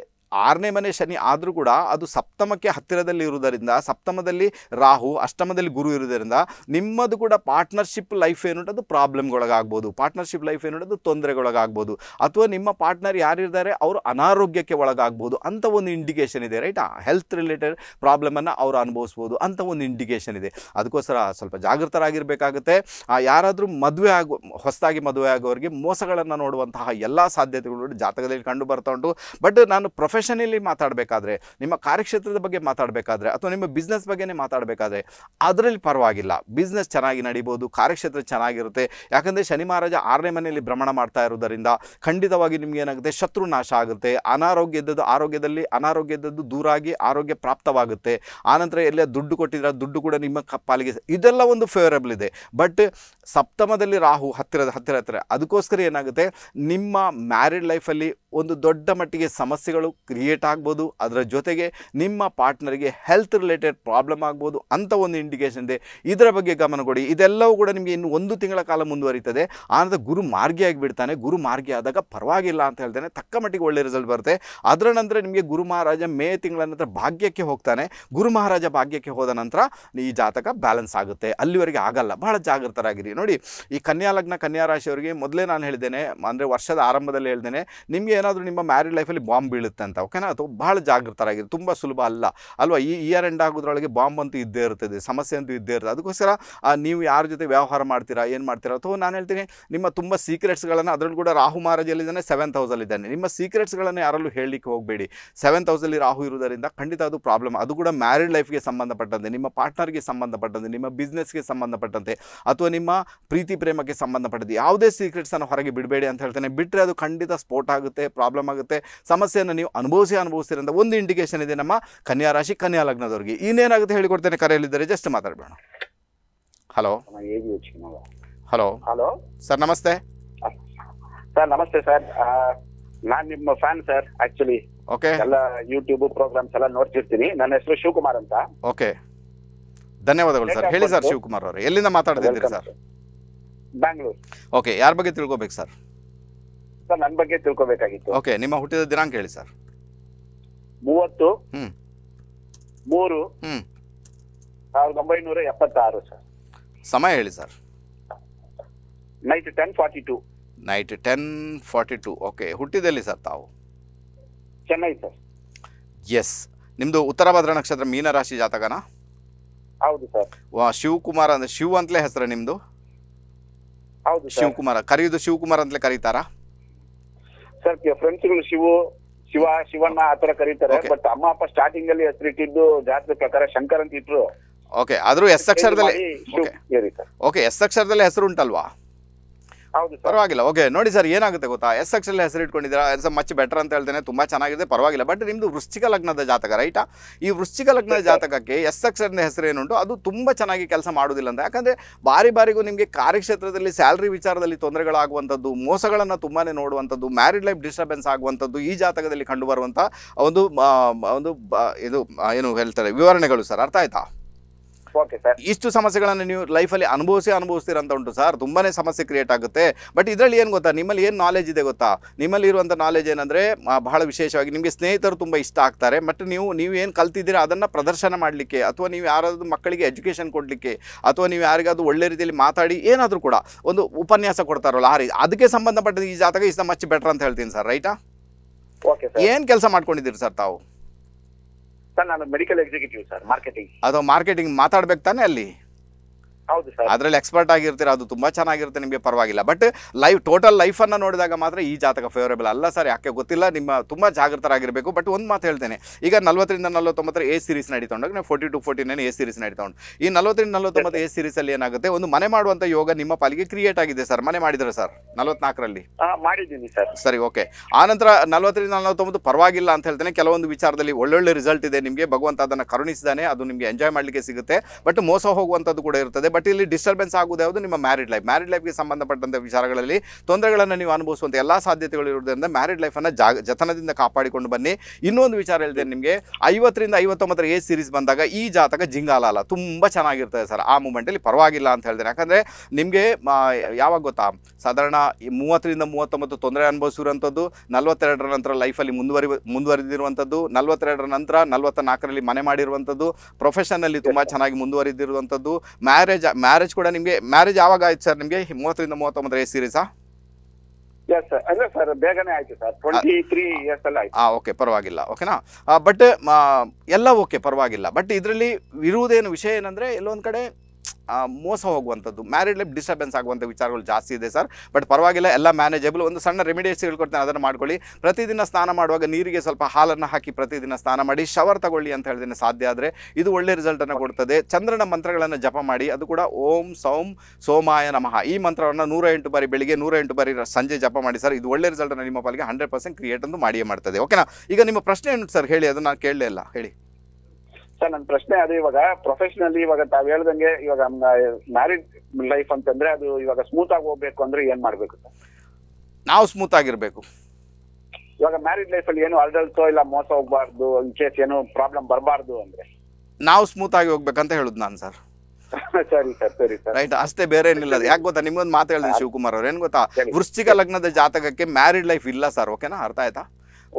S1: ಆರನೇ ಮನೆ ಶನಿ ಆದರೂ ಕೂಡ ಅದು ಸಪ್ತಮಕ್ಕೆ ಹತ್ತಿರದಲ್ಲಿ ಇರುವುದರಿಂದ ಸಪ್ತಮದಲ್ಲಿ ರಾಹು ಅಷ್ಟಮದಲ್ಲಿ ಗುರು ಇರುವುದರಿಂದ ನಿಮ್ಮದು ಕೂಡ ಪಾರ್ಟ್ನರ್ಶಿಪ್ ಲೈಫ್ ಏನು ಅದು ಪ್ರಾಬ್ಲಮ್ಗೊಳಗಾಗ್ಬೋದು ಪಾರ್ಟ್ನರ್ಶಿಪ್ ಲೈಫ್ ಏನು ಅದು ತೊಂದರೆಗೊಳಗಾಗ್ಬೋದು ಅಥವಾ ನಿಮ್ಮ ಪಾರ್ಟ್ನರ್ ಯಾರಿದ್ದಾರೆ ಅವರು ಅನಾರೋಗ್ಯಕ್ಕೆ ಒಳಗಾಗ್ಬೋದು ಅಂತ ಒಂದು ಇಂಡಿಕೇಷನ್ ಇದೆ ರೈಟ್ ಹೆಲ್ತ್ ರಿಲೇಟೆಡ್ ಪ್ರಾಬ್ಲಮನ್ನು ಅವರು ಅನುಭವಿಸ್ಬೋದು ಅಂತ ಒಂದು ಇಂಡಿಕೇಷನ್ ಇದೆ ಅದಕ್ಕೋಸ್ಕರ ಸ್ವಲ್ಪ ಜಾಗೃತರಾಗಿರಬೇಕಾಗುತ್ತೆ ಯಾರಾದರೂ ಮದುವೆ ಆಗೋ ಹೊಸದಾಗಿ ಮದುವೆ ಆಗೋರಿಗೆ ಮೋಸಗಳನ್ನು ನೋಡುವಂತಹ ಎಲ್ಲ ಸಾಧ್ಯತೆಗಳು ಜಾತಕದಲ್ಲಿ ಕಂಡು ಬರ್ತಾ ಉಂಟು ಬಟ್ ನಾನು ಪ್ರೊಫೆಷನ್ ಪ್ರೊಫೆಷನಲ್ಲಿ ಮಾತಾಡಬೇಕಾದ್ರೆ ನಿಮ್ಮ ಕಾರ್ಯಕ್ಷೇತ್ರದ ಬಗ್ಗೆ ಮಾತಾಡಬೇಕಾದ್ರೆ ಅಥವಾ ನಿಮ್ಮ ಬಿಸ್ನೆಸ್ ಬಗ್ಗೆ ಮಾತಾಡಬೇಕಾದ್ರೆ ಅದರಲ್ಲಿ ಪರವಾಗಿಲ್ಲ ಬಿಸ್ನೆಸ್ ಚೆನ್ನಾಗಿ ನಡಿಬೋದು ಕಾರ್ಯಕ್ಷೇತ್ರ ಚೆನ್ನಾಗಿರುತ್ತೆ ಯಾಕಂದರೆ ಶನಿ ಮಹಾರಾಜ ಆರನೇ ಮನೆಯಲ್ಲಿ ಭ್ರಮಣ ಮಾಡ್ತಾ ಇರೋದರಿಂದ ಖಂಡಿತವಾಗಿ ನಿಮ್ಗೆ ಏನಾಗುತ್ತೆ ಶತ್ರು ನಾಶ ಆಗುತ್ತೆ ಅನಾರೋಗ್ಯದ್ದು ಆರೋಗ್ಯದಲ್ಲಿ ಅನಾರೋಗ್ಯದ್ದು ದೂರಾಗಿ ಆರೋಗ್ಯ ಪ್ರಾಪ್ತವಾಗುತ್ತೆ ಆನಂತರ ಎಲ್ಲ ದುಡ್ಡು ಕೊಟ್ಟಿದ್ರೆ ದುಡ್ಡು ಕೂಡ ನಿಮ್ಮ ಪಾಲಿಗೆ ಇದೆಲ್ಲ ಒಂದು ಫೇವರೇಬಲ್ ಇದೆ ಬಟ್ ಸಪ್ತಮದಲ್ಲಿ ರಾಹು ಹತ್ತಿರದ ಹತ್ತಿರ ಹತ್ತಿರ ಅದಕ್ಕೋಸ್ಕರ ಏನಾಗುತ್ತೆ ನಿಮ್ಮ ಮ್ಯಾರಿಡ್ ಲೈಫಲ್ಲಿ ಒಂದು ದೊಡ್ಡ ಮಟ್ಟಿಗೆ ಸಮಸ್ಯೆಗಳು ಕ್ರಿಯೇಟ್ ಆಗ್ಬೋದು ಅದರ ಜೊತೆಗೆ ನಿಮ್ಮ ಪಾರ್ಟ್ನರ್ಗೆ ಹೆಲ್ತ್ ರಿಲೇಟೆಡ್ ಪ್ರಾಬ್ಲಮ್ ಆಗ್ಬೋದು ಅಂತ ಒಂದು ಇಂಡಿಕೇಶನ್ ಇದೆ ಇದರ ಬಗ್ಗೆ ಗಮನ ಕೊಡಿ ಇದೆಲ್ಲವೂ ಕೂಡ ನಿಮಗೆ ಇನ್ನು ಒಂದು ತಿಂಗಳ ಕಾಲ ಮುಂದುವರಿತದೆ ಆನಂತರ ಗುರು ಮಾರ್ಗಿಯಾಗಿ ಆಗಿಬಿಡ್ತಾನೆ ಗುರು ಮಾರ್ಗಿ ಆದಾಗ ಪರವಾಗಿಲ್ಲ ಅಂತ ಹೇಳ್ತಾನೆ ತಕ್ಕ ಮಟ್ಟಿಗೆ ಒಳ್ಳೆ ರಿಸಲ್ಟ್ ಬರುತ್ತೆ ಅದರ ನಂತರ ನಿಮಗೆ ಗುರು ಮಹಾರಾಜ ಮೇ ತಿಂಗಳ ನಂತರ ಭಾಗ್ಯಕ್ಕೆ ಹೋಗ್ತಾನೆ ಗುರು ಮಹಾರಾಜ ಭಾಗ್ಯಕ್ಕೆ ಹೋದ ನಂತರ ಈ ಜಾತಕ ಬ್ಯಾಲೆನ್ಸ್ ಆಗುತ್ತೆ ಅಲ್ಲಿವರೆಗೆ ಆಗಲ್ಲ ಬಹಳ ಜಾಗೃತರಾಗಿರಿ ನೋಡಿ ಈ ಕನ್ಯಾ ಲಗ್ನ ಕನ್ಯಾ ರಾಶಿಯವರಿಗೆ ಮೊದಲೇ ನಾನು ಹೇಳಿದ್ದೇನೆ ಅಂದರೆ ವರ್ಷದ ಆರಂಭದಲ್ಲಿ ಹೇಳ್ದೇನೆ ನಿಮಗೆ ಏನಾದರೂ ನಿಮ್ಮ ಮ್ಯಾರಿಡ್ ಲೈಫಲ್ಲಿ ಬಾಂಬ್ ಬೀಳುತ್ತೆ ಅಂತ ಅಂತ ಓಕೆನಾ ಅದು ಭಾಳ ಜಾಗೃತರಾಗಿದೆ ತುಂಬ ಸುಲಭ ಅಲ್ಲ ಅಲ್ವಾ ಈ ಇಯರ್ ಎಂಡ್ ಆಗೋದ್ರೊಳಗೆ ಬಾಂಬ್ ಅಂತೂ ಇದ್ದೇ ಇರ್ತದೆ ಸಮಸ್ಯೆ ಅಂತೂ ಇದ್ದೇ ಇರ್ತದೆ ಅದಕ್ಕೋಸ್ಕರ ನೀವು ಯಾರ ಜೊತೆ ವ್ಯವಹಾರ ಮಾಡ್ತೀರಾ ಏನು ಮಾಡ್ತೀರಾ ಅಥವಾ ನಾನು ಹೇಳ್ತೀನಿ ನಿಮ್ಮ ತುಂಬ ಸೀಕ್ರೆಟ್ಸ್ಗಳನ್ನು ಅದರಲ್ಲೂ ಕೂಡ ರಾಹು ಮಹಾರಾಜಲ್ಲಿದ್ದಾನೆ ಸೆವೆನ್ ಇದ್ದಾನೆ ನಿಮ್ಮ ಸೀಕ್ರೆಟ್ಸ್ಗಳನ್ನು ಯಾರಲ್ಲೂ ಹೇಳಲಿಕ್ಕೆ ಹೋಗಬೇಡಿ ಸೆವೆನ್ ತೌಸಲ್ಲಿ ರಾಹು ಇರುವುದರಿಂದ ಖಂಡಿತ ಅದು ಪ್ರಾಬ್ಲಮ್ ಅದು ಕೂಡ ಮ್ಯಾರಿಡ್ ಲೈಫ್ಗೆ ಸಂಬಂಧಪಟ್ಟಂತೆ ನಿಮ್ಮ ಪಾರ್ಟ್ನರ್ಗೆ ಸಂಬಂಧಪಟ್ಟಂತೆ ನಿಮ್ಮ ಬಿಸ್ನೆಸ್ಗೆ ಸಂಬಂಧಪಟ್ಟಂತೆ ಅಥವಾ ನಿಮ್ಮ ಪ್ರೀತಿ ಪ್ರೇಮಕ್ಕೆ ಸಂಬಂಧಪಟ್ಟಂತೆ ಯಾವುದೇ ಸೀಕ್ರೆಟ್ಸನ್ನು ಹೊರಗೆ ಬಿಡಬೇಡಿ ಅಂತ ಹೇಳ್ತೇನೆ ಬಿಟ್ಟರೆ ಅದು ಖಂಡಿತ ಸ್ಪೋರ್ಟ್ ಆಗುತ್ತೆ ಪ್ರಾಬ್ಲಮ್ ಆಗುತ್ತೆ ಸಮಸ್ಯೆಯನ್ನು ನೀವು ಅನುಭವಿಸಿ ಅನುಭವಿಸ್ತೀರಂತ ಒಂದು ಇಂಡಿಕೇಶನ್ ಇದೆ ನಮ್ಮ ಕನ್ಯಾ ರಾಶಿ ಕನ್ಯಾ ಲಗ್ನದವ್ರಿಗೆ ಇನ್ನೇನಾಗುತ್ತೆ ಹೇಳಿಕೊಡ್ತೇನೆ ಕರೆಯಲ್ಲಿದ್ದಾರೆ ಜಸ್ಟ್ ಮಾತಾಡಬೇಡ ಹಲೋ ಹಲೋ ಹಲೋ ಸರ್ ನಮಸ್ತೆ
S2: ಸರ್ ನಮಸ್ತೆ ಸರ್ ನಾನು ನಿಮ್ಮ ಫ್ಯಾನ್ ಸರ್ ಆಕ್ಚುಲಿ ಓಕೆ ಎಲ್ಲ ಯೂಟ್ಯೂಬ್ ಪ್ರೋಗ್ರಾಮ್ಸ್ ಎಲ್ಲ ನೋಡ್ತಿರ್ತೀನಿ ನನ್ನ ಹೆಸರು ಶಿವಕುಮಾರ್ ಅಂತ
S1: ಓಕೆ ಧನ್ಯವಾದಗಳು ಸರ್ ಹೇಳಿ ಸರ್ ಶಿವಕುಮಾರ್ ಅವರು ಎಲ್ಲಿಂದ ಮಾತಾಡ್ತಿದ್ದೀರಿ ಸರ್ ಬ್ಯಾಂಗ್ಳೂರ್ ಓಕೆ ಯಾರ ಬಗ್ಗೆ ತಿಳ್ಕೋಬೇಕು ಸರ್
S2: ಸರ್ ನನ್ನ ಬಗ್ಗೆ ತಿಳ್ಕೋಬೇಕಾಗಿತ್ತು ಓಕೆ
S1: ನಿಮ್ಮ ಹುಟ್ಟಿದ ದಿನಾಂಕ ಹೇಳಿ ಸರ್
S2: ಮೂವತ್ತು ಮೂರು ಸಾವಿರದ ಒಂಬೈನೂರ ಎಪ್ಪತ್ತಾರು ಸರ್
S1: ಸಮಯ ಹೇಳಿ sir night ten forty two night ten forty two okay ಹುಟ್ಟಿದಲ್ಲಿ ಸರ್ ತಾವು ಚೆನ್ನೈ ಸರ್ ಎಸ್ ನಿಮ್ಮದು ಉತ್ತರ ಭದ್ರ ನಕ್ಷತ್ರ ಮೀನರಾಶಿ ಜಾತಕನ ಹೌದು ಸರ್ ಶಿವಕುಮಾರ್ ಅಂದ್ರೆ ಶಿವ ಅಂತಲೇ ಹೆಸರು ನಿಮ್ಮದು
S2: ಹೌದು ಶಿವಕುಮಾರ
S1: ಕರೆಯುವುದು ಶಿವಕುಮಾರ್ ಅಂತಲೇ ಕರೀತಾರಾ
S2: ಸರ್ ಫ್ರೆಂಡ್ಸ್ಗಳು ಶಿವು ಶಿವ ಶಿವಣ್ಣ ಆತರ ಕರೀತಾರೆ ಬಟ್ ಅಮ್ಮ ಅಪ್ಪ ಸ್ಟಾರ್ಟಿಂಗ್ ಅಲ್ಲಿ ಹೆಸರಿಟ್ಟಿದ್ದು ಜಾತ್ರೆ ಪ್ರಕಾರ ಶಂಕರ್ ಅಂತ ಇಟ್ರು
S1: ಓಕೆ ಆದ್ರೂ ಎಸ್ ಅಕ್ಷರದಲ್ಲಿ ಓಕೆ ಎಸ್ ಅಕ್ಷರದಲ್ಲಿ ಹೆಸರು ಉಂಟಲ್ವಾ ಪರವಾಗಿಲ್ಲ ಓಕೆ ನೋಡಿ ಸರ್ ಏನಾಗುತ್ತೆ ಗೊತ್ತಾ ಎಸ್ ಅಲ್ಲಿ ಹೆಸರು ಇಟ್ಕೊಂಡಿದ್ದೀರಾ ಎಸ್ ಮಚ್ ಬೆಟರ್ ಅಂತ ಹೇಳ್ತೇನೆ ತುಂಬಾ ಚೆನ್ನಾಗಿದೆ ಪರವಾಗಿಲ್ಲ ಬಟ್ ನಿಮ್ದು ವೃಶ್ಚಿಕ ಲಗ್ನದ ಜಾತಕ ರೈಟಾ ಈ ವೃಶ್ಚಿಕ ಲಗ್ನದ ಜಾತಕಕ್ಕೆ ಎಸ್ ಎಕ್ಸೆಲ್ ಹೆಸರು ಏನುಂಟು ಅದು ತುಂಬಾ ಚೆನ್ನಾಗಿ ಕೆಲಸ ಮಾಡೋದಿಲ್ಲ ಅಂತ ಯಾಕಂದ್ರೆ ಬಾರಿ ಬಾರಿಗೂ ನಿಮಗೆ ಕಾರ್ಯಕ್ಷೇತ್ರದಲ್ಲಿ ಸ್ಯಾಲರಿ ವಿಚಾರದಲ್ಲಿ ತೊಂದರೆಗಳಾಗುವಂಥದ್ದು ಮೋಸಗಳನ್ನು ತುಂಬಾನೇ ನೋಡುವಂಥದ್ದು ಮ್ಯಾರಿಡ್ ಲೈಫ್ ಡಿಸ್ಟರ್ಬೆನ್ಸ್ ಆಗುವಂಥದ್ದು ಈ ಜಾತಕದಲ್ಲಿ ಕಂಡು ಬರುವಂತ ಒಂದು ಒಂದು ಇದು ಏನು ಹೇಳ್ತಾರೆ ವಿವರಣೆಗಳು ಸರ್ ಅರ್ಥ ಆಯ್ತಾ ಇಷ್ಟು ಸಮಸ್ಯೆಗಳನ್ನು ನೀವು ಲೈಫಲ್ಲಿ ಅನುಭವಿಸಿ ಅನುಭವಿಸ್ತೀರಂತ ಉಂಟು ಸರ್ ತುಂಬಾ ಸಮಸ್ಯೆ ಕ್ರಿಯೇಟ್ ಆಗುತ್ತೆ ಬಟ್ ಇದರಲ್ಲಿ ಏನು ಗೊತ್ತಾ ನಿಮ್ಮಲ್ಲಿ ಏನು ನಾಲೆಜ್ ಇದೆ ಗೊತ್ತಾ ನಿಮ್ಮಲ್ಲಿ ಇರುವಂಥ ನಾಲೆಜ್ ಏನಂದರೆ ಬಹಳ ವಿಶೇಷವಾಗಿ ನಿಮಗೆ ಸ್ನೇಹಿತರು ತುಂಬ ಇಷ್ಟ ಆಗ್ತಾರೆ ಬಟ್ ನೀವು ನೀವು ಏನು ಕಲ್ತಿದ್ದೀರಾ ಅದನ್ನು ಪ್ರದರ್ಶನ ಮಾಡಲಿಕ್ಕೆ ಅಥವಾ ನೀವು ಯಾರಾದರೂ ಮಕ್ಕಳಿಗೆ ಎಜುಕೇಷನ್ ಕೊಡಲಿಕ್ಕೆ ಅಥವಾ ನೀವು ಯಾರಿಗಾದ್ರು ಒಳ್ಳೆ ರೀತಿಯಲ್ಲಿ ಮಾತಾಡಿ ಏನಾದರೂ ಕೂಡ ಒಂದು ಉಪನ್ಯಾಸ ಕೊಡ್ತಾರಲ್ಲ ಆ ರೀತಿ ಅದಕ್ಕೆ ಸಂಬಂಧಪಟ್ಟ ಈ ಜಾತಕ ಇಸ್ ಮಚ್ ಬೆಟರ್ ಅಂತ ಹೇಳ್ತೀನಿ ಸರ್ ರೈಟಾ ಏನು ಕೆಲಸ ಮಾಡ್ಕೊಂಡಿದ್ದೀರಿ ಸರ್ ತಾವು
S2: ಸರ್ ನಾನು ಮೆಡಿಕಲ್ ಎಕ್ಸಿಕ್ಯೂಟಿವ್ ಸರ್ ಮಾರ್ಕೆಟಿಂಗ್
S1: ಅದು ಮಾರ್ಕೆಟಿಂಗ್ ಮಾತಾಡ್ಬೇಕು ತಾನೇ ಅಲ್ಲಿ ಅದ್ರಲ್ಲಿ ಎಕ್ಸ್ಪರ್ಟ್ ಆಗಿರ್ತೀರ ಅದು ತುಂಬಾ ಚೆನ್ನಾಗಿರುತ್ತೆ ನಿಮಗೆ ಪರವಾಗಿಲ್ಲ ಬಟ್ ಲೈಫ್ ಟೋಟಲ್ ಲೈಫ್ ಅನ್ನ ನೋಡಿದಾಗ ಮಾತ್ರ ಈ ಜಾತಕ ಫೇವರೇಬಲ್ ಅಲ್ಲ ಸರ್ ಯಾಕೆ ಗೊತ್ತಿಲ್ಲ ನಿಮ್ಮ ತುಂಬಾ ಜಾಗೃತರಾಗಿರ್ಬೇಕು ಬಟ್ ಒಂದು ಮಾತು ಹೇಳ್ತೇನೆ ಈಗ ನಲ್ವತ್ತರಿಂದ ನಲವತ್ತೊಂಬತ್ತರ ಎ ಸೀರೀಸ್ ನಡೀತೊಂಡಾಗ ನಾವು forty two forty nine A series ಉಂಟು ಈ ನಲವತ್ತರಿಂದ ನಲವತ್ತೊಂಬತ್ತು ಎ ಸೀರೀಸ್ ಅಲ್ಲಿ ಏನಾಗುತ್ತೆ ಒಂದು ಮನೆ ಮಾಡುವಂತ ಯೋಗ ನಿಮ್ಮ ಪಾಲಿಗೆ ಕ್ರಿಯೇಟ್ ಆಗಿದೆ ಸರ್ ಮನೆ ಮಾಡಿದ್ರೆ ಸರ್ ನಲವತ್ನಾಲ್ಕರಲ್ಲಿ
S2: ಮಾಡಿದ್ದೀನಿ ಸರ್
S1: ಸರಿ ಓಕೆ ಆನಂತರ ನಲವತ್ತರಿಂದ ನಲವತ್ತೊಂಬತ್ತು ಪರವಾಗಿಲ್ಲ ಅಂತ ಹೇಳ್ತೇನೆ ಕೆಲವೊಂದು ವಿಚಾರದಲ್ಲಿ ಒಳ್ಳೊಳ್ಳೆ ರಿಸಲ್ಟ್ ಇದೆ ನಿಮಗೆ ಭಗವಂತ ಅದನ್ನು ಕರುಣಿಸಿದಾನೆ ಅದು ನಿಮಗೆ ಎಂಜಾಯ್ ಮಾಡಲಿಕ್ಕೆ ಸಿಗುತ್ತೆ ಬಟ್ ಮೋಸ ಹೋಗುವಂತದ್ದು ಕೂಡ ಇರುತ್ತದೆ ಬಟ್ ಇಲ್ಲಿ ಡಿಸ್ಟರ್ಬೆನ್ಸ್ ಆಗುವುದು ಯಾವುದು ನಿಮ್ಮ ಮ್ಯಾರಿಡ್ ಲೈಫ್ ಮ್ಯಾರಿಡ್ ಲೈಫ್ಗೆ ಸಂಬಂಧಪಟ್ಟಂಥ ವಿಚಾರಗಳಲ್ಲಿ ತೊಂದರೆಗಳನ್ನು ನೀವು ಅನುಭವಿಸುವಂಥ ಎಲ್ಲ ಸಾಧ್ಯತೆಗಳು ಇರೋದ್ರಿಂದ ಮ್ಯಾರಿಡ್ ಲೈಫನ್ನು ಜಾಗ ಜತನದಿಂದ ಕಾಪಾಡಿಕೊಂಡು ಬನ್ನಿ ಇನ್ನೊಂದು ವಿಚಾರ ಹೇಳಿದೆ ನಿಮಗೆ ಐವತ್ತರಿಂದ ಐವತ್ತೊಂಬತ್ತರ ಏಜ್ ಸೀರೀಸ್ ಬಂದಾಗ ಈ ಜಾತಕ ಜಿಂಗಾಲ ಅಲ್ಲ ತುಂಬ ಚೆನ್ನಾಗಿರ್ತದೆ ಸರ್ ಆ ಮೂಮೆಂಟಲ್ಲಿ ಪರವಾಗಿಲ್ಲ ಅಂತ ಹೇಳ್ತೇನೆ ಯಾಕಂದರೆ ನಿಮಗೆ ಯಾವಾಗ ಗೊತ್ತಾ ಸಾಧಾರಣ ಮೂವತ್ತರಿಂದ ಮೂವತ್ತೊಂಬತ್ತು ತೊಂದರೆ ಅನುಭವಿಸಿರುವಂಥದ್ದು ನಲವತ್ತೆರಡರ ನಂತರ ಲೈಫಲ್ಲಿ ಮುಂದುವರಿ ಮುಂದುವರಿದಿರುವಂಥದ್ದು ನಲವತ್ತೆರಡರ ನಂತರ ನಲವತ್ತ ನಾಲ್ಕರಲ್ಲಿ ಮನೆ ಮಾಡಿರುವಂಥದ್ದು ಪ್ರೊಫೆಷನಲ್ಲಿ ತುಂಬ ಚೆನ್ನಾಗಿ ಮುಂದುವರಿದಿರುವಂಥದ್ದು ಮ್ಯಾರೇಜ್ ಮ್ಯಾರೇಜ್ ಕೂಡ ನಿಮಗೆ ಮ್ಯಾರೇಜ್ ಯಾವಾಗ ಆಯ್ತು ಸರ್ ನಿಮಗೆ ಮೂವತ್ತರಿಂದ ಮೂವತ್ತೊಂಬತ್ತರ S series
S2: S sir sir ಬೇಗನೆ ಆಯ್ತು ಸರ್ ಇಯರ್ಸ್
S1: ಆಯ್ತು ಓಕೆ ಪರವಾಗಿಲ್ಲ ಓಕೆನಾ ಬಟ್ ಎಲ್ಲ ಓಕೆ ಪರವಾಗಿಲ್ಲ ಬಟ್ ಇದರಲ್ಲಿ ಇರುವುದೇನು ವಿಷಯ ಏನಂದ್ರೆ ಎಲ್ಲೊಂದ್ ಕಡೆ ಮೋಸ ಹೋಗುವಂಥದ್ದು ಮ್ಯಾರಿಡ್ ಲೈಫ್ ಡಿಸ್ಟರ್ಬೆನ್ಸ್ ಆಗುವಂಥ ವಿಚಾರಗಳು ಜಾಸ್ತಿ ಇದೆ ಸರ್ ಬಟ್ ಪರವಾಗಿಲ್ಲ ಎಲ್ಲ ಮ್ಯಾನೇಜಬಲ್ ಒಂದು ಸಣ್ಣ ರೆಮಿಡೀಸ್ ಹೇಳ್ಕೊಡ್ತೇನೆ ಅದನ್ನು ಮಾಡ್ಕೊಳ್ಳಿ ಪ್ರತಿದಿನ ಸ್ನಾನ ಮಾಡುವಾಗ ನೀರಿಗೆ ಸ್ವಲ್ಪ ಹಾಲನ್ನು ಹಾಕಿ ಪ್ರತಿದಿನ ಸ್ನಾನ ಮಾಡಿ ಶವರ್ ತಗೊಳ್ಳಿ ಅಂತ ಹೇಳಿದ್ರೆ ಸಾಧ್ಯ ಆದರೆ ಇದು ಒಳ್ಳೆ ರಿಸಲ್ಟನ್ನು ಕೊಡ್ತದೆ ಚಂದ್ರನ ಮಂತ್ರಗಳನ್ನು ಜಪ ಮಾಡಿ ಅದು ಕೂಡ ಓಂ ಸೌಂ ಸೋಮಾಯ ನಮಃ ಈ ಮಂತ್ರವನ್ನು ನೂರ ಎಂಟು ಬಾರಿ ಬೆಳಿಗ್ಗೆ ನೂರ ಎಂಟು ಬಾರಿ ಸಂಜೆ ಜಪ ಮಾಡಿ ಸರ್ ಇದು ಒಳ್ಳೆ ರಿಸಲ್ಟನ್ನು ನಿಮ್ಮ ಪಾಲಿಗೆ ಹಂಡ್ರೆಡ್ ಪರ್ಸೆಂಟ್ ಕ್ರಿಯೇಟ್ ಅಂದು ಮಾಡಿಯೇ ಮಾಡ್ತದೆ ಓಕೆನಾ ಈಗ ನಿಮ್ಮ ಪ್ರಶ್ನೆ ಏನು ಸರ್ ಹೇಳಿ ಅದನ್ನು ಕೇಳಲೇ ಇಲ್ಲ ಹೇಳಿ
S2: ಸರ್ ನನ್ ಪ್ರಶ್ನೆ ಅದು ಇವಾಗ ಪ್ರೊಫೆಷನಲ್ಲಿ ಇವಾಗ ತಾವ್ ಹೇಳ್ದಂಗೆ ಇವಾಗ ಮ್ಯಾರಿಡ್ ಲೈಫ್ ಅಂತಂದ್ರೆ ಅದು ಇವಾಗ ಸ್ಮೂತ್ ಆಗಿ ಹೋಗ್ಬೇಕು ಅಂದ್ರೆ ಏನ್ ಮಾಡ್ಬೇಕು ಸರ್
S1: ನಾವು ಸ್ಮೂತ್ ಆಗಿರ್ಬೇಕು
S2: ಇವಾಗ ಮ್ಯಾರಿಡ್ ಲೈಫ್ ಅಲ್ಲಿ ಏನು ಅಡಲ್ಟೋ ಇಲ್ಲ ಮೋಸ ಹೋಗ್ಬಾರ್ದು ಇನ್ ಕೇಸ್ ಏನು ಪ್ರಾಬ್ಲಮ್ ಬರಬಾರ್ದು ಅಂದ್ರೆ
S1: ನಾವು ಸ್ಮೂತ್ ಆಗಿ ಹೋಗ್ಬೇಕಂತ ಹೇಳುದು ನಾನು ಸರ್
S2: ಸರಿ ಸರ್ ಸರಿ
S1: ಸರ್ ರೈಟ್ ಅಷ್ಟೇ ಬೇರೆ ಏನಿಲ್ಲ ಯಾಕೆ ಗೊತ್ತಾ ನಿಮ್ಗೊಂದು ಮಾತು ಶಿವಕುಮಾರ್ ಅವ್ರು ಏನ್ ಗೊತ್ತಾ ವೃಶ್ಚಿಕ ಲಗ್ನದ ಜಾತಕಕ್ಕೆ ಮ್ಯಾರಿಡ್ ಲೈಫ್ ಇಲ್ಲ ಸರ್ ಓಕೆನಾ ಅರ್ಥ ಆಯ್ತಾ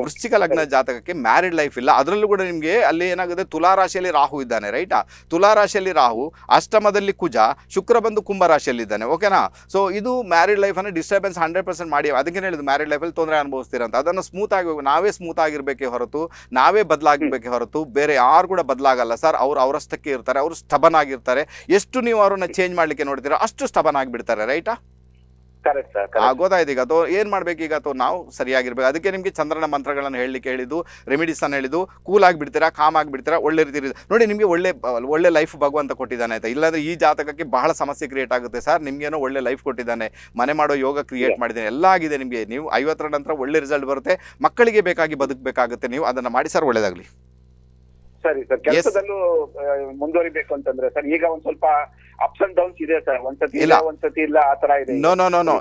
S1: ವೃಶ್ಚಿಕ ಲಗ್ನ ಜಾತಕಕ್ಕೆ ಮ್ಯಾರಿಡ್ ಲೈಫ್ ಇಲ್ಲ ಅದರಲ್ಲೂ ಕೂಡ ನಿಮಗೆ ಅಲ್ಲಿ ಏನಾಗುತ್ತೆ ತುಲಾ ರಾಶಿಯಲ್ಲಿ ರಾಹು ಇದ್ದಾನೆ ರೈಟಾ ತುಲಾ ರಾಶಿಯಲ್ಲಿ ರಾಹು ಅಷ್ಟಮದಲ್ಲಿ ಕುಜ ಶುಕ್ರ ಬಂದು ಕುಂಭ ರಾಶಿಯಲ್ಲಿ ಇದ್ದಾನೆ ಓಕೆನಾ ಸೊ ಇದು ಮ್ಯಾರಿಡ್ ಲೈಫನ್ನು ಡಿಸ್ಟರ್ಬೆನ್ಸ್ ಹಂಡ್ರೆಡ್ ಪರ್ಸೆಂಟ್ ಮಾಡಿ ಅದಕ್ಕೆ ಹೇಳಿದ್ದು ಮ್ಯಾರಿಡ್ ಲೈಫಲ್ಲಿ ತೊಂದರೆ ಅನುಭವಿಸ್ತೀರಂತ ಅಂತ ಅದನ್ನು ಸ್ಮೂತ್ ಆಗಿ ನಾವೇ ಸ್ಮೂತ್ ಆಗಿರಬೇಕೆ ಹೊರತು ನಾವೇ ಬದಲಾಗಿರಬೇಕೆ ಹೊರತು ಬೇರೆ ಯಾರು ಕೂಡ ಬದಲಾಗಲ್ಲ ಸರ್ ಅವ್ರು ಅವರಷ್ಟಕ್ಕೆ ಇರ್ತಾರೆ ಅವರು ಸ್ಟಬನ್ ಆಗಿರ್ತಾರೆ ಎಷ್ಟು ನೀವು ಅವ್ರನ್ನ ಚೇಂಜ್ ಮಾಡಲಿಕ್ಕೆ ನೋಡ್ತೀರೋ ಅಷ್ಟು ಸ್ಟಬನ್ ಆಗಿಬಿಡ್ತಾರೆ ರೈಟಾ ಆಗೋದಾಯ್ತು ಈಗ ಅಥವಾ ಏನ್ ಮಾಡ್ಬೇಕು ಈಗ ಅಥವಾ ನಾವು ಸರಿಯಾಗಿರ್ಬೇಕು ಅದಕ್ಕೆ ನಿಮ್ಗೆ ಚಂದ್ರನ ಮಂತ್ರಗಳನ್ನು ಹೇಳಲಿಕ್ಕೆ ಹೇಳಿದ್ದು ರೆಮಿಡೀಸ್ ಅನ್ನ ಹೇಳಿದ್ದು ಕೂಲ್ ಆಗಿಬಿಡ್ತೀರಾ ಕಾಮ್ ಆಗಿಬಿಡ್ತೀರಾ ಒಳ್ಳೆ ರೀತಿ ನೋಡಿ ನಿಮಗೆ ಒಳ್ಳೆ ಒಳ್ಳೆ ಲೈಫ್ ಭಗವಂತ ಕೊಟ್ಟಿದ್ದಾನೆ ಆಯ್ತಾ ಇಲ್ಲಾಂದ್ರೆ ಈ ಜಾತಕಕ್ಕೆ ಬಹಳ ಸಮಸ್ಯೆ ಕ್ರಿಯೇಟ್ ಆಗುತ್ತೆ ಸರ್ ನಿಮ್ಗೇನೋ ಒಳ್ಳೆ ಲೈಫ್ ಕೊಟ್ಟಿದ್ದಾನೆ ಮನೆ ಮಾಡೋ ಯೋಗ ಕ್ರಿಯೇಟ್ ಮಾಡಿದ್ದಾನೆ ಎಲ್ಲ ಆಗಿದೆ ನಿಮಗೆ ನೀವು ಐವತ್ತರ ನಂತರ ಒಳ್ಳೆ ರಿಸಲ್ಟ್ ಬರುತ್ತೆ ಮಕ್ಕಳಿಗೆ ಬೇಕಾಗಿ ಬದುಕಬೇಕಾಗುತ್ತೆ ನೀವು ಅದನ್ನು ಮಾಡಿ ಸರ್ ಒಳ್ಳೇದಾಗಲಿ
S2: ಸರಿ ಸರ್ ಕೆಲಸದಲ್ಲೂ ಮುಂದುವರಿಬೇಕು ಅಂತಂದ್ರೆ ಸರ್ ಈಗ ಒಂದ್ ಸ್ವಲ್ಪ ಅಪ್ಸ್ ಅಂಡ್ ಡೌನ್ಸ್ ಇದೆ ಸರ್ ಒಂದ್ಸತಿ ಇಲ್ಲ ಒಂದ್ಸತಿ ಇಲ್ಲ ಆ ತರ
S1: ಇದೆ ನೋ ನೋ ನೋ ನೋ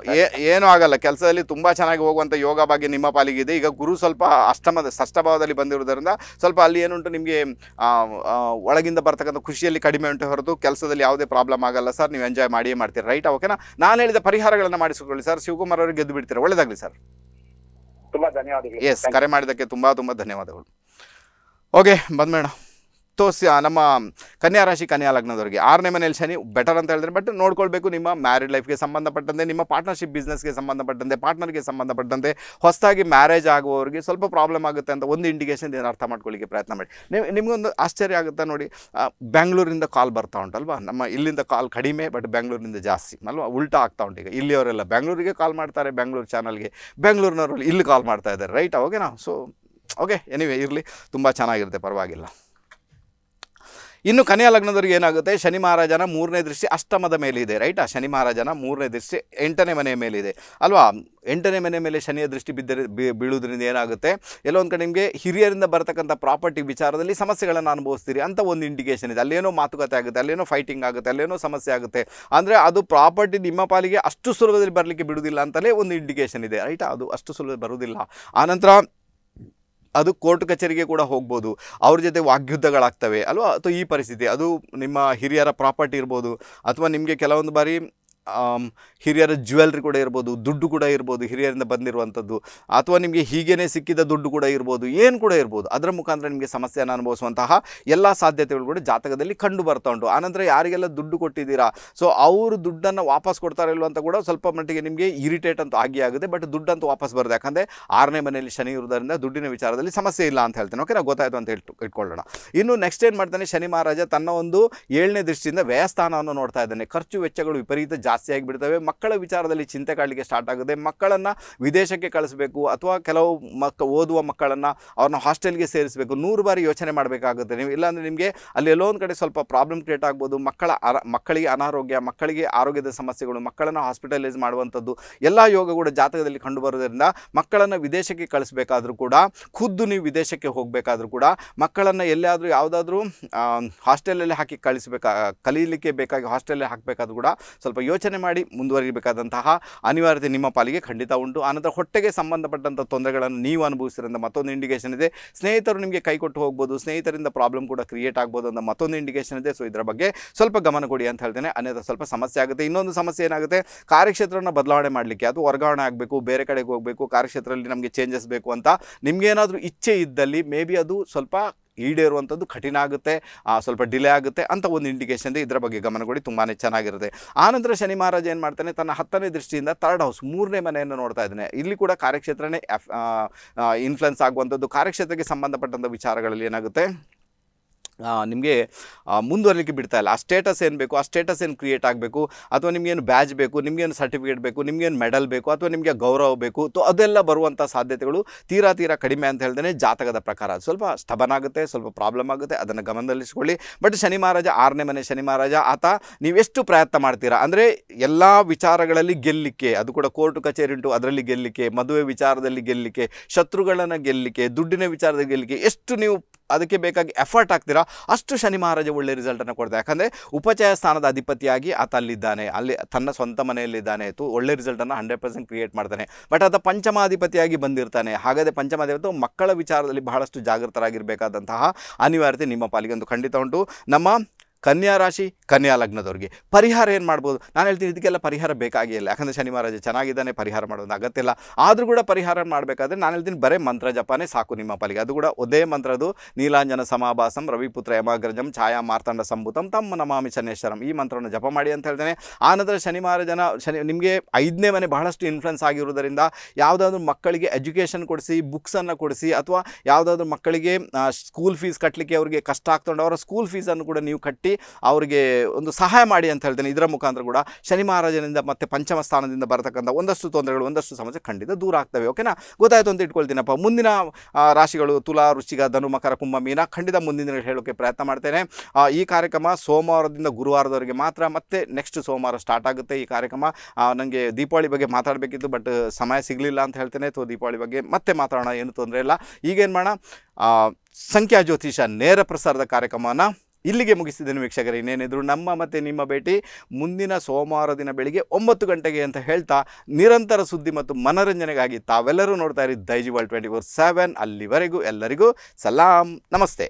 S1: ಏನು ಆಗಲ್ಲ ಕೆಲಸದಲ್ಲಿ ತುಂಬಾ ಚೆನ್ನಾಗಿ ಹೋಗುವಂತ ಯೋಗ ಬಗ್ಗೆ ನಿಮ್ಮ ಪಾಲಿಗೆ ಇದೆ ಈಗ ಗುರು ಸ್ವಲ್ಪ ಅಷ್ಟಮದ ಸಷ್ಟಭಾವದಲ್ಲಿ ಬಂದಿರುವುದರಿಂದ ಸ್ವಲ್ಪ ಅಲ್ಲಿ ಏನುಂಟು ನಿಮಗೆ ಒಳಗಿಂದ ಬರ್ತಕ್ಕಂಥ ಖುಷಿಯಲ್ಲಿ ಕಡಿಮೆ ಉಂಟು ಹೊರತು ಕೆಲಸದಲ್ಲಿ ಯಾವುದೇ ಪ್ರಾಬ್ಲಮ್ ಆಗಲ್ಲ ಸರ್ ನೀವು ಎಂಜಾಯ್ ಮಾಡಿಯೇ ಮಾಡ್ತೀರಿ ರೈಟ್ ಓಕೆನಾ ನಾನು ಹೇಳಿದ ಪರಿಹಾರಗಳನ್ನು ಮಾಡಿಸಿಕೊಳ್ಳಿ ಸರ್ ಶಿವಕುಮಾರ್ ಅವರು ಗೆದ್ದು ಬಿಡ್ತೀರಾ ಒಳ್ಳೇದಾಗಲಿ ಸರ್ ತುಂಬಾ ಧನ್ಯವಾದಗಳು ಎಸ್ ಕರೆ ಮಾಡಿದ್ದಕ್ಕೆ ತುಂಬಾ ತುಂಬಾ ಧನ್ಯವಾದಗಳು ಓಕೆ ಬಂದ್ಬೇಡ ತೋರಿಸಿ ನಮ್ಮ ಕನ್ಯಾ ರಾಶಿ ಕನ್ಯಾ ಲಗ್ನದವ್ರಿಗೆ ಆರನೇ ಮನೇಲಿ ಶನಿ ಬೆಟರ್ ಅಂತ ಹೇಳಿದ್ರೆ ಬಟ್ ನೋಡ್ಕೊಳ್ಬೇಕು ನಿಮ್ಮ ಮ್ಯಾರಿಡ್ ಲೈಫ್ಗೆ ಸಂಬಂಧಪಟ್ಟಂತೆ ನಿಮ್ಮ ಪಾರ್ಟ್ನರ್ಶಿಪ್ ಬಿಸ್ನೆಸ್ಗೆ ಸಂಬಂಧಪಟ್ಟಂತೆ ಪಾರ್ಟ್ನರ್ಗೆ ಸಂಬಂಧಪಟ್ಟಂತೆ ಹೊಸದಾಗಿ ಮ್ಯಾರೇಜ್ ಆಗುವವರಿಗೆ ಸ್ವಲ್ಪ ಪ್ರಾಬ್ಲಮ್ ಆಗುತ್ತೆ ಅಂತ ಒಂದು ಇಂಡಿಕೇಷನ್ ಏನು ಅರ್ಥ ಮಾಡ್ಕೊಳ್ಳಿಕ್ಕೆ ಪ್ರಯತ್ನ ಮಾಡಿ ನೀವು ನಿಮಗೊಂದು ಆಶ್ಚರ್ಯ ಆಗುತ್ತೆ ನೋಡಿ ಬೆಂಗಳೂರಿಂದ ಕಾಲ್ ಬರ್ತಾ ಉಂಟಲ್ವಾ ನಮ್ಮ ಇಲ್ಲಿಂದ ಕಾಲ್ ಕಡಿಮೆ ಬಟ್ ಬ್ಯಾಂಗ್ಳೂರಿಂದ ಜಾಸ್ತಿ ಅಲ್ವಾ ಉಲ್ಟಾ ಆಗ್ತಾ ಉಂಟು ಈಗ ಇಲ್ಲಿಯವರೆಲ್ಲ ಬೆಂಗಳೂರಿಗೆ ಕಾಲ್ ಮಾಡ್ತಾರೆ ಬೆಂಗಳೂರು ಚಾನಲ್ಗೆ ಬೆಂಗಳೂರಿನವರು ಇಲ್ಲಿ ಕಾಲ್ ಮಾಡ್ತಾ ಇದ್ದಾರೆ ರೈಟ್ ಓಕೆನಾ ಸೊ ಓಕೆ ಎನಿವೆ ಇರಲಿ ತುಂಬ ಚೆನ್ನಾಗಿರುತ್ತೆ ಪರವಾಗಿಲ್ಲ ಇನ್ನು ಕನ್ಯಾ ಲಗ್ನದವ್ರಿಗೆ ಏನಾಗುತ್ತೆ ಶನಿ ಮಹಾರಾಜನ ಮೂರನೇ ದೃಷ್ಟಿ ಅಷ್ಟಮದ ಮೇಲಿದೆ ರೈಟ್ ಆ ಶನಿ ಮಹಾರಾಜನ ಮೂರನೇ ದೃಷ್ಟಿ ಎಂಟನೇ ಮನೆಯ ಮೇಲಿದೆ ಅಲ್ವಾ ಎಂಟನೇ ಮನೆ ಮೇಲೆ ಶನಿಯ ದೃಷ್ಟಿ ಬಿದ್ದರೆ ಬೀಳುವುದರಿಂದ ಏನಾಗುತ್ತೆ ಎಲ್ಲೋ ಕಡೆ ನಿಮಗೆ ಹಿರಿಯರಿಂದ ಬರತಕ್ಕಂಥ ಪ್ರಾಪರ್ಟಿ ವಿಚಾರದಲ್ಲಿ ಸಮಸ್ಯೆಗಳನ್ನು ಅನುಭವಿಸ್ತೀರಿ ಅಂತ ಒಂದು ಇಂಡಿಕೇಷನ್ ಇದೆ ಅಲ್ಲೇನೋ ಮಾತುಕತೆ ಆಗುತ್ತೆ ಅಲ್ಲೇನೋ ಫೈಟಿಂಗ್ ಆಗುತ್ತೆ ಅಲ್ಲೇನೋ ಸಮಸ್ಯೆ ಆಗುತ್ತೆ ಅಂದರೆ ಅದು ಪ್ರಾಪರ್ಟಿ ನಿಮ್ಮ ಪಾಲಿಗೆ ಅಷ್ಟು ಸುಲಭದಲ್ಲಿ ಬರಲಿಕ್ಕೆ ಬಿಡುವುದಿಲ್ಲ ಅಂತಲೇ ಒಂದು ಇಂಡಿಕೇಷನ್ ಇದೆ ರೈಟ್ ಅದು ಅಷ್ಟು ಸುಲಭ ಬರುವುದಿಲ್ಲ ಆನಂತರ ಅದು ಕೋರ್ಟ್ ಕಚೇರಿಗೆ ಕೂಡ ಹೋಗ್ಬೋದು ಅವ್ರ ಜೊತೆ ವಾಗ್ಯುದ್ಧಗಳಾಗ್ತವೆ ಅಲ್ವಾ ಅಥವಾ ಈ ಪರಿಸ್ಥಿತಿ ಅದು ನಿಮ್ಮ ಹಿರಿಯರ ಪ್ರಾಪರ್ಟಿ ಇರ್ಬೋದು ಅಥವಾ ನಿಮಗೆ ಕೆಲವೊಂದು ಬಾರಿ ಹಿರಿಯರ ಜ್ಯುವೆಲ್ರಿ ಕೂಡ ಇರ್ಬೋದು ದುಡ್ಡು ಕೂಡ ಇರ್ಬೋದು ಹಿರಿಯರಿಂದ ಬಂದಿರುವಂಥದ್ದು ಅಥವಾ ನಿಮಗೆ ಹೀಗೇ ಸಿಕ್ಕಿದ ದುಡ್ಡು ಕೂಡ ಇರ್ಬೋದು ಏನು ಕೂಡ ಇರ್ಬೋದು ಅದರ ಮುಖಾಂತರ ನಿಮಗೆ ಸಮಸ್ಯೆಯನ್ನು ಅನುಭವಿಸುವಂತಹ ಎಲ್ಲ ಸಾಧ್ಯತೆಗಳು ಕೂಡ ಜಾತಕದಲ್ಲಿ ಕಂಡು ಬರ್ತಾ ಉಂಟು ಆನಂತರ ಯಾರಿಗೆಲ್ಲ ದುಡ್ಡು ಕೊಟ್ಟಿದ್ದೀರಾ ಸೊ ಅವರು ದುಡ್ಡನ್ನು ವಾಪಸ್ ಕೊಡ್ತಾರೆ ಅಂತ ಕೂಡ ಸ್ವಲ್ಪ ಮಟ್ಟಿಗೆ ನಿಮಗೆ ಇರಿಟೇಟ್ ಅಂತ ಆಗಿ ಆಗುತ್ತೆ ಬಟ್ ದುಡ್ಡಂತೂ ವಾಪಸ್ ಬರುತ್ತೆ ಯಾಕಂದರೆ ಆರನೇ ಮನೆಯಲ್ಲಿ ಶನಿ ಇರುವುದರಿಂದ ದುಡ್ಡಿನ ವಿಚಾರದಲ್ಲಿ ಸಮಸ್ಯೆ ಇಲ್ಲ ಅಂತ ಹೇಳ್ತೇನೆ ಓಕೆ ನಾವು ಗೊತ್ತಾಯಿತು ಅಂತ ಹೇಳಿ ಇಟ್ಕೊಳ್ಳೋಣ ಇನ್ನು ನೆಕ್ಸ್ಟ್ ಏನು ಮಾಡ್ತಾನೆ ಶನಿ ಮಹಾರಾಜ ತನ್ನ ಒಂದು ಏಳನೇ ದೃಷ್ಟಿಯಿಂದ ವ್ಯಯಸ್ಥಾನವನ್ನು ನೋಡ್ತಾ ಇದ್ದಾನೆ ಖರ್ಚು ವೆಚ್ಚಗಳು ವಿಪರೀತ ಜಾಸ್ತಿ ಜಾಸ್ತಿ ಬಿಡ್ತವೆ ಮಕ್ಕಳ ವಿಚಾರದಲ್ಲಿ ಚಿಂತೆ ಕಾಡಲಿಕ್ಕೆ ಸ್ಟಾರ್ಟ್ ಆಗುತ್ತೆ ಮಕ್ಕಳನ್ನು ವಿದೇಶಕ್ಕೆ ಕಳಿಸಬೇಕು ಅಥವಾ ಕೆಲವು ಮಕ್ಕ ಓದುವ ಮಕ್ಕಳನ್ನು ಅವ್ರನ್ನ ಹಾಸ್ಟೆಲ್ಗೆ ಸೇರಿಸಬೇಕು ನೂರು ಬಾರಿ ಯೋಚನೆ ಮಾಡಬೇಕಾಗುತ್ತೆ ನೀವು ಇಲ್ಲಾಂದರೆ ನಿಮಗೆ ಅಲ್ಲಿ ಎಲ್ಲೋ ಒಂದು ಕಡೆ ಸ್ವಲ್ಪ ಪ್ರಾಬ್ಲಮ್ ಕ್ರಿಯೇಟ್ ಆಗ್ಬೋದು ಮಕ್ಕಳ ಅರ ಮಕ್ಕಳಿಗೆ ಅನಾರೋಗ್ಯ ಮಕ್ಕಳಿಗೆ ಆರೋಗ್ಯದ ಸಮಸ್ಯೆಗಳು ಮಕ್ಕಳನ್ನು ಹಾಸ್ಪಿಟಲೈಸ್ ಮಾಡುವಂಥದ್ದು ಎಲ್ಲ ಯೋಗ ಕೂಡ ಜಾತಕದಲ್ಲಿ ಕಂಡುಬರೋದ್ರಿಂದ ಮಕ್ಕಳನ್ನು ವಿದೇಶಕ್ಕೆ ಕಳಿಸಬೇಕಾದ್ರೂ ಕೂಡ ಖುದ್ದು ನೀವು ವಿದೇಶಕ್ಕೆ ಹೋಗಬೇಕಾದ್ರೂ ಕೂಡ ಮಕ್ಕಳನ್ನು ಎಲ್ಲಾದರೂ ಯಾವುದಾದ್ರೂ ಹಾಸ್ಟೆಲಲ್ಲಿ ಹಾಕಿ ಕಳಿಸಬೇಕಾ ಕಲೀಲಿಕ್ಕೆ ಬೇಕಾಗಿ ಹಾಸ್ಟೆಲಲ್ಲಿ ಹಾಕಬೇಕಾದ್ರೂ ಕೂಡ ಸ್ವಲ್ಪ ಯೋಚನೆ ಯೋಚನೆ ಮಾಡಿ ಮುಂದುವರಿಬೇಕಾದಂತಹ ಅನಿವಾರ್ಯತೆ ನಿಮ್ಮ ಪಾಲಿಗೆ ಖಂಡಿತ ಉಂಟು ಆನಂತರ ಹೊಟ್ಟೆಗೆ ಸಂಬಂಧಪಟ್ಟಂಥ ತೊಂದರೆಗಳನ್ನು ನೀವು ಅನುಭವಿಸಿರೋಂಥ ಮತ್ತೊಂದು ಇಂಡಿಕೇಷನ್ ಇದೆ ಸ್ನೇಹಿತರು ನಿಮಗೆ ಕೈ ಕೊಟ್ಟು ಹೋಗ್ಬೋದು ಸ್ನೇಹಿತರಿಂದ ಪ್ರಾಬ್ಲಮ್ ಕೂಡ ಕ್ರಿಯೇಟ್ ಆಗ್ಬೋದು ಅಂತ ಮತ್ತೊಂದು ಇಂಡಿಕೇಷನ್ ಇದೆ ಸೊ ಇದರ ಬಗ್ಗೆ ಸ್ವಲ್ಪ ಗಮನ ಕೊಡಿ ಅಂತ ಹೇಳ್ತೇನೆ ಅನ್ಯಥ ಸ್ವಲ್ಪ ಸಮಸ್ಯೆ ಆಗುತ್ತೆ ಇನ್ನೊಂದು ಸಮಸ್ಯೆ ಏನಾಗುತ್ತೆ ಕಾರ್ಯಕ್ಷೇತ್ರವನ್ನು ಬದಲಾವಣೆ ಮಾಡಲಿಕ್ಕೆ ಅದು ವರ್ಗಾವಣೆ ಆಗಬೇಕು ಬೇರೆ ಕಡೆಗೆ ಹೋಗಬೇಕು ಕಾರ್ಯಕ್ಷೇತ್ರದಲ್ಲಿ ನಮಗೆ ಚೇಂಜಸ್ ಬೇಕು ಅಂತ ನಿಮಗೇನಾದರೂ ಇಚ್ಛೆ ಇದ್ದಲ್ಲಿ ಮೇ ಬಿ ಅದು ಸ್ವಲ್ಪ ಈಡೇರುವಂಥದ್ದು ಕಠಿಣ ಆಗುತ್ತೆ ಸ್ವಲ್ಪ ಡಿಲೇ ಆಗುತ್ತೆ ಅಂತ ಒಂದು ಇದೆ ಇದರ ಬಗ್ಗೆ ಗಮನ ಕೊಡಿ ತುಂಬಾ ಚೆನ್ನಾಗಿರುತ್ತೆ ಆನಂತರ ಶನಿ ಮಹಾರಾಜ ಏನು ಮಾಡ್ತಾನೆ ತನ್ನ ಹತ್ತನೇ ದೃಷ್ಟಿಯಿಂದ ತರ್ಡ್ ಹೌಸ್ ಮೂರನೇ ಮನೆಯನ್ನು ನೋಡ್ತಾ ಇದ್ದಾನೆ ಇಲ್ಲಿ ಕೂಡ ಕಾರ್ಯಕ್ಷೇತ್ರನೇ ಇನ್ಫ್ಲುಯೆನ್ಸ್ ಆಗುವಂಥದ್ದು ಕಾರ್ಯಕ್ಷೇತ್ರಕ್ಕೆ ಸಂಬಂಧಪಟ್ಟಂಥ ವಿಚಾರಗಳಲ್ಲಿ ಏನಾಗುತ್ತೆ ನಿಮಗೆ ಮುಂದುವರಲಿಕ್ಕೆ ಬಿಡ್ತಾ ಇಲ್ಲ ಆ ಸ್ಟೇಟಸ್ ಏನು ಬೇಕು ಆ ಸ್ಟೇಟಸ್ ಏನು ಕ್ರಿಯೇಟ್ ಆಗಬೇಕು ಅಥವಾ ನಿಮಗೇನು ಬ್ಯಾಜ್ ಬೇಕು ನಿಮಗೇನು ಸರ್ಟಿಫಿಕೇಟ್ ಬೇಕು ನಿಮಗೇನು ಮೆಡಲ್ ಬೇಕು ಅಥವಾ ನಿಮಗೆ ಗೌರವ ಬೇಕು ತೊ ಅದೆಲ್ಲ ಬರುವಂಥ ಸಾಧ್ಯತೆಗಳು ತೀರಾ ತೀರಾ ಕಡಿಮೆ ಅಂತ ಹೇಳ್ದೇ ಜಾತಕದ ಪ್ರಕಾರ ಸ್ವಲ್ಪ ಸ್ಟಬನ್ ಆಗುತ್ತೆ ಸ್ವಲ್ಪ ಪ್ರಾಬ್ಲಮ್ ಆಗುತ್ತೆ ಅದನ್ನು ಗಮನದಲ್ಲಿಸ್ಕೊಳ್ಳಿ ಬಟ್ ಶನಿ ಮಹಾರಾಜ ಆರನೇ ಮನೆ ಶನಿ ಮಹಾರಾಜ ಆತ ನೀವೆಷ್ಟು ಪ್ರಯತ್ನ ಮಾಡ್ತೀರಾ ಅಂದರೆ ಎಲ್ಲ ವಿಚಾರಗಳಲ್ಲಿ ಗೆಲ್ಲಲಿಕ್ಕೆ ಅದು ಕೂಡ ಕೋರ್ಟ್ ಕಚೇರಿ ಉಂಟು ಅದರಲ್ಲಿ ಗೆಲ್ಲಲಿಕ್ಕೆ ಮದುವೆ ವಿಚಾರದಲ್ಲಿ ಗೆಲ್ಲಲಿಕ್ಕೆ ಶತ್ರುಗಳನ್ನು ಗೆಲ್ಲಲಿಕ್ಕೆ ದುಡ್ಡಿನ ವಿಚಾರದಲ್ಲಿ ಗೆಲ್ಲಲಿಕ್ಕೆ ಎಷ್ಟು ನೀವು ಅದಕ್ಕೆ ಬೇಕಾಗಿ ಎಫರ್ಟ್ ಹಾಕ್ತೀರಾ ಅಷ್ಟು ಶನಿ ಮಹಾರಾಜ ಒಳ್ಳೆ ರಿಸಲ್ಟನ್ನು ಕೊಡ್ತಾರೆ ಯಾಕಂದರೆ ಉಪಚಯ ಸ್ಥಾನದ ಅಧಿಪತಿಯಾಗಿ ಆತ ಅಲ್ಲಿದ್ದಾನೆ ಅಲ್ಲಿ ತನ್ನ ಸ್ವಂತ ಮನೆಯಲ್ಲಿದ್ದಾನೆ ತು ಒಳ್ಳೆ ರಿಸಲ್ಟನ್ನು ಹಂಡ್ರೆಡ್ ಪರ್ಸೆಂಟ್ ಕ್ರಿಯೇಟ್ ಮಾಡ್ತಾನೆ ಬಟ್ ಆತ ಪಂಚಮಾಧಿಪತಿಯಾಗಿ ಬಂದಿರ್ತಾನೆ ಹಾಗಾದರೆ ಪಂಚಮಾಧಿಪತಿ ಮಕ್ಕಳ ವಿಚಾರದಲ್ಲಿ ಬಹಳಷ್ಟು ಜಾಗೃತರಾಗಿರಬೇಕಾದಂತಹ ಅನಿವಾರ್ಯತೆ ನಿಮ್ಮ ಪಾಲಿಗೆ ಒಂದು ಖಂಡಿತ ಉಂಟು ನಮ್ಮ ಕನ್ಯಾ ರಾಶಿ ಕನ್ಯಾ ಲಗ್ನದವ್ರಿಗೆ ಪರಿಹಾರ ಏನು ಮಾಡ್ಬೋದು ನಾನು ಹೇಳ್ತೀನಿ ಇದಕ್ಕೆಲ್ಲ ಪರಿಹಾರ ಬೇಕಾಗಿಲ್ಲ ಯಾಕಂದರೆ ಶನಿ ಮಹಾರಾಜ ಚೆನ್ನಾಗಿದ್ದಾನೆ ಪರಿಹಾರ ಮಾಡೋದು ಅಗತ್ಯ ಆದರೂ ಕೂಡ ಪರಿಹಾರ ಮಾಡಬೇಕಾದ್ರೆ ನಾನು ಹೇಳ್ತೀನಿ ಬರೀ ಮಂತ್ರ ಜಪಾನೇ ಸಾಕು ನಿಮ್ಮ ಪಾಲಿಗೆ ಅದು ಕೂಡ ಒದೇ ಮಂತ್ರದು ನೀಲಾಂಜನ ಸಮಾಭಾಸಂ ರವಿಪುತ್ರ ಯಮಾಗ್ರಜಂ ಛಾಯಾ ಮಾರ್ತಾಂಡ ಸಂಭೂತಂ ತಮ್ಮ ನಮಾಮಿ ಶನೇಶ್ವರಂ ಈ ಮಂತ್ರವನ್ನು ಜಪ ಮಾಡಿ ಅಂತ ಹೇಳ್ತೇನೆ ಆನಂತರ ಶನಿ ಮಹಾರಾಜನ ಶನಿ ನಿಮಗೆ ಐದನೇ ಮನೆ ಬಹಳಷ್ಟು ಇನ್ಫ್ಲುಯೆನ್ಸ್ ಆಗಿರೋದರಿಂದ ಯಾವುದಾದ್ರೂ ಮಕ್ಕಳಿಗೆ ಎಜುಕೇಷನ್ ಕೊಡಿಸಿ ಬುಕ್ಸನ್ನು ಕೊಡಿಸಿ ಅಥವಾ ಯಾವುದಾದ್ರೂ ಮಕ್ಕಳಿಗೆ ಸ್ಕೂಲ್ ಫೀಸ್ ಕಟ್ಟಲಿಕ್ಕೆ ಅವರಿಗೆ ಕಷ್ಟ ಆಗ್ತೊಂಡು ಅವರ ಸ್ಕೂಲ್ ಫೀಸನ್ನು ಕೂಡ ನೀವು ಕಟ್ಟಿ ಕಟ್ಟಿ ಅವರಿಗೆ ಒಂದು ಸಹಾಯ ಮಾಡಿ ಅಂತ ಹೇಳ್ತೇನೆ ಇದರ ಮುಖಾಂತರ ಕೂಡ ಶನಿ ಮಹಾರಾಜನಿಂದ ಮತ್ತೆ ಪಂಚಮ ಸ್ಥಾನದಿಂದ ಬರತಕ್ಕಂಥ ಒಂದಷ್ಟು ತೊಂದರೆಗಳು ಒಂದಷ್ಟು ಸಮಸ್ಯೆ ಖಂಡಿತ ದೂರ ಆಗ್ತವೆ ಓಕೆನಾ ಗೊತ್ತಾಯಿತು ಅಂತ ಇಟ್ಕೊಳ್ತೀನಪ್ಪ ಮುಂದಿನ ರಾಶಿಗಳು ತುಲಾ ರುಚಿಗ ಧನು ಮಕರ ಕುಂಭ ಮೀನ ಖಂಡಿತ ಮುಂದಿನ ಹೇಳೋಕ್ಕೆ ಪ್ರಯತ್ನ ಮಾಡ್ತೇನೆ ಈ ಕಾರ್ಯಕ್ರಮ ಸೋಮವಾರದಿಂದ ಗುರುವಾರದವರೆಗೆ ಮಾತ್ರ ಮತ್ತೆ ನೆಕ್ಸ್ಟ್ ಸೋಮವಾರ ಸ್ಟಾರ್ಟ್ ಆಗುತ್ತೆ ಈ ಕಾರ್ಯಕ್ರಮ ನನಗೆ ದೀಪಾವಳಿ ಬಗ್ಗೆ ಮಾತಾಡಬೇಕಿತ್ತು ಬಟ್ ಸಮಯ ಸಿಗಲಿಲ್ಲ ಅಂತ ಹೇಳ್ತೇನೆ ಸೊ ದೀಪಾವಳಿ ಬಗ್ಗೆ ಮತ್ತೆ ಮಾತಾಡೋಣ ಏನು ತೊಂದರೆ ಇಲ್ಲ ಈಗೇನು ಮಾಡೋಣ ಸಂಖ್ಯಾ ಜ್ಯೋತಿಷ ನೇರ ಪ್ರಸಾರದ ಕಾರ್ಯಕ್ರಮನ ಇಲ್ಲಿಗೆ ಮುಗಿಸಿದ್ದೇನೆ ವೀಕ್ಷಕರು ಇನ್ನೇನಿದ್ರು ನಮ್ಮ ಮತ್ತು ನಿಮ್ಮ ಭೇಟಿ ಮುಂದಿನ ಸೋಮವಾರ ದಿನ ಬೆಳಿಗ್ಗೆ ಒಂಬತ್ತು ಗಂಟೆಗೆ ಅಂತ ಹೇಳ್ತಾ ನಿರಂತರ ಸುದ್ದಿ ಮತ್ತು ಮನರಂಜನೆಗಾಗಿ ತಾವೆಲ್ಲರೂ ನೋಡ್ತಾ ಇರಿ ವರ್ಲ್ಡ್ ಟ್ವೆಂಟಿ ಫೋರ್ ಸೆವೆನ್ ಅಲ್ಲಿವರೆಗೂ ಎಲ್ಲರಿಗೂ ಸಲಾಂ ನಮಸ್ತೆ